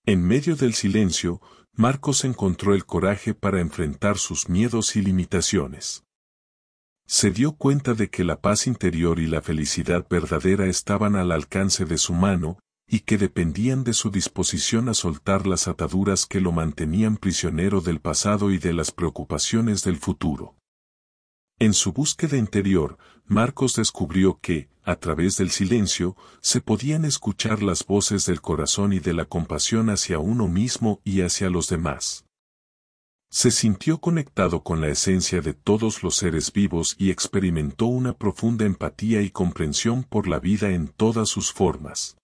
En medio del silencio, Marcos encontró el coraje para enfrentar sus miedos y limitaciones se dio cuenta de que la paz interior y la felicidad verdadera estaban al alcance de su mano, y que dependían de su disposición a soltar las ataduras que lo mantenían prisionero del pasado y de las preocupaciones del futuro. En su búsqueda interior, Marcos descubrió que, a través del silencio, se podían escuchar las voces del corazón y de la compasión hacia uno mismo y hacia los demás. Se sintió conectado con la esencia de todos los seres vivos y experimentó una profunda empatía y comprensión por la vida en todas sus formas.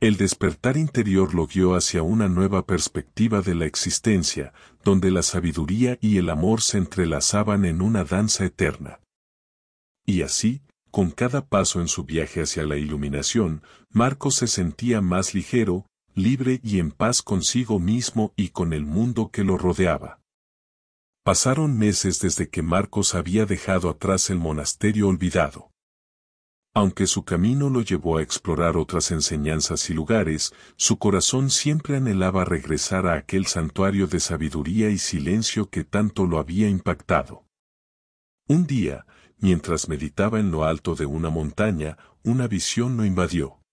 El despertar interior lo guió hacia una nueva perspectiva de la existencia, donde la sabiduría y el amor se entrelazaban en una danza eterna. Y así, con cada paso en su viaje hacia la iluminación, Marco se sentía más ligero, libre y en paz consigo mismo y con el mundo que lo rodeaba. Pasaron meses desde que Marcos había dejado atrás el monasterio olvidado. Aunque su camino lo llevó a explorar otras enseñanzas y lugares, su corazón siempre anhelaba regresar a aquel santuario de sabiduría y silencio que tanto lo había impactado. Un día, mientras meditaba en lo alto de una montaña, una visión lo invadió.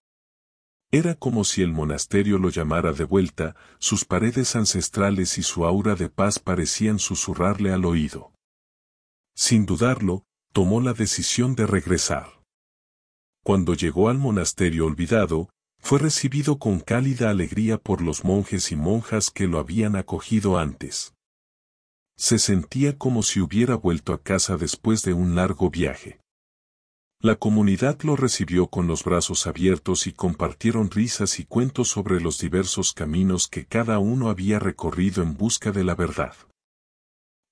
Era como si el monasterio lo llamara de vuelta, sus paredes ancestrales y su aura de paz parecían susurrarle al oído. Sin dudarlo, tomó la decisión de regresar. Cuando llegó al monasterio olvidado, fue recibido con cálida alegría por los monjes y monjas que lo habían acogido antes. Se sentía como si hubiera vuelto a casa después de un largo viaje. La comunidad lo recibió con los brazos abiertos y compartieron risas y cuentos sobre los diversos caminos que cada uno había recorrido en busca de la verdad.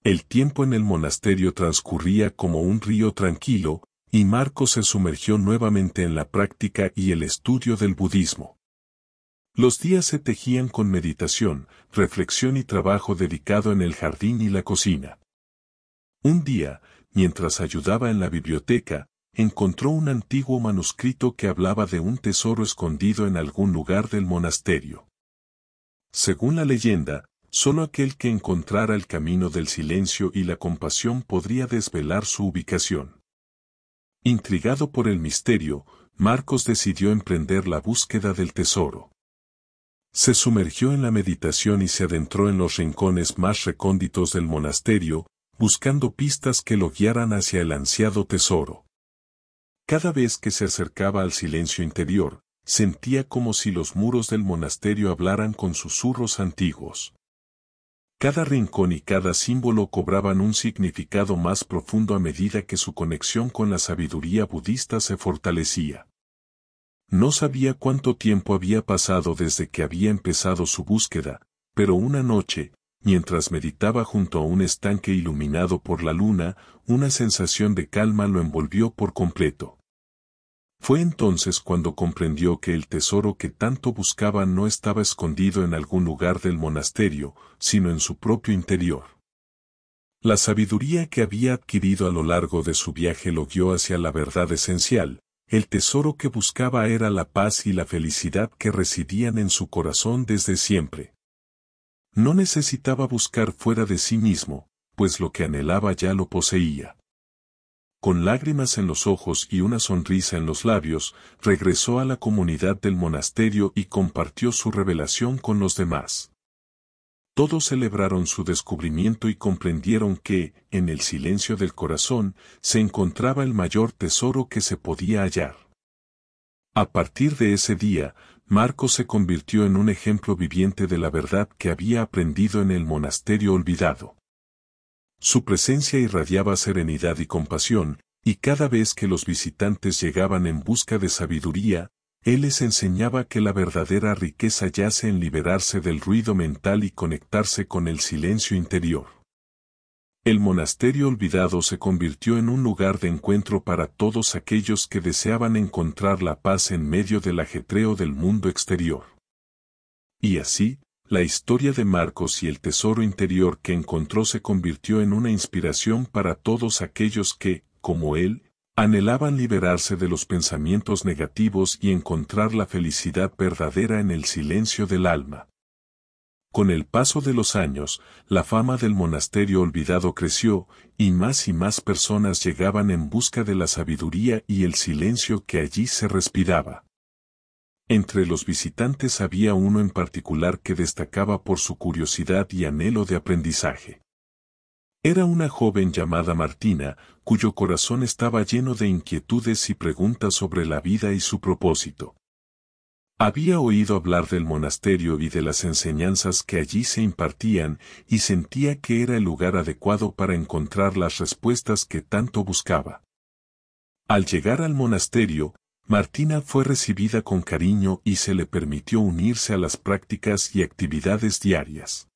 El tiempo en el monasterio transcurría como un río tranquilo, y Marco se sumergió nuevamente en la práctica y el estudio del budismo. Los días se tejían con meditación, reflexión y trabajo dedicado en el jardín y la cocina. Un día, mientras ayudaba en la biblioteca, encontró un antiguo manuscrito que hablaba de un tesoro escondido en algún lugar del monasterio. Según la leyenda, solo aquel que encontrara el camino del silencio y la compasión podría desvelar su ubicación. Intrigado por el misterio, Marcos decidió emprender la búsqueda del tesoro. Se sumergió en la meditación y se adentró en los rincones más recónditos del monasterio, buscando pistas que lo guiaran hacia el ansiado tesoro. Cada vez que se acercaba al silencio interior, sentía como si los muros del monasterio hablaran con susurros antiguos. Cada rincón y cada símbolo cobraban un significado más profundo a medida que su conexión con la sabiduría budista se fortalecía. No sabía cuánto tiempo había pasado desde que había empezado su búsqueda, pero una noche, mientras meditaba junto a un estanque iluminado por la luna, una sensación de calma lo envolvió por completo. Fue entonces cuando comprendió que el tesoro que tanto buscaba no estaba escondido en algún lugar del monasterio, sino en su propio interior. La sabiduría que había adquirido a lo largo de su viaje lo guió hacia la verdad esencial, el tesoro que buscaba era la paz y la felicidad que residían en su corazón desde siempre. No necesitaba buscar fuera de sí mismo, pues lo que anhelaba ya lo poseía con lágrimas en los ojos y una sonrisa en los labios, regresó a la comunidad del monasterio y compartió su revelación con los demás. Todos celebraron su descubrimiento y comprendieron que, en el silencio del corazón, se encontraba el mayor tesoro que se podía hallar. A partir de ese día, Marco se convirtió en un ejemplo viviente de la verdad que había aprendido en el monasterio olvidado. Su presencia irradiaba serenidad y compasión, y cada vez que los visitantes llegaban en busca de sabiduría, él les enseñaba que la verdadera riqueza yace en liberarse del ruido mental y conectarse con el silencio interior. El monasterio olvidado se convirtió en un lugar de encuentro para todos aquellos que deseaban encontrar la paz en medio del ajetreo del mundo exterior. Y así, la historia de Marcos y el tesoro interior que encontró se convirtió en una inspiración para todos aquellos que, como él, anhelaban liberarse de los pensamientos negativos y encontrar la felicidad verdadera en el silencio del alma. Con el paso de los años, la fama del monasterio olvidado creció, y más y más personas llegaban en busca de la sabiduría y el silencio que allí se respiraba. Entre los visitantes había uno en particular que destacaba por su curiosidad y anhelo de aprendizaje. Era una joven llamada Martina, cuyo corazón estaba lleno de inquietudes y preguntas sobre la vida y su propósito. Había oído hablar del monasterio y de las enseñanzas que allí se impartían y sentía que era el lugar adecuado para encontrar las respuestas que tanto buscaba. Al llegar al monasterio, Martina fue recibida con cariño y se le permitió unirse a las prácticas y actividades diarias.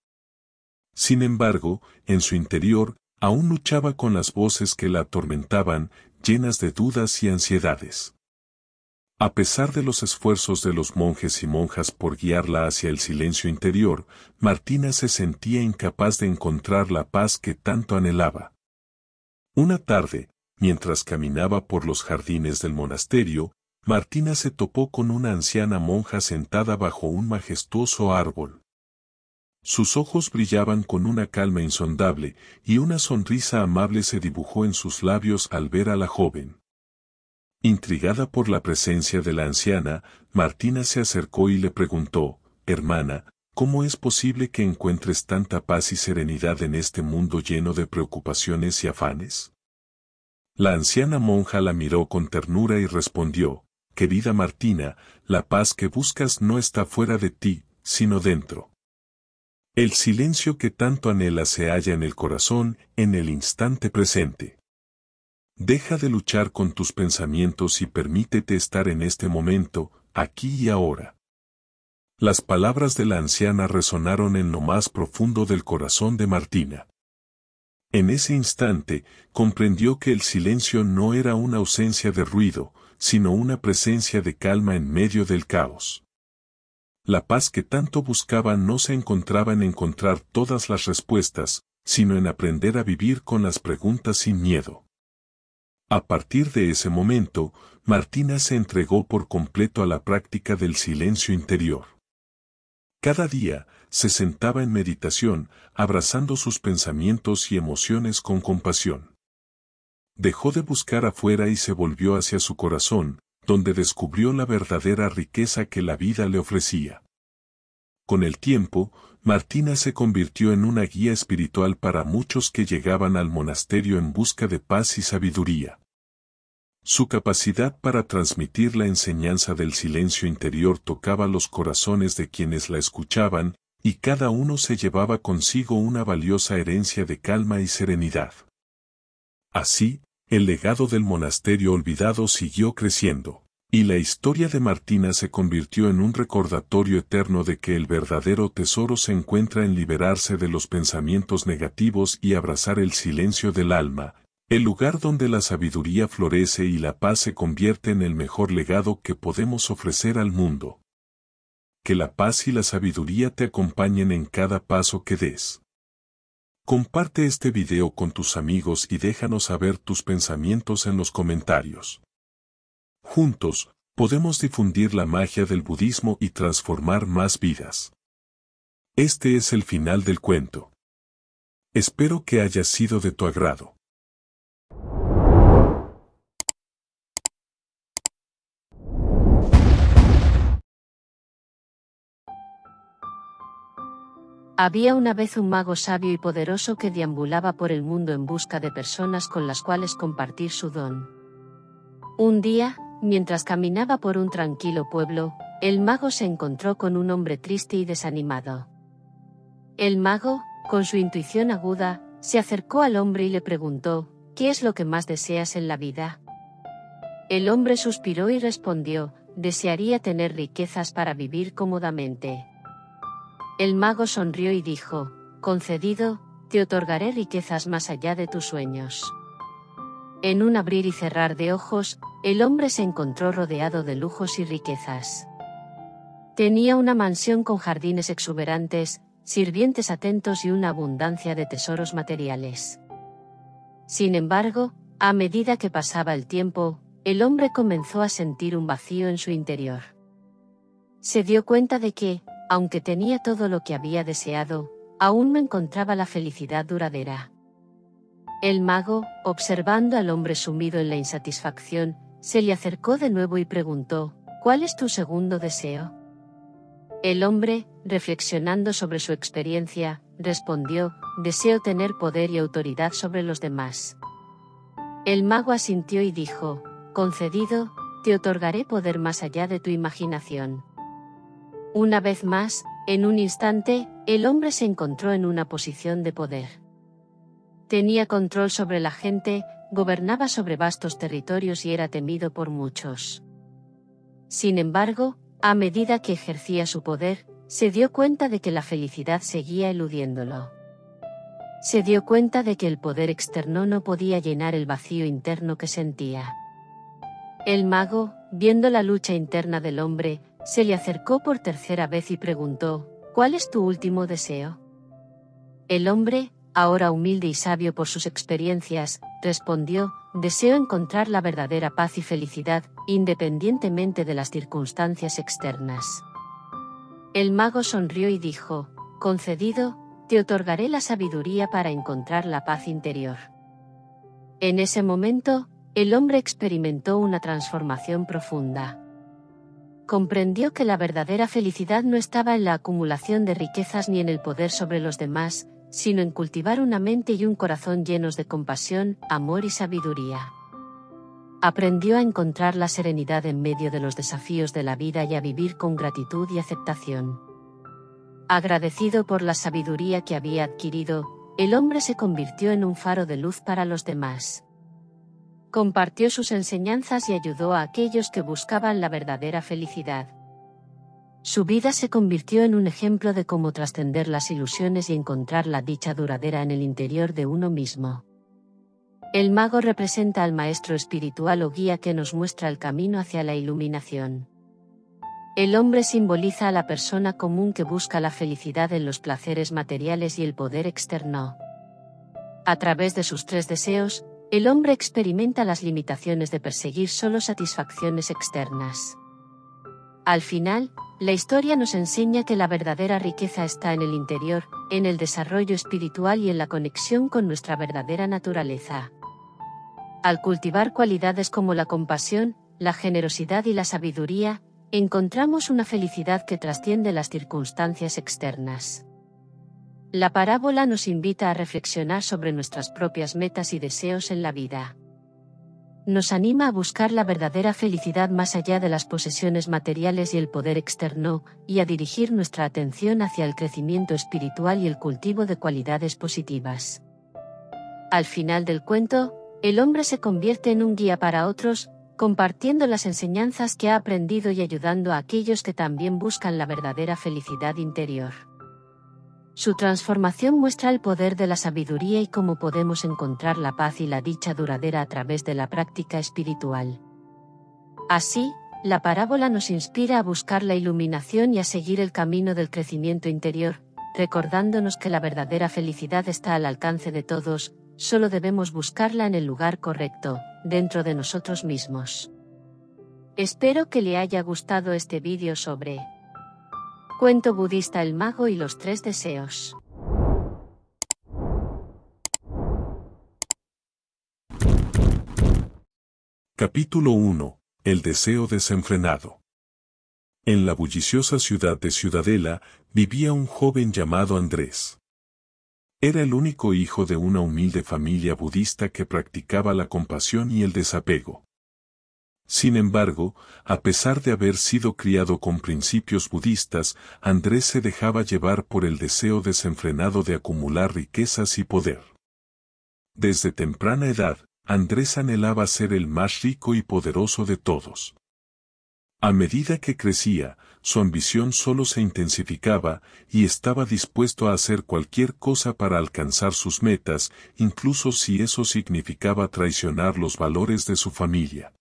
Sin embargo, en su interior, aún luchaba con las voces que la atormentaban, llenas de dudas y ansiedades. A pesar de los esfuerzos de los monjes y monjas por guiarla hacia el silencio interior, Martina se sentía incapaz de encontrar la paz que tanto anhelaba. Una tarde, mientras caminaba por los jardines del monasterio, Martina se topó con una anciana monja sentada bajo un majestuoso árbol. Sus ojos brillaban con una calma insondable, y una sonrisa amable se dibujó en sus labios al ver a la joven. Intrigada por la presencia de la anciana, Martina se acercó y le preguntó, Hermana, ¿cómo es posible que encuentres tanta paz y serenidad en este mundo lleno de preocupaciones y afanes? La anciana monja la miró con ternura y respondió, querida Martina, la paz que buscas no está fuera de ti, sino dentro. El silencio que tanto anhela se halla en el corazón, en el instante presente. Deja de luchar con tus pensamientos y permítete estar en este momento, aquí y ahora. Las palabras de la anciana resonaron en lo más profundo del corazón de Martina. En ese instante, comprendió que el silencio no era una ausencia de ruido, sino una presencia de calma en medio del caos. La paz que tanto buscaba no se encontraba en encontrar todas las respuestas, sino en aprender a vivir con las preguntas sin miedo. A partir de ese momento, Martina se entregó por completo a la práctica del silencio interior. Cada día, se sentaba en meditación, abrazando sus pensamientos y emociones con compasión dejó de buscar afuera y se volvió hacia su corazón, donde descubrió la verdadera riqueza que la vida le ofrecía. Con el tiempo, Martina se convirtió en una guía espiritual para muchos que llegaban al monasterio en busca de paz y sabiduría. Su capacidad para transmitir la enseñanza del silencio interior tocaba los corazones de quienes la escuchaban, y cada uno se llevaba consigo una valiosa herencia de calma y serenidad. Así, el legado del monasterio olvidado siguió creciendo, y la historia de Martina se convirtió en un recordatorio eterno de que el verdadero tesoro se encuentra en liberarse de los pensamientos negativos y abrazar el silencio del alma, el lugar donde la sabiduría florece y la paz se convierte en el mejor legado que podemos ofrecer al mundo. Que la paz y la sabiduría te acompañen en cada paso que des. Comparte este video con tus amigos y déjanos saber tus pensamientos en los comentarios. Juntos, podemos difundir la magia del budismo y transformar más vidas. Este es el final del cuento. Espero que haya sido de tu agrado. Había una vez un mago sabio y poderoso que deambulaba por el mundo en busca de personas con las cuales compartir su don. Un día, mientras caminaba por un tranquilo pueblo, el mago se encontró con un hombre triste y desanimado. El mago, con su intuición aguda, se acercó al hombre y le preguntó, ¿qué es lo que más deseas en la vida? El hombre suspiró y respondió, desearía tener riquezas para vivir cómodamente. El mago sonrió y dijo, Concedido, te otorgaré riquezas más allá de tus sueños. En un abrir y cerrar de ojos, el hombre se encontró rodeado de lujos y riquezas. Tenía una mansión con jardines exuberantes, sirvientes atentos y una abundancia de tesoros materiales. Sin embargo, a medida que pasaba el tiempo, el hombre comenzó a sentir un vacío en su interior. Se dio cuenta de que, aunque tenía todo lo que había deseado, aún no encontraba la felicidad duradera. El mago, observando al hombre sumido en la insatisfacción, se le acercó de nuevo y preguntó, ¿Cuál es tu segundo deseo? El hombre, reflexionando sobre su experiencia, respondió, Deseo tener poder y autoridad sobre los demás. El mago asintió y dijo, Concedido, te otorgaré poder más allá de tu imaginación. Una vez más, en un instante, el hombre se encontró en una posición de poder. Tenía control sobre la gente, gobernaba sobre vastos territorios y era temido por muchos. Sin embargo, a medida que ejercía su poder, se dio cuenta de que la felicidad seguía eludiéndolo. Se dio cuenta de que el poder externo no podía llenar el vacío interno que sentía. El mago, viendo la lucha interna del hombre, se le acercó por tercera vez y preguntó, ¿Cuál es tu último deseo? El hombre, ahora humilde y sabio por sus experiencias, respondió, deseo encontrar la verdadera paz y felicidad, independientemente de las circunstancias externas. El mago sonrió y dijo, concedido, te otorgaré la sabiduría para encontrar la paz interior. En ese momento, el hombre experimentó una transformación profunda comprendió que la verdadera felicidad no estaba en la acumulación de riquezas ni en el poder sobre los demás, sino en cultivar una mente y un corazón llenos de compasión, amor y sabiduría. Aprendió a encontrar la serenidad en medio de los desafíos de la vida y a vivir con gratitud y aceptación. Agradecido por la sabiduría que había adquirido, el hombre se convirtió en un faro de luz para los demás compartió sus enseñanzas y ayudó a aquellos que buscaban la verdadera felicidad. Su vida se convirtió en un ejemplo de cómo trascender las ilusiones y encontrar la dicha duradera en el interior de uno mismo. El mago representa al maestro espiritual o guía que nos muestra el camino hacia la iluminación. El hombre simboliza a la persona común que busca la felicidad en los placeres materiales y el poder externo. A través de sus tres deseos, el hombre experimenta las limitaciones de perseguir solo satisfacciones externas. Al final, la historia nos enseña que la verdadera riqueza está en el interior, en el desarrollo espiritual y en la conexión con nuestra verdadera naturaleza. Al cultivar cualidades como la compasión, la generosidad y la sabiduría, encontramos una felicidad que trasciende las circunstancias externas. La parábola nos invita a reflexionar sobre nuestras propias metas y deseos en la vida. Nos anima a buscar la verdadera felicidad más allá de las posesiones materiales y el poder externo, y a dirigir nuestra atención hacia el crecimiento espiritual y el cultivo de cualidades positivas. Al final del cuento, el hombre se convierte en un guía para otros, compartiendo las enseñanzas que ha aprendido y ayudando a aquellos que también buscan la verdadera felicidad interior. Su transformación muestra el poder de la sabiduría y cómo podemos encontrar la paz y la dicha duradera a través de la práctica espiritual. Así, la parábola nos inspira a buscar la iluminación y a seguir el camino del crecimiento interior, recordándonos que la verdadera felicidad está al alcance de todos, solo debemos buscarla en el lugar correcto, dentro de nosotros mismos. Espero que le haya gustado este vídeo sobre Cuento budista El mago y los tres deseos. Capítulo 1. El deseo desenfrenado. En la bulliciosa ciudad de Ciudadela vivía un joven llamado Andrés. Era el único hijo de una humilde familia budista que practicaba la compasión y el desapego. Sin embargo, a pesar de haber sido criado con principios budistas, Andrés se dejaba llevar por el deseo desenfrenado de acumular riquezas y poder. Desde temprana edad, Andrés anhelaba ser el más rico y poderoso de todos. A medida que crecía, su ambición solo se intensificaba y estaba dispuesto a hacer cualquier cosa para alcanzar sus metas, incluso si eso significaba traicionar los valores de su familia.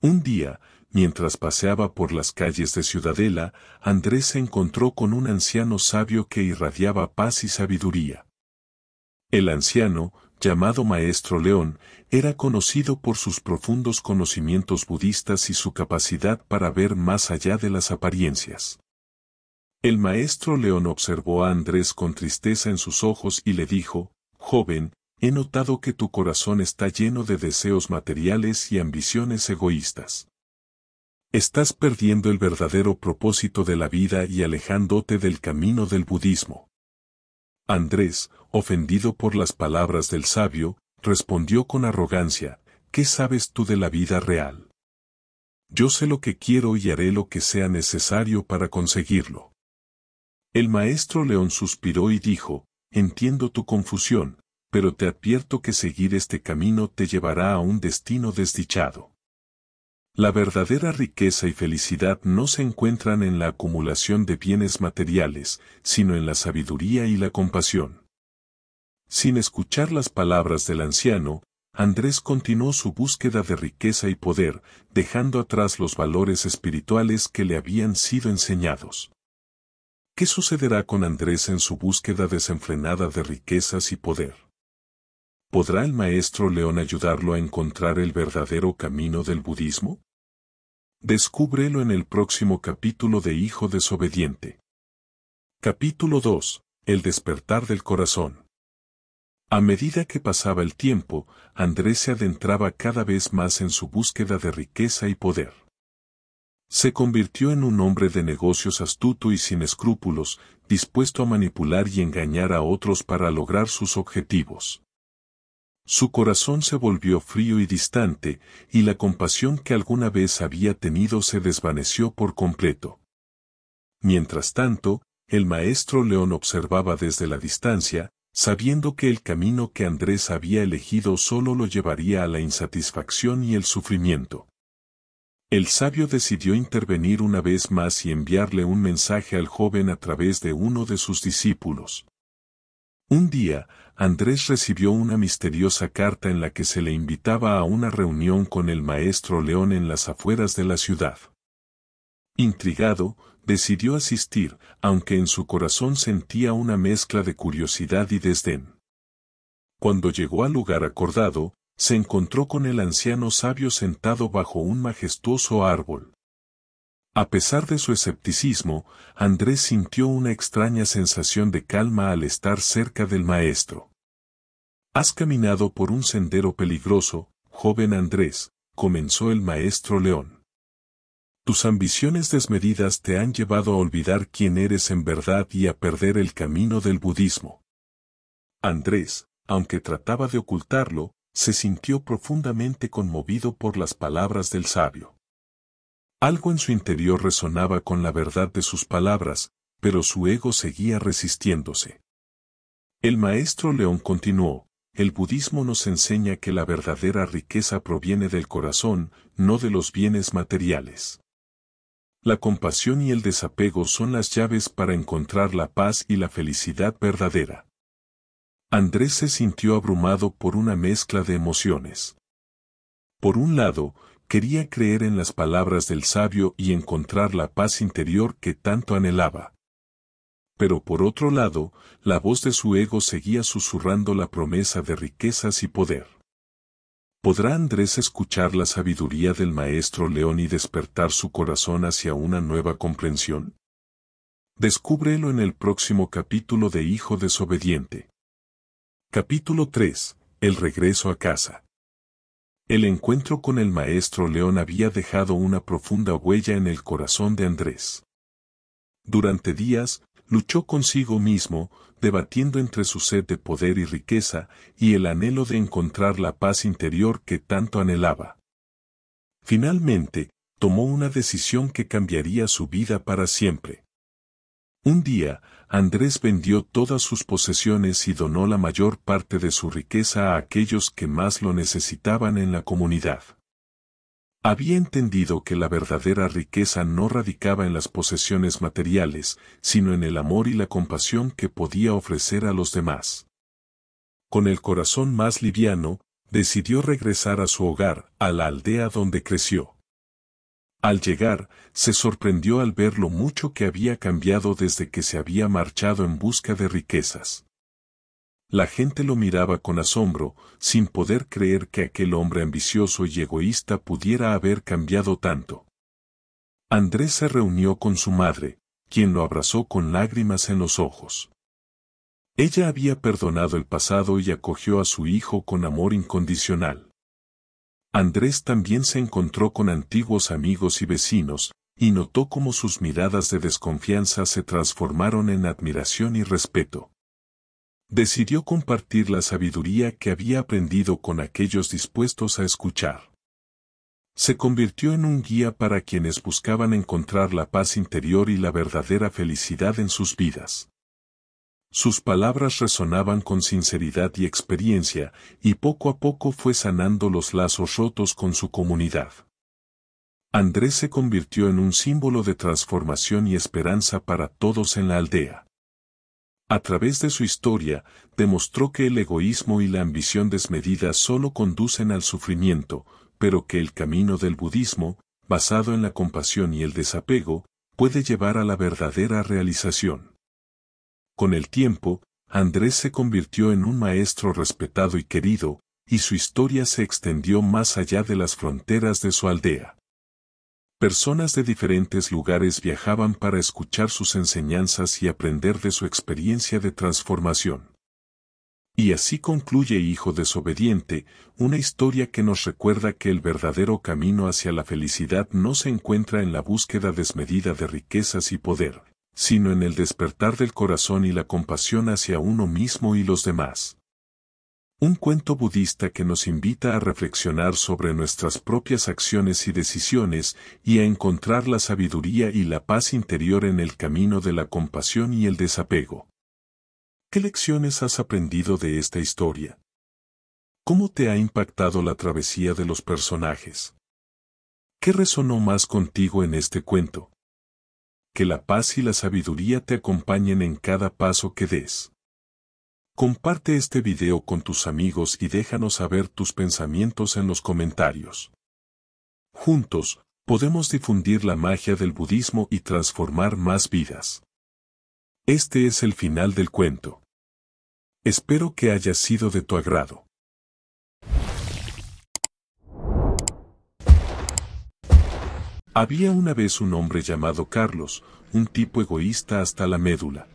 Un día, mientras paseaba por las calles de Ciudadela, Andrés se encontró con un anciano sabio que irradiaba paz y sabiduría. El anciano, llamado Maestro León, era conocido por sus profundos conocimientos budistas y su capacidad para ver más allá de las apariencias. El maestro León observó a Andrés con tristeza en sus ojos y le dijo, Joven, He notado que tu corazón está lleno de deseos materiales y ambiciones egoístas. Estás perdiendo el verdadero propósito de la vida y alejándote del camino del budismo. Andrés, ofendido por las palabras del sabio, respondió con arrogancia, ¿qué sabes tú de la vida real? Yo sé lo que quiero y haré lo que sea necesario para conseguirlo. El maestro León suspiró y dijo, entiendo tu confusión, pero te advierto que seguir este camino te llevará a un destino desdichado. La verdadera riqueza y felicidad no se encuentran en la acumulación de bienes materiales, sino en la sabiduría y la compasión. Sin escuchar las palabras del anciano, Andrés continuó su búsqueda de riqueza y poder, dejando atrás los valores espirituales que le habían sido enseñados. ¿Qué sucederá con Andrés en su búsqueda desenfrenada de riquezas y poder? ¿Podrá el maestro León ayudarlo a encontrar el verdadero camino del budismo? Descúbrelo en el próximo capítulo de Hijo desobediente. Capítulo 2. El despertar del corazón. A medida que pasaba el tiempo, Andrés se adentraba cada vez más en su búsqueda de riqueza y poder. Se convirtió en un hombre de negocios astuto y sin escrúpulos, dispuesto a manipular y engañar a otros para lograr sus objetivos. Su corazón se volvió frío y distante, y la compasión que alguna vez había tenido se desvaneció por completo. Mientras tanto, el maestro León observaba desde la distancia, sabiendo que el camino que Andrés había elegido solo lo llevaría a la insatisfacción y el sufrimiento. El sabio decidió intervenir una vez más y enviarle un mensaje al joven a través de uno de sus discípulos. Un día, Andrés recibió una misteriosa carta en la que se le invitaba a una reunión con el maestro León en las afueras de la ciudad. Intrigado, decidió asistir, aunque en su corazón sentía una mezcla de curiosidad y desdén. Cuando llegó al lugar acordado, se encontró con el anciano sabio sentado bajo un majestuoso árbol. A pesar de su escepticismo, Andrés sintió una extraña sensación de calma al estar cerca del maestro. Has caminado por un sendero peligroso, joven Andrés, comenzó el maestro León. Tus ambiciones desmedidas te han llevado a olvidar quién eres en verdad y a perder el camino del budismo. Andrés, aunque trataba de ocultarlo, se sintió profundamente conmovido por las palabras del sabio. Algo en su interior resonaba con la verdad de sus palabras, pero su ego seguía resistiéndose. El maestro León continuó, el budismo nos enseña que la verdadera riqueza proviene del corazón, no de los bienes materiales. La compasión y el desapego son las llaves para encontrar la paz y la felicidad verdadera. Andrés se sintió abrumado por una mezcla de emociones. Por un lado, quería creer en las palabras del sabio y encontrar la paz interior que tanto anhelaba. Pero por otro lado, la voz de su ego seguía susurrando la promesa de riquezas y poder. ¿Podrá Andrés escuchar la sabiduría del maestro León y despertar su corazón hacia una nueva comprensión? Descúbrelo en el próximo capítulo de Hijo desobediente. Capítulo 3. El regreso a casa. El encuentro con el maestro León había dejado una profunda huella en el corazón de Andrés. Durante días, luchó consigo mismo, debatiendo entre su sed de poder y riqueza y el anhelo de encontrar la paz interior que tanto anhelaba. Finalmente, tomó una decisión que cambiaría su vida para siempre. Un día, Andrés vendió todas sus posesiones y donó la mayor parte de su riqueza a aquellos que más lo necesitaban en la comunidad. Había entendido que la verdadera riqueza no radicaba en las posesiones materiales, sino en el amor y la compasión que podía ofrecer a los demás. Con el corazón más liviano, decidió regresar a su hogar, a la aldea donde creció. Al llegar, se sorprendió al ver lo mucho que había cambiado desde que se había marchado en busca de riquezas. La gente lo miraba con asombro, sin poder creer que aquel hombre ambicioso y egoísta pudiera haber cambiado tanto. Andrés se reunió con su madre, quien lo abrazó con lágrimas en los ojos. Ella había perdonado el pasado y acogió a su hijo con amor incondicional. Andrés también se encontró con antiguos amigos y vecinos, y notó cómo sus miradas de desconfianza se transformaron en admiración y respeto. Decidió compartir la sabiduría que había aprendido con aquellos dispuestos a escuchar. Se convirtió en un guía para quienes buscaban encontrar la paz interior y la verdadera felicidad en sus vidas. Sus palabras resonaban con sinceridad y experiencia, y poco a poco fue sanando los lazos rotos con su comunidad. Andrés se convirtió en un símbolo de transformación y esperanza para todos en la aldea. A través de su historia, demostró que el egoísmo y la ambición desmedida solo conducen al sufrimiento, pero que el camino del budismo, basado en la compasión y el desapego, puede llevar a la verdadera realización. Con el tiempo, Andrés se convirtió en un maestro respetado y querido, y su historia se extendió más allá de las fronteras de su aldea. Personas de diferentes lugares viajaban para escuchar sus enseñanzas y aprender de su experiencia de transformación. Y así concluye Hijo desobediente, una historia que nos recuerda que el verdadero camino hacia la felicidad no se encuentra en la búsqueda desmedida de riquezas y poder, sino en el despertar del corazón y la compasión hacia uno mismo y los demás. Un cuento budista que nos invita a reflexionar sobre nuestras propias acciones y decisiones y a encontrar la sabiduría y la paz interior en el camino de la compasión y el desapego. ¿Qué lecciones has aprendido de esta historia? ¿Cómo te ha impactado la travesía de los personajes? ¿Qué resonó más contigo en este cuento? que la paz y la sabiduría te acompañen en cada paso que des. Comparte este video con tus amigos y déjanos saber tus pensamientos en los comentarios. Juntos, podemos difundir la magia del budismo y transformar más vidas. Este es el final del cuento. Espero que haya sido de tu agrado. Había una vez un hombre llamado Carlos, un tipo egoísta hasta la médula.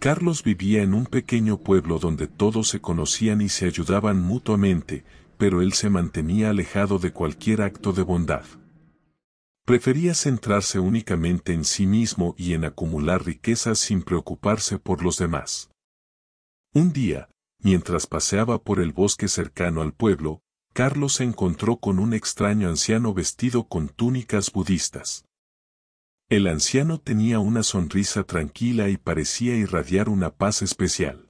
Carlos vivía en un pequeño pueblo donde todos se conocían y se ayudaban mutuamente, pero él se mantenía alejado de cualquier acto de bondad. Prefería centrarse únicamente en sí mismo y en acumular riquezas sin preocuparse por los demás. Un día, mientras paseaba por el bosque cercano al pueblo, Carlos se encontró con un extraño anciano vestido con túnicas budistas. El anciano tenía una sonrisa tranquila y parecía irradiar una paz especial.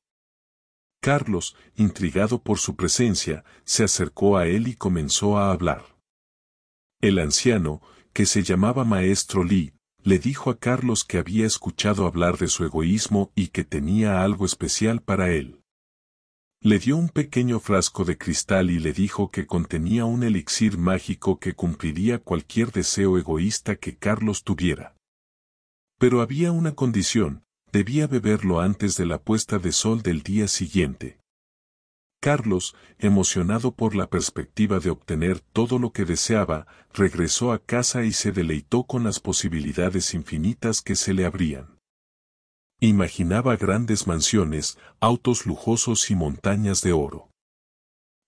Carlos, intrigado por su presencia, se acercó a él y comenzó a hablar. El anciano, que se llamaba Maestro Lee, le dijo a Carlos que había escuchado hablar de su egoísmo y que tenía algo especial para él. Le dio un pequeño frasco de cristal y le dijo que contenía un elixir mágico que cumpliría cualquier deseo egoísta que Carlos tuviera. Pero había una condición, debía beberlo antes de la puesta de sol del día siguiente. Carlos, emocionado por la perspectiva de obtener todo lo que deseaba, regresó a casa y se deleitó con las posibilidades infinitas que se le abrían. Imaginaba grandes mansiones, autos lujosos y montañas de oro.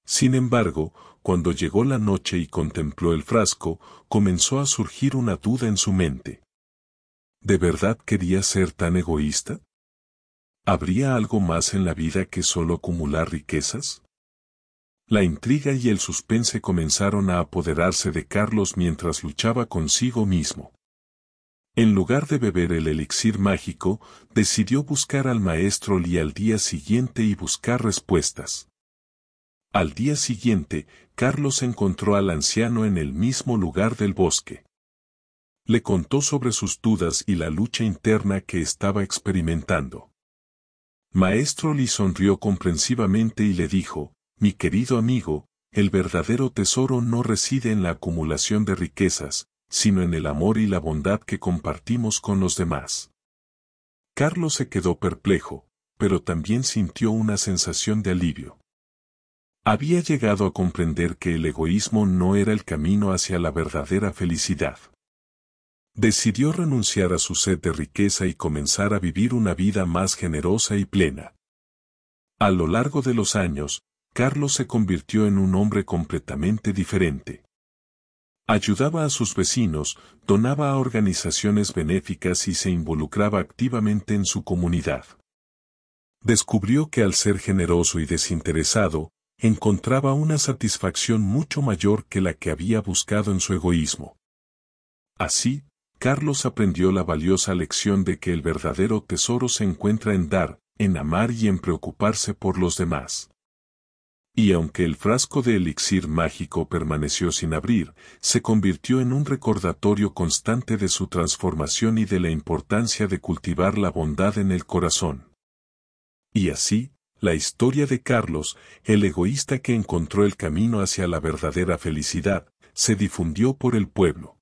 Sin embargo, cuando llegó la noche y contempló el frasco, comenzó a surgir una duda en su mente. ¿De verdad quería ser tan egoísta? ¿Habría algo más en la vida que solo acumular riquezas? La intriga y el suspense comenzaron a apoderarse de Carlos mientras luchaba consigo mismo. En lugar de beber el elixir mágico, decidió buscar al maestro Li al día siguiente y buscar respuestas. Al día siguiente, Carlos encontró al anciano en el mismo lugar del bosque. Le contó sobre sus dudas y la lucha interna que estaba experimentando. Maestro Li sonrió comprensivamente y le dijo, mi querido amigo, el verdadero tesoro no reside en la acumulación de riquezas, sino en el amor y la bondad que compartimos con los demás. Carlos se quedó perplejo, pero también sintió una sensación de alivio. Había llegado a comprender que el egoísmo no era el camino hacia la verdadera felicidad. Decidió renunciar a su sed de riqueza y comenzar a vivir una vida más generosa y plena. A lo largo de los años, Carlos se convirtió en un hombre completamente diferente. Ayudaba a sus vecinos, donaba a organizaciones benéficas y se involucraba activamente en su comunidad. Descubrió que al ser generoso y desinteresado, encontraba una satisfacción mucho mayor que la que había buscado en su egoísmo. Así, Carlos aprendió la valiosa lección de que el verdadero tesoro se encuentra en dar, en amar y en preocuparse por los demás y aunque el frasco de elixir mágico permaneció sin abrir, se convirtió en un recordatorio constante de su transformación y de la importancia de cultivar la bondad en el corazón. Y así, la historia de Carlos, el egoísta que encontró el camino hacia la verdadera felicidad, se difundió por el pueblo.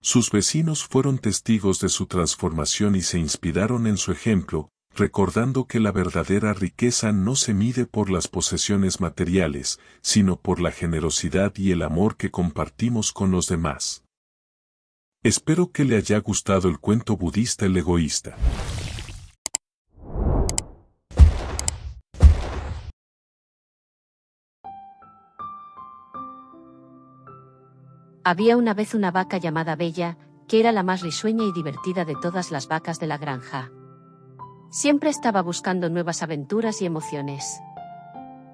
Sus vecinos fueron testigos de su transformación y se inspiraron en su ejemplo, recordando que la verdadera riqueza no se mide por las posesiones materiales, sino por la generosidad y el amor que compartimos con los demás. Espero que le haya gustado el cuento budista el egoísta. Había una vez una vaca llamada Bella, que era la más risueña y divertida de todas las vacas de la granja. Siempre estaba buscando nuevas aventuras y emociones.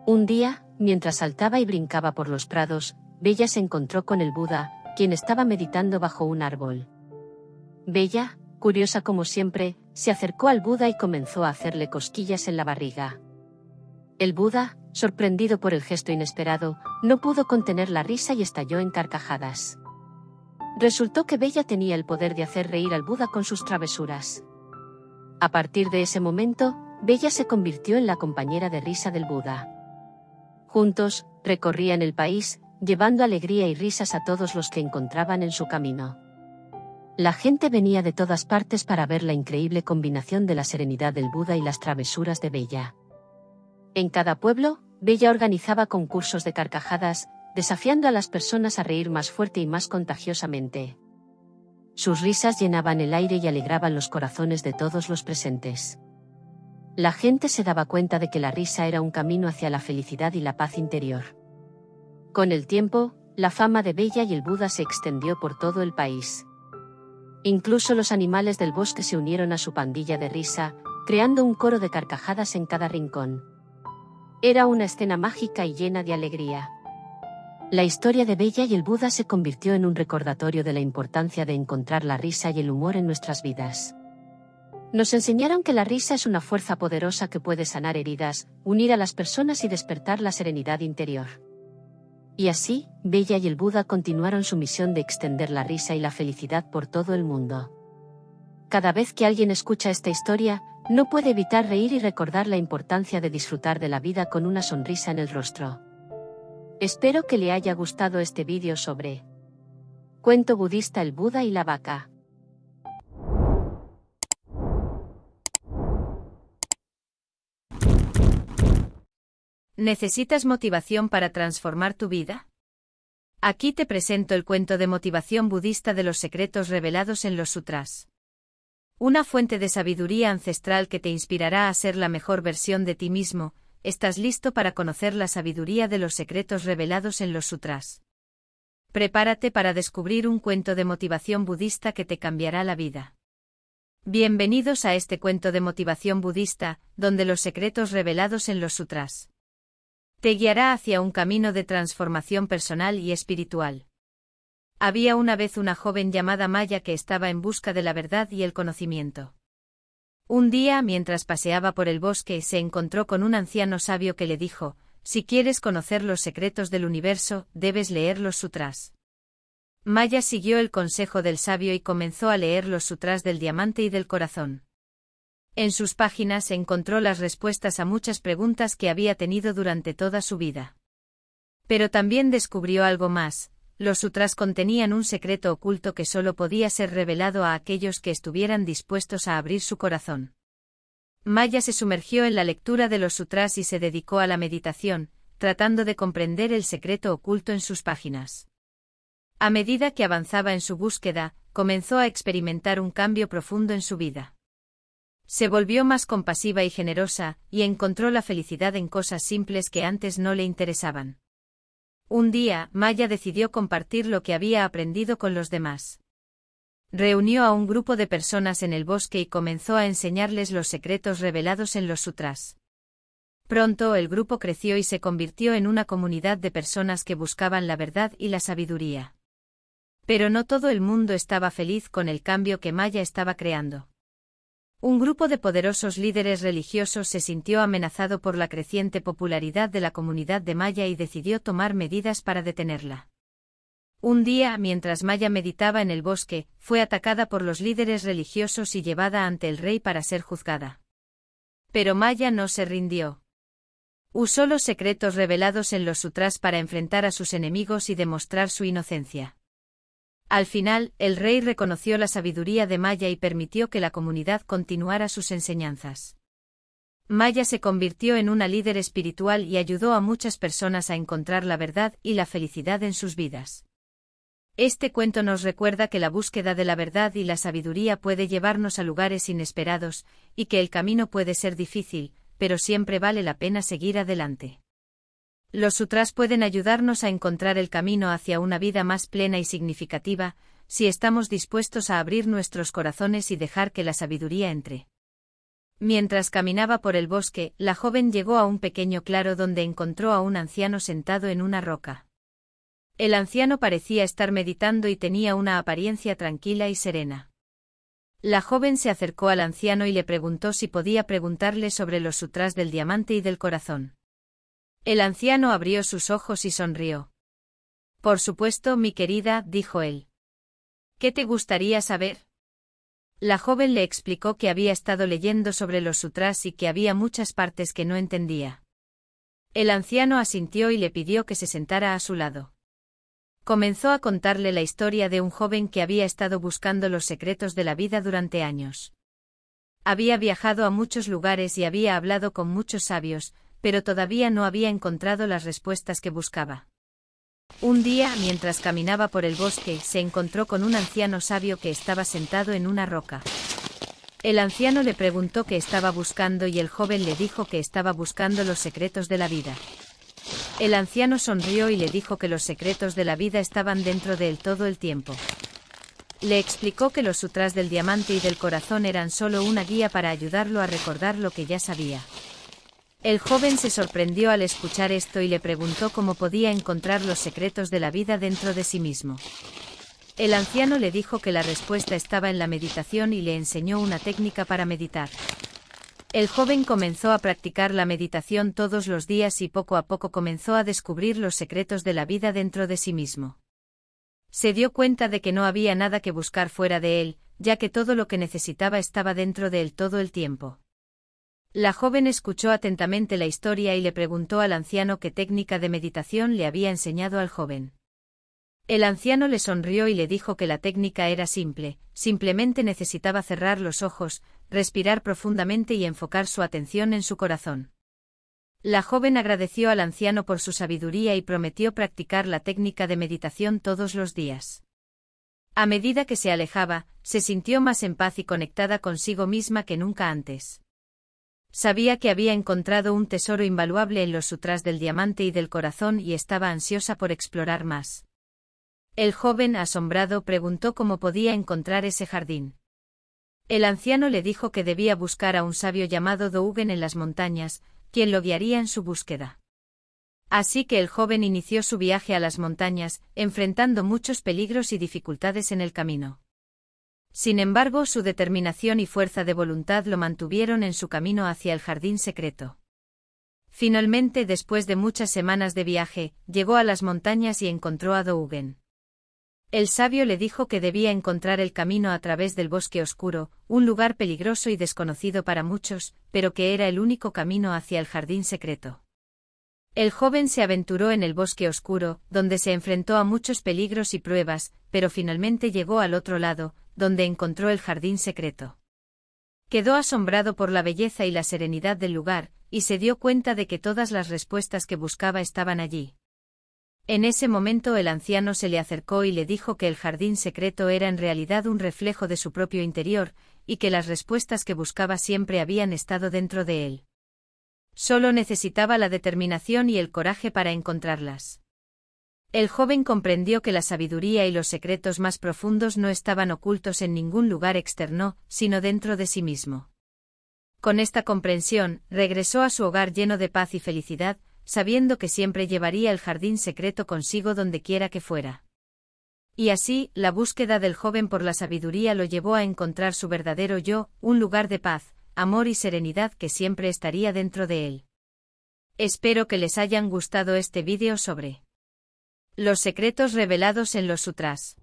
Un día, mientras saltaba y brincaba por los prados, Bella se encontró con el Buda, quien estaba meditando bajo un árbol. Bella, curiosa como siempre, se acercó al Buda y comenzó a hacerle cosquillas en la barriga. El Buda, sorprendido por el gesto inesperado, no pudo contener la risa y estalló en carcajadas. Resultó que Bella tenía el poder de hacer reír al Buda con sus travesuras. A partir de ese momento, Bella se convirtió en la compañera de risa del Buda. Juntos, recorrían el país, llevando alegría y risas a todos los que encontraban en su camino. La gente venía de todas partes para ver la increíble combinación de la serenidad del Buda y las travesuras de Bella. En cada pueblo, Bella organizaba concursos de carcajadas, desafiando a las personas a reír más fuerte y más contagiosamente. Sus risas llenaban el aire y alegraban los corazones de todos los presentes. La gente se daba cuenta de que la risa era un camino hacia la felicidad y la paz interior. Con el tiempo, la fama de Bella y el Buda se extendió por todo el país. Incluso los animales del bosque se unieron a su pandilla de risa, creando un coro de carcajadas en cada rincón. Era una escena mágica y llena de alegría. La historia de Bella y el Buda se convirtió en un recordatorio de la importancia de encontrar la risa y el humor en nuestras vidas. Nos enseñaron que la risa es una fuerza poderosa que puede sanar heridas, unir a las personas y despertar la serenidad interior. Y así, Bella y el Buda continuaron su misión de extender la risa y la felicidad por todo el mundo. Cada vez que alguien escucha esta historia, no puede evitar reír y recordar la importancia de disfrutar de la vida con una sonrisa en el rostro. Espero que le haya gustado este vídeo sobre Cuento budista el Buda y la vaca. ¿Necesitas motivación para transformar tu vida? Aquí te presento el cuento de motivación budista de los secretos revelados en los sutras. Una fuente de sabiduría ancestral que te inspirará a ser la mejor versión de ti mismo, estás listo para conocer la sabiduría de los secretos revelados en los sutras. Prepárate para descubrir un cuento de motivación budista que te cambiará la vida. Bienvenidos a este cuento de motivación budista, donde los secretos revelados en los sutras te guiará hacia un camino de transformación personal y espiritual. Había una vez una joven llamada Maya que estaba en busca de la verdad y el conocimiento. Un día, mientras paseaba por el bosque, se encontró con un anciano sabio que le dijo, si quieres conocer los secretos del universo, debes leer los sutras. Maya siguió el consejo del sabio y comenzó a leer los sutras del diamante y del corazón. En sus páginas encontró las respuestas a muchas preguntas que había tenido durante toda su vida. Pero también descubrió algo más, los sutras contenían un secreto oculto que solo podía ser revelado a aquellos que estuvieran dispuestos a abrir su corazón. Maya se sumergió en la lectura de los sutras y se dedicó a la meditación, tratando de comprender el secreto oculto en sus páginas. A medida que avanzaba en su búsqueda, comenzó a experimentar un cambio profundo en su vida. Se volvió más compasiva y generosa, y encontró la felicidad en cosas simples que antes no le interesaban. Un día, Maya decidió compartir lo que había aprendido con los demás. Reunió a un grupo de personas en el bosque y comenzó a enseñarles los secretos revelados en los sutras. Pronto el grupo creció y se convirtió en una comunidad de personas que buscaban la verdad y la sabiduría. Pero no todo el mundo estaba feliz con el cambio que Maya estaba creando. Un grupo de poderosos líderes religiosos se sintió amenazado por la creciente popularidad de la comunidad de Maya y decidió tomar medidas para detenerla. Un día, mientras Maya meditaba en el bosque, fue atacada por los líderes religiosos y llevada ante el rey para ser juzgada. Pero Maya no se rindió. Usó los secretos revelados en los sutras para enfrentar a sus enemigos y demostrar su inocencia. Al final, el rey reconoció la sabiduría de Maya y permitió que la comunidad continuara sus enseñanzas. Maya se convirtió en una líder espiritual y ayudó a muchas personas a encontrar la verdad y la felicidad en sus vidas. Este cuento nos recuerda que la búsqueda de la verdad y la sabiduría puede llevarnos a lugares inesperados, y que el camino puede ser difícil, pero siempre vale la pena seguir adelante. Los sutras pueden ayudarnos a encontrar el camino hacia una vida más plena y significativa, si estamos dispuestos a abrir nuestros corazones y dejar que la sabiduría entre. Mientras caminaba por el bosque, la joven llegó a un pequeño claro donde encontró a un anciano sentado en una roca. El anciano parecía estar meditando y tenía una apariencia tranquila y serena. La joven se acercó al anciano y le preguntó si podía preguntarle sobre los sutras del diamante y del corazón. El anciano abrió sus ojos y sonrió. Por supuesto, mi querida, dijo él. ¿Qué te gustaría saber? La joven le explicó que había estado leyendo sobre los sutras y que había muchas partes que no entendía. El anciano asintió y le pidió que se sentara a su lado. Comenzó a contarle la historia de un joven que había estado buscando los secretos de la vida durante años. Había viajado a muchos lugares y había hablado con muchos sabios, pero todavía no había encontrado las respuestas que buscaba. Un día, mientras caminaba por el bosque, se encontró con un anciano sabio que estaba sentado en una roca. El anciano le preguntó qué estaba buscando y el joven le dijo que estaba buscando los secretos de la vida. El anciano sonrió y le dijo que los secretos de la vida estaban dentro de él todo el tiempo. Le explicó que los sutras del diamante y del corazón eran solo una guía para ayudarlo a recordar lo que ya sabía. El joven se sorprendió al escuchar esto y le preguntó cómo podía encontrar los secretos de la vida dentro de sí mismo. El anciano le dijo que la respuesta estaba en la meditación y le enseñó una técnica para meditar. El joven comenzó a practicar la meditación todos los días y poco a poco comenzó a descubrir los secretos de la vida dentro de sí mismo. Se dio cuenta de que no había nada que buscar fuera de él, ya que todo lo que necesitaba estaba dentro de él todo el tiempo. La joven escuchó atentamente la historia y le preguntó al anciano qué técnica de meditación le había enseñado al joven. El anciano le sonrió y le dijo que la técnica era simple, simplemente necesitaba cerrar los ojos, respirar profundamente y enfocar su atención en su corazón. La joven agradeció al anciano por su sabiduría y prometió practicar la técnica de meditación todos los días. A medida que se alejaba, se sintió más en paz y conectada consigo misma que nunca antes. Sabía que había encontrado un tesoro invaluable en los sutras del diamante y del corazón y estaba ansiosa por explorar más. El joven asombrado preguntó cómo podía encontrar ese jardín. El anciano le dijo que debía buscar a un sabio llamado Dougen en las montañas, quien lo guiaría en su búsqueda. Así que el joven inició su viaje a las montañas, enfrentando muchos peligros y dificultades en el camino. Sin embargo, su determinación y fuerza de voluntad lo mantuvieron en su camino hacia el jardín secreto. Finalmente, después de muchas semanas de viaje, llegó a las montañas y encontró a Dougen. El sabio le dijo que debía encontrar el camino a través del bosque oscuro, un lugar peligroso y desconocido para muchos, pero que era el único camino hacia el jardín secreto. El joven se aventuró en el bosque oscuro, donde se enfrentó a muchos peligros y pruebas, pero finalmente llegó al otro lado, donde encontró el jardín secreto. Quedó asombrado por la belleza y la serenidad del lugar, y se dio cuenta de que todas las respuestas que buscaba estaban allí. En ese momento el anciano se le acercó y le dijo que el jardín secreto era en realidad un reflejo de su propio interior, y que las respuestas que buscaba siempre habían estado dentro de él. Solo necesitaba la determinación y el coraje para encontrarlas. El joven comprendió que la sabiduría y los secretos más profundos no estaban ocultos en ningún lugar externo, sino dentro de sí mismo. Con esta comprensión, regresó a su hogar lleno de paz y felicidad, sabiendo que siempre llevaría el jardín secreto consigo donde quiera que fuera. Y así, la búsqueda del joven por la sabiduría lo llevó a encontrar su verdadero yo, un lugar de paz, amor y serenidad que siempre estaría dentro de él. Espero que les hayan gustado este vídeo sobre los secretos revelados en los sutras.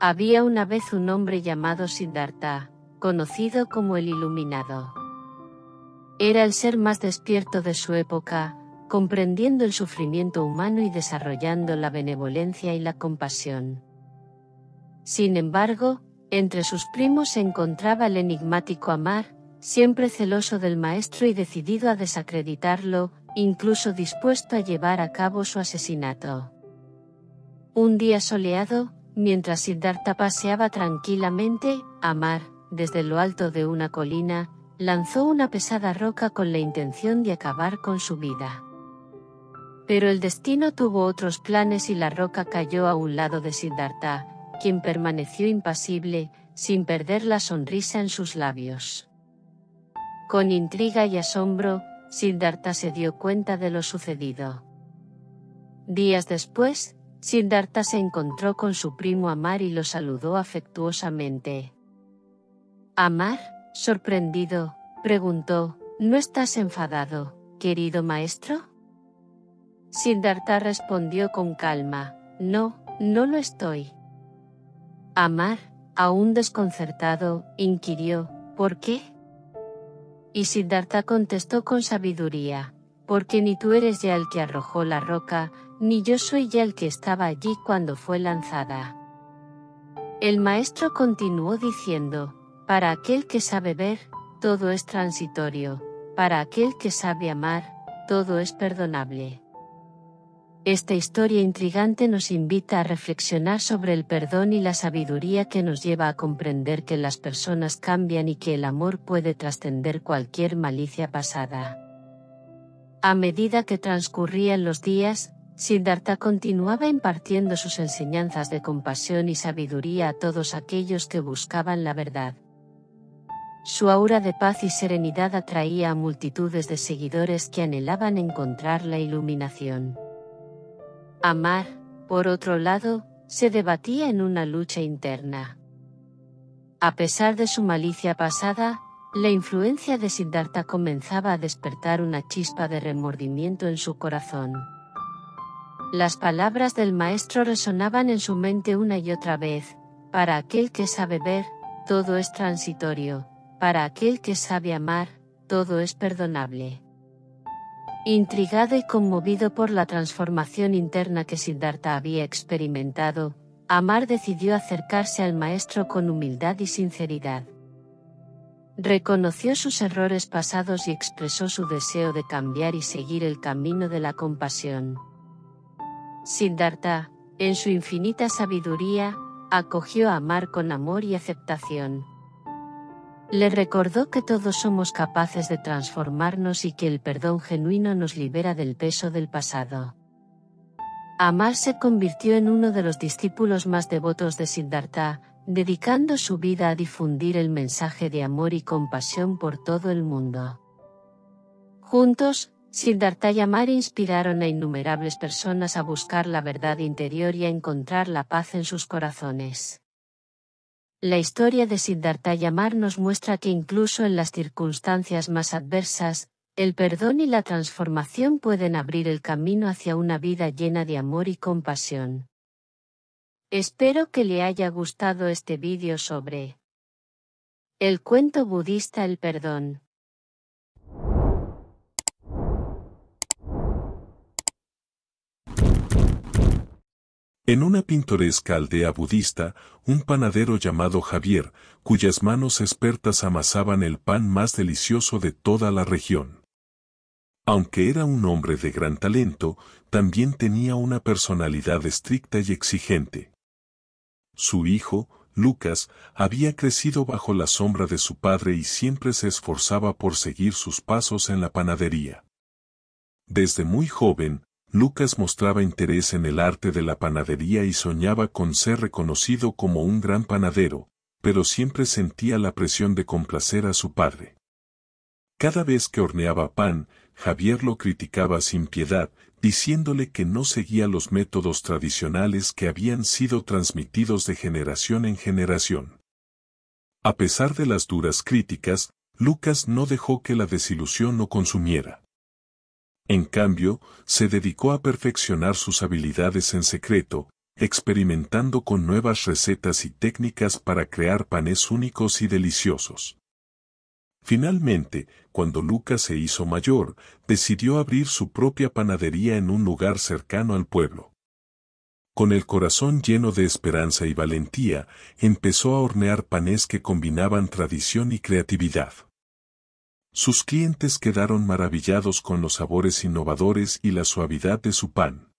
Había una vez un hombre llamado Siddhartha, conocido como el Iluminado. Era el ser más despierto de su época, comprendiendo el sufrimiento humano y desarrollando la benevolencia y la compasión. Sin embargo, entre sus primos se encontraba el enigmático Amar, siempre celoso del maestro y decidido a desacreditarlo, incluso dispuesto a llevar a cabo su asesinato. Un día soleado, mientras Siddhartha paseaba tranquilamente, Amar, desde lo alto de una colina, lanzó una pesada roca con la intención de acabar con su vida. Pero el destino tuvo otros planes y la roca cayó a un lado de Siddhartha, quien permaneció impasible, sin perder la sonrisa en sus labios. Con intriga y asombro, Siddhartha se dio cuenta de lo sucedido. Días después, Siddhartha se encontró con su primo Amar y lo saludó afectuosamente. Amar, sorprendido, preguntó, ¿No estás enfadado, querido maestro? Siddhartha respondió con calma, no, no lo estoy. Amar, aún desconcertado, inquirió, ¿por qué? Y Siddhartha contestó con sabiduría, porque ni tú eres ya el que arrojó la roca, ni yo soy ya el que estaba allí cuando fue lanzada. El maestro continuó diciendo, para aquel que sabe ver, todo es transitorio, para aquel que sabe amar, todo es perdonable. Esta historia intrigante nos invita a reflexionar sobre el perdón y la sabiduría que nos lleva a comprender que las personas cambian y que el amor puede trascender cualquier malicia pasada. A medida que transcurrían los días, Siddhartha continuaba impartiendo sus enseñanzas de compasión y sabiduría a todos aquellos que buscaban la verdad. Su aura de paz y serenidad atraía a multitudes de seguidores que anhelaban encontrar la iluminación. Amar, por otro lado, se debatía en una lucha interna. A pesar de su malicia pasada, la influencia de Siddhartha comenzaba a despertar una chispa de remordimiento en su corazón. Las palabras del maestro resonaban en su mente una y otra vez, para aquel que sabe ver, todo es transitorio, para aquel que sabe amar, todo es perdonable. Intrigado y conmovido por la transformación interna que Siddhartha había experimentado, Amar decidió acercarse al maestro con humildad y sinceridad. Reconoció sus errores pasados y expresó su deseo de cambiar y seguir el camino de la compasión. Siddhartha, en su infinita sabiduría, acogió a Amar con amor y aceptación. Le recordó que todos somos capaces de transformarnos y que el perdón genuino nos libera del peso del pasado. Amar se convirtió en uno de los discípulos más devotos de Siddhartha, dedicando su vida a difundir el mensaje de amor y compasión por todo el mundo. Juntos, Siddhartha y Amar inspiraron a innumerables personas a buscar la verdad interior y a encontrar la paz en sus corazones. La historia de Siddhartha Yamar nos muestra que incluso en las circunstancias más adversas, el perdón y la transformación pueden abrir el camino hacia una vida llena de amor y compasión. Espero que le haya gustado este vídeo sobre el cuento budista El perdón. En una pintoresca aldea budista, un panadero llamado Javier, cuyas manos expertas amasaban el pan más delicioso de toda la región. Aunque era un hombre de gran talento, también tenía una personalidad estricta y exigente. Su hijo, Lucas, había crecido bajo la sombra de su padre y siempre se esforzaba por seguir sus pasos en la panadería. Desde muy joven, Lucas mostraba interés en el arte de la panadería y soñaba con ser reconocido como un gran panadero, pero siempre sentía la presión de complacer a su padre. Cada vez que horneaba pan, Javier lo criticaba sin piedad, diciéndole que no seguía los métodos tradicionales que habían sido transmitidos de generación en generación. A pesar de las duras críticas, Lucas no dejó que la desilusión lo consumiera. En cambio, se dedicó a perfeccionar sus habilidades en secreto, experimentando con nuevas recetas y técnicas para crear panes únicos y deliciosos. Finalmente, cuando Lucas se hizo mayor, decidió abrir su propia panadería en un lugar cercano al pueblo. Con el corazón lleno de esperanza y valentía, empezó a hornear panes que combinaban tradición y creatividad. Sus clientes quedaron maravillados con los sabores innovadores y la suavidad de su pan.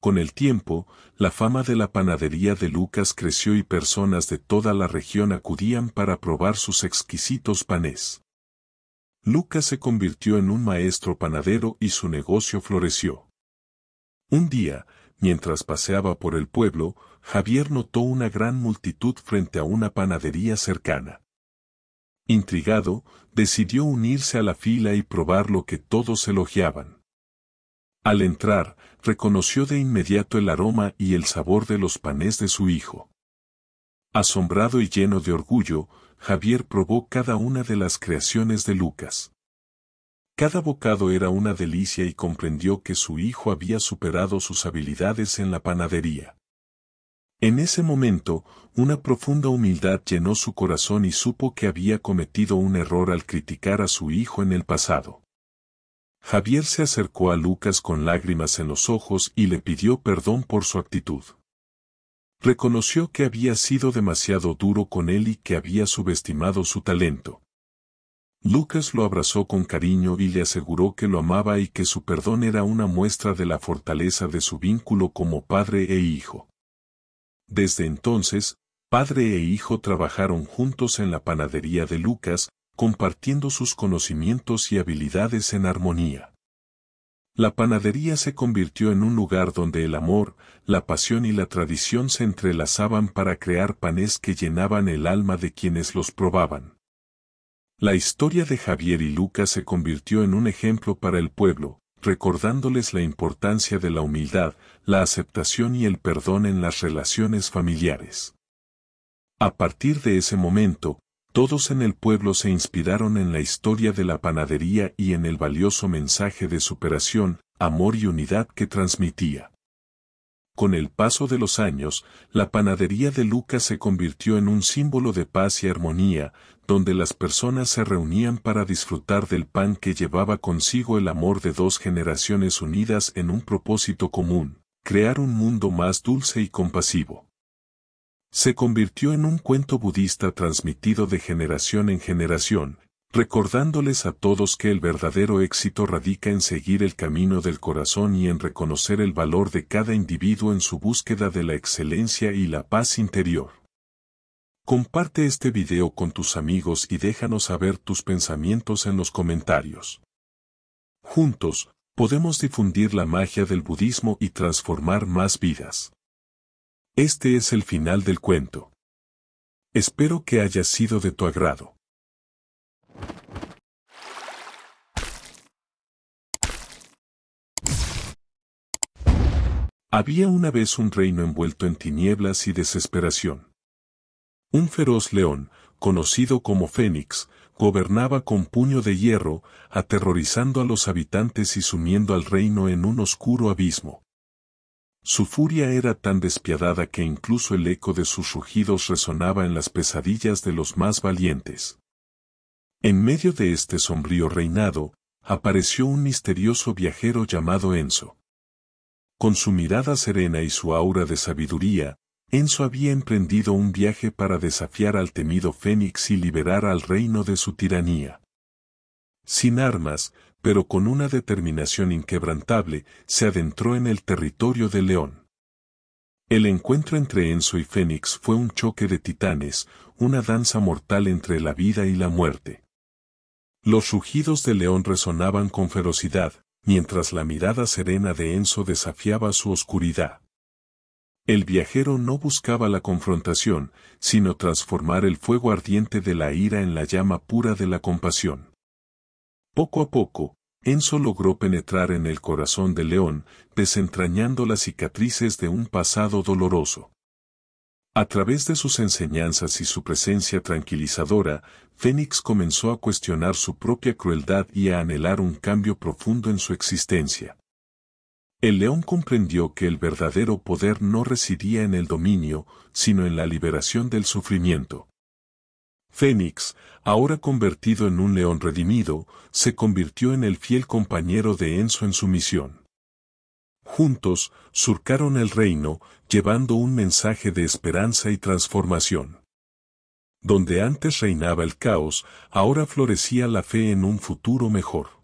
Con el tiempo, la fama de la panadería de Lucas creció y personas de toda la región acudían para probar sus exquisitos panes. Lucas se convirtió en un maestro panadero y su negocio floreció. Un día, mientras paseaba por el pueblo, Javier notó una gran multitud frente a una panadería cercana intrigado, decidió unirse a la fila y probar lo que todos elogiaban. Al entrar, reconoció de inmediato el aroma y el sabor de los panes de su hijo. Asombrado y lleno de orgullo, Javier probó cada una de las creaciones de Lucas. Cada bocado era una delicia y comprendió que su hijo había superado sus habilidades en la panadería. En ese momento, una profunda humildad llenó su corazón y supo que había cometido un error al criticar a su hijo en el pasado. Javier se acercó a Lucas con lágrimas en los ojos y le pidió perdón por su actitud. Reconoció que había sido demasiado duro con él y que había subestimado su talento. Lucas lo abrazó con cariño y le aseguró que lo amaba y que su perdón era una muestra de la fortaleza de su vínculo como padre e hijo. Desde entonces, padre e hijo trabajaron juntos en la panadería de Lucas, compartiendo sus conocimientos y habilidades en armonía. La panadería se convirtió en un lugar donde el amor, la pasión y la tradición se entrelazaban para crear panes que llenaban el alma de quienes los probaban. La historia de Javier y Lucas se convirtió en un ejemplo para el pueblo, recordándoles la importancia de la humildad, la aceptación y el perdón en las relaciones familiares. A partir de ese momento, todos en el pueblo se inspiraron en la historia de la panadería y en el valioso mensaje de superación, amor y unidad que transmitía. Con el paso de los años, la panadería de Lucas se convirtió en un símbolo de paz y armonía, donde las personas se reunían para disfrutar del pan que llevaba consigo el amor de dos generaciones unidas en un propósito común, crear un mundo más dulce y compasivo. Se convirtió en un cuento budista transmitido de generación en generación, recordándoles a todos que el verdadero éxito radica en seguir el camino del corazón y en reconocer el valor de cada individuo en su búsqueda de la excelencia y la paz interior. Comparte este video con tus amigos y déjanos saber tus pensamientos en los comentarios. Juntos, podemos difundir la magia del budismo y transformar más vidas. Este es el final del cuento. Espero que haya sido de tu agrado. Había una vez un reino envuelto en tinieblas y desesperación. Un feroz león, conocido como Fénix, gobernaba con puño de hierro, aterrorizando a los habitantes y sumiendo al reino en un oscuro abismo. Su furia era tan despiadada que incluso el eco de sus rugidos resonaba en las pesadillas de los más valientes. En medio de este sombrío reinado, apareció un misterioso viajero llamado Enzo. Con su mirada serena y su aura de sabiduría, Enzo había emprendido un viaje para desafiar al temido Fénix y liberar al reino de su tiranía. Sin armas, pero con una determinación inquebrantable, se adentró en el territorio de León. El encuentro entre Enzo y Fénix fue un choque de titanes, una danza mortal entre la vida y la muerte. Los rugidos de León resonaban con ferocidad, mientras la mirada serena de Enzo desafiaba su oscuridad. El viajero no buscaba la confrontación, sino transformar el fuego ardiente de la ira en la llama pura de la compasión. Poco a poco, Enzo logró penetrar en el corazón de León, desentrañando las cicatrices de un pasado doloroso. A través de sus enseñanzas y su presencia tranquilizadora, Fénix comenzó a cuestionar su propia crueldad y a anhelar un cambio profundo en su existencia. El león comprendió que el verdadero poder no residía en el dominio, sino en la liberación del sufrimiento. Fénix, ahora convertido en un león redimido, se convirtió en el fiel compañero de Enzo en su misión. Juntos, surcaron el reino, llevando un mensaje de esperanza y transformación. Donde antes reinaba el caos, ahora florecía la fe en un futuro mejor.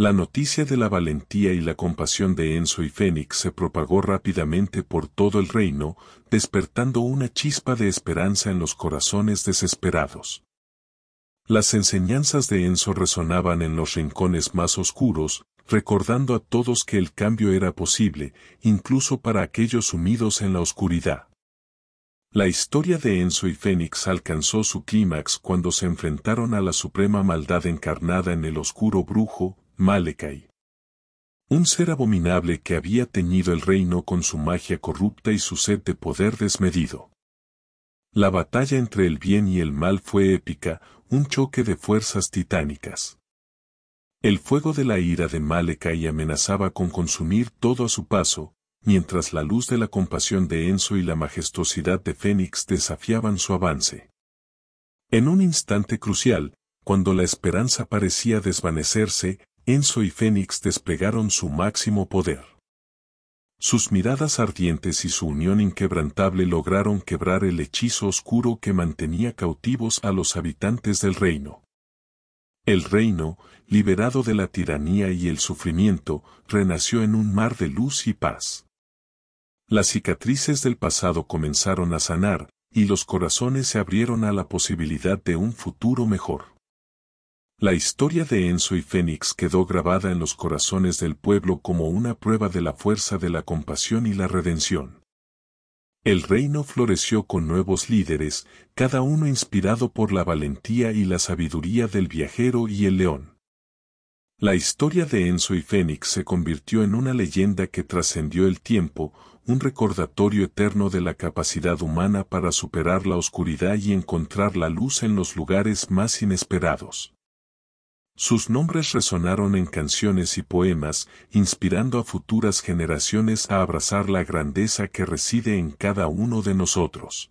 La noticia de la valentía y la compasión de Enzo y Fénix se propagó rápidamente por todo el reino, despertando una chispa de esperanza en los corazones desesperados. Las enseñanzas de Enzo resonaban en los rincones más oscuros, recordando a todos que el cambio era posible, incluso para aquellos sumidos en la oscuridad. La historia de Enzo y Fénix alcanzó su clímax cuando se enfrentaron a la suprema maldad encarnada en el oscuro brujo, Malekai. Un ser abominable que había teñido el reino con su magia corrupta y su sed de poder desmedido. La batalla entre el bien y el mal fue épica, un choque de fuerzas titánicas. El fuego de la ira de Malekai amenazaba con consumir todo a su paso, mientras la luz de la compasión de Enzo y la majestuosidad de Fénix desafiaban su avance. En un instante crucial, cuando la esperanza parecía desvanecerse, Enzo y Fénix desplegaron su máximo poder. Sus miradas ardientes y su unión inquebrantable lograron quebrar el hechizo oscuro que mantenía cautivos a los habitantes del reino. El reino, liberado de la tiranía y el sufrimiento, renació en un mar de luz y paz. Las cicatrices del pasado comenzaron a sanar, y los corazones se abrieron a la posibilidad de un futuro mejor. La historia de Enzo y Fénix quedó grabada en los corazones del pueblo como una prueba de la fuerza de la compasión y la redención. El reino floreció con nuevos líderes, cada uno inspirado por la valentía y la sabiduría del viajero y el león. La historia de Enzo y Fénix se convirtió en una leyenda que trascendió el tiempo, un recordatorio eterno de la capacidad humana para superar la oscuridad y encontrar la luz en los lugares más inesperados. Sus nombres resonaron en canciones y poemas, inspirando a futuras generaciones a abrazar la grandeza que reside en cada uno de nosotros.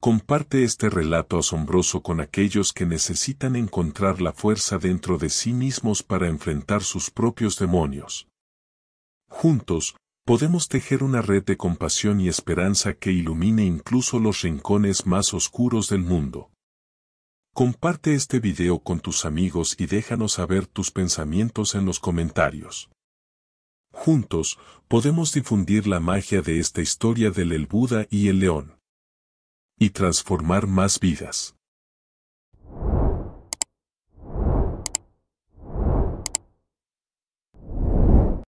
Comparte este relato asombroso con aquellos que necesitan encontrar la fuerza dentro de sí mismos para enfrentar sus propios demonios. Juntos, podemos tejer una red de compasión y esperanza que ilumine incluso los rincones más oscuros del mundo. Comparte este video con tus amigos y déjanos saber tus pensamientos en los comentarios. Juntos, podemos difundir la magia de esta historia del El Buda y el León. Y transformar más vidas.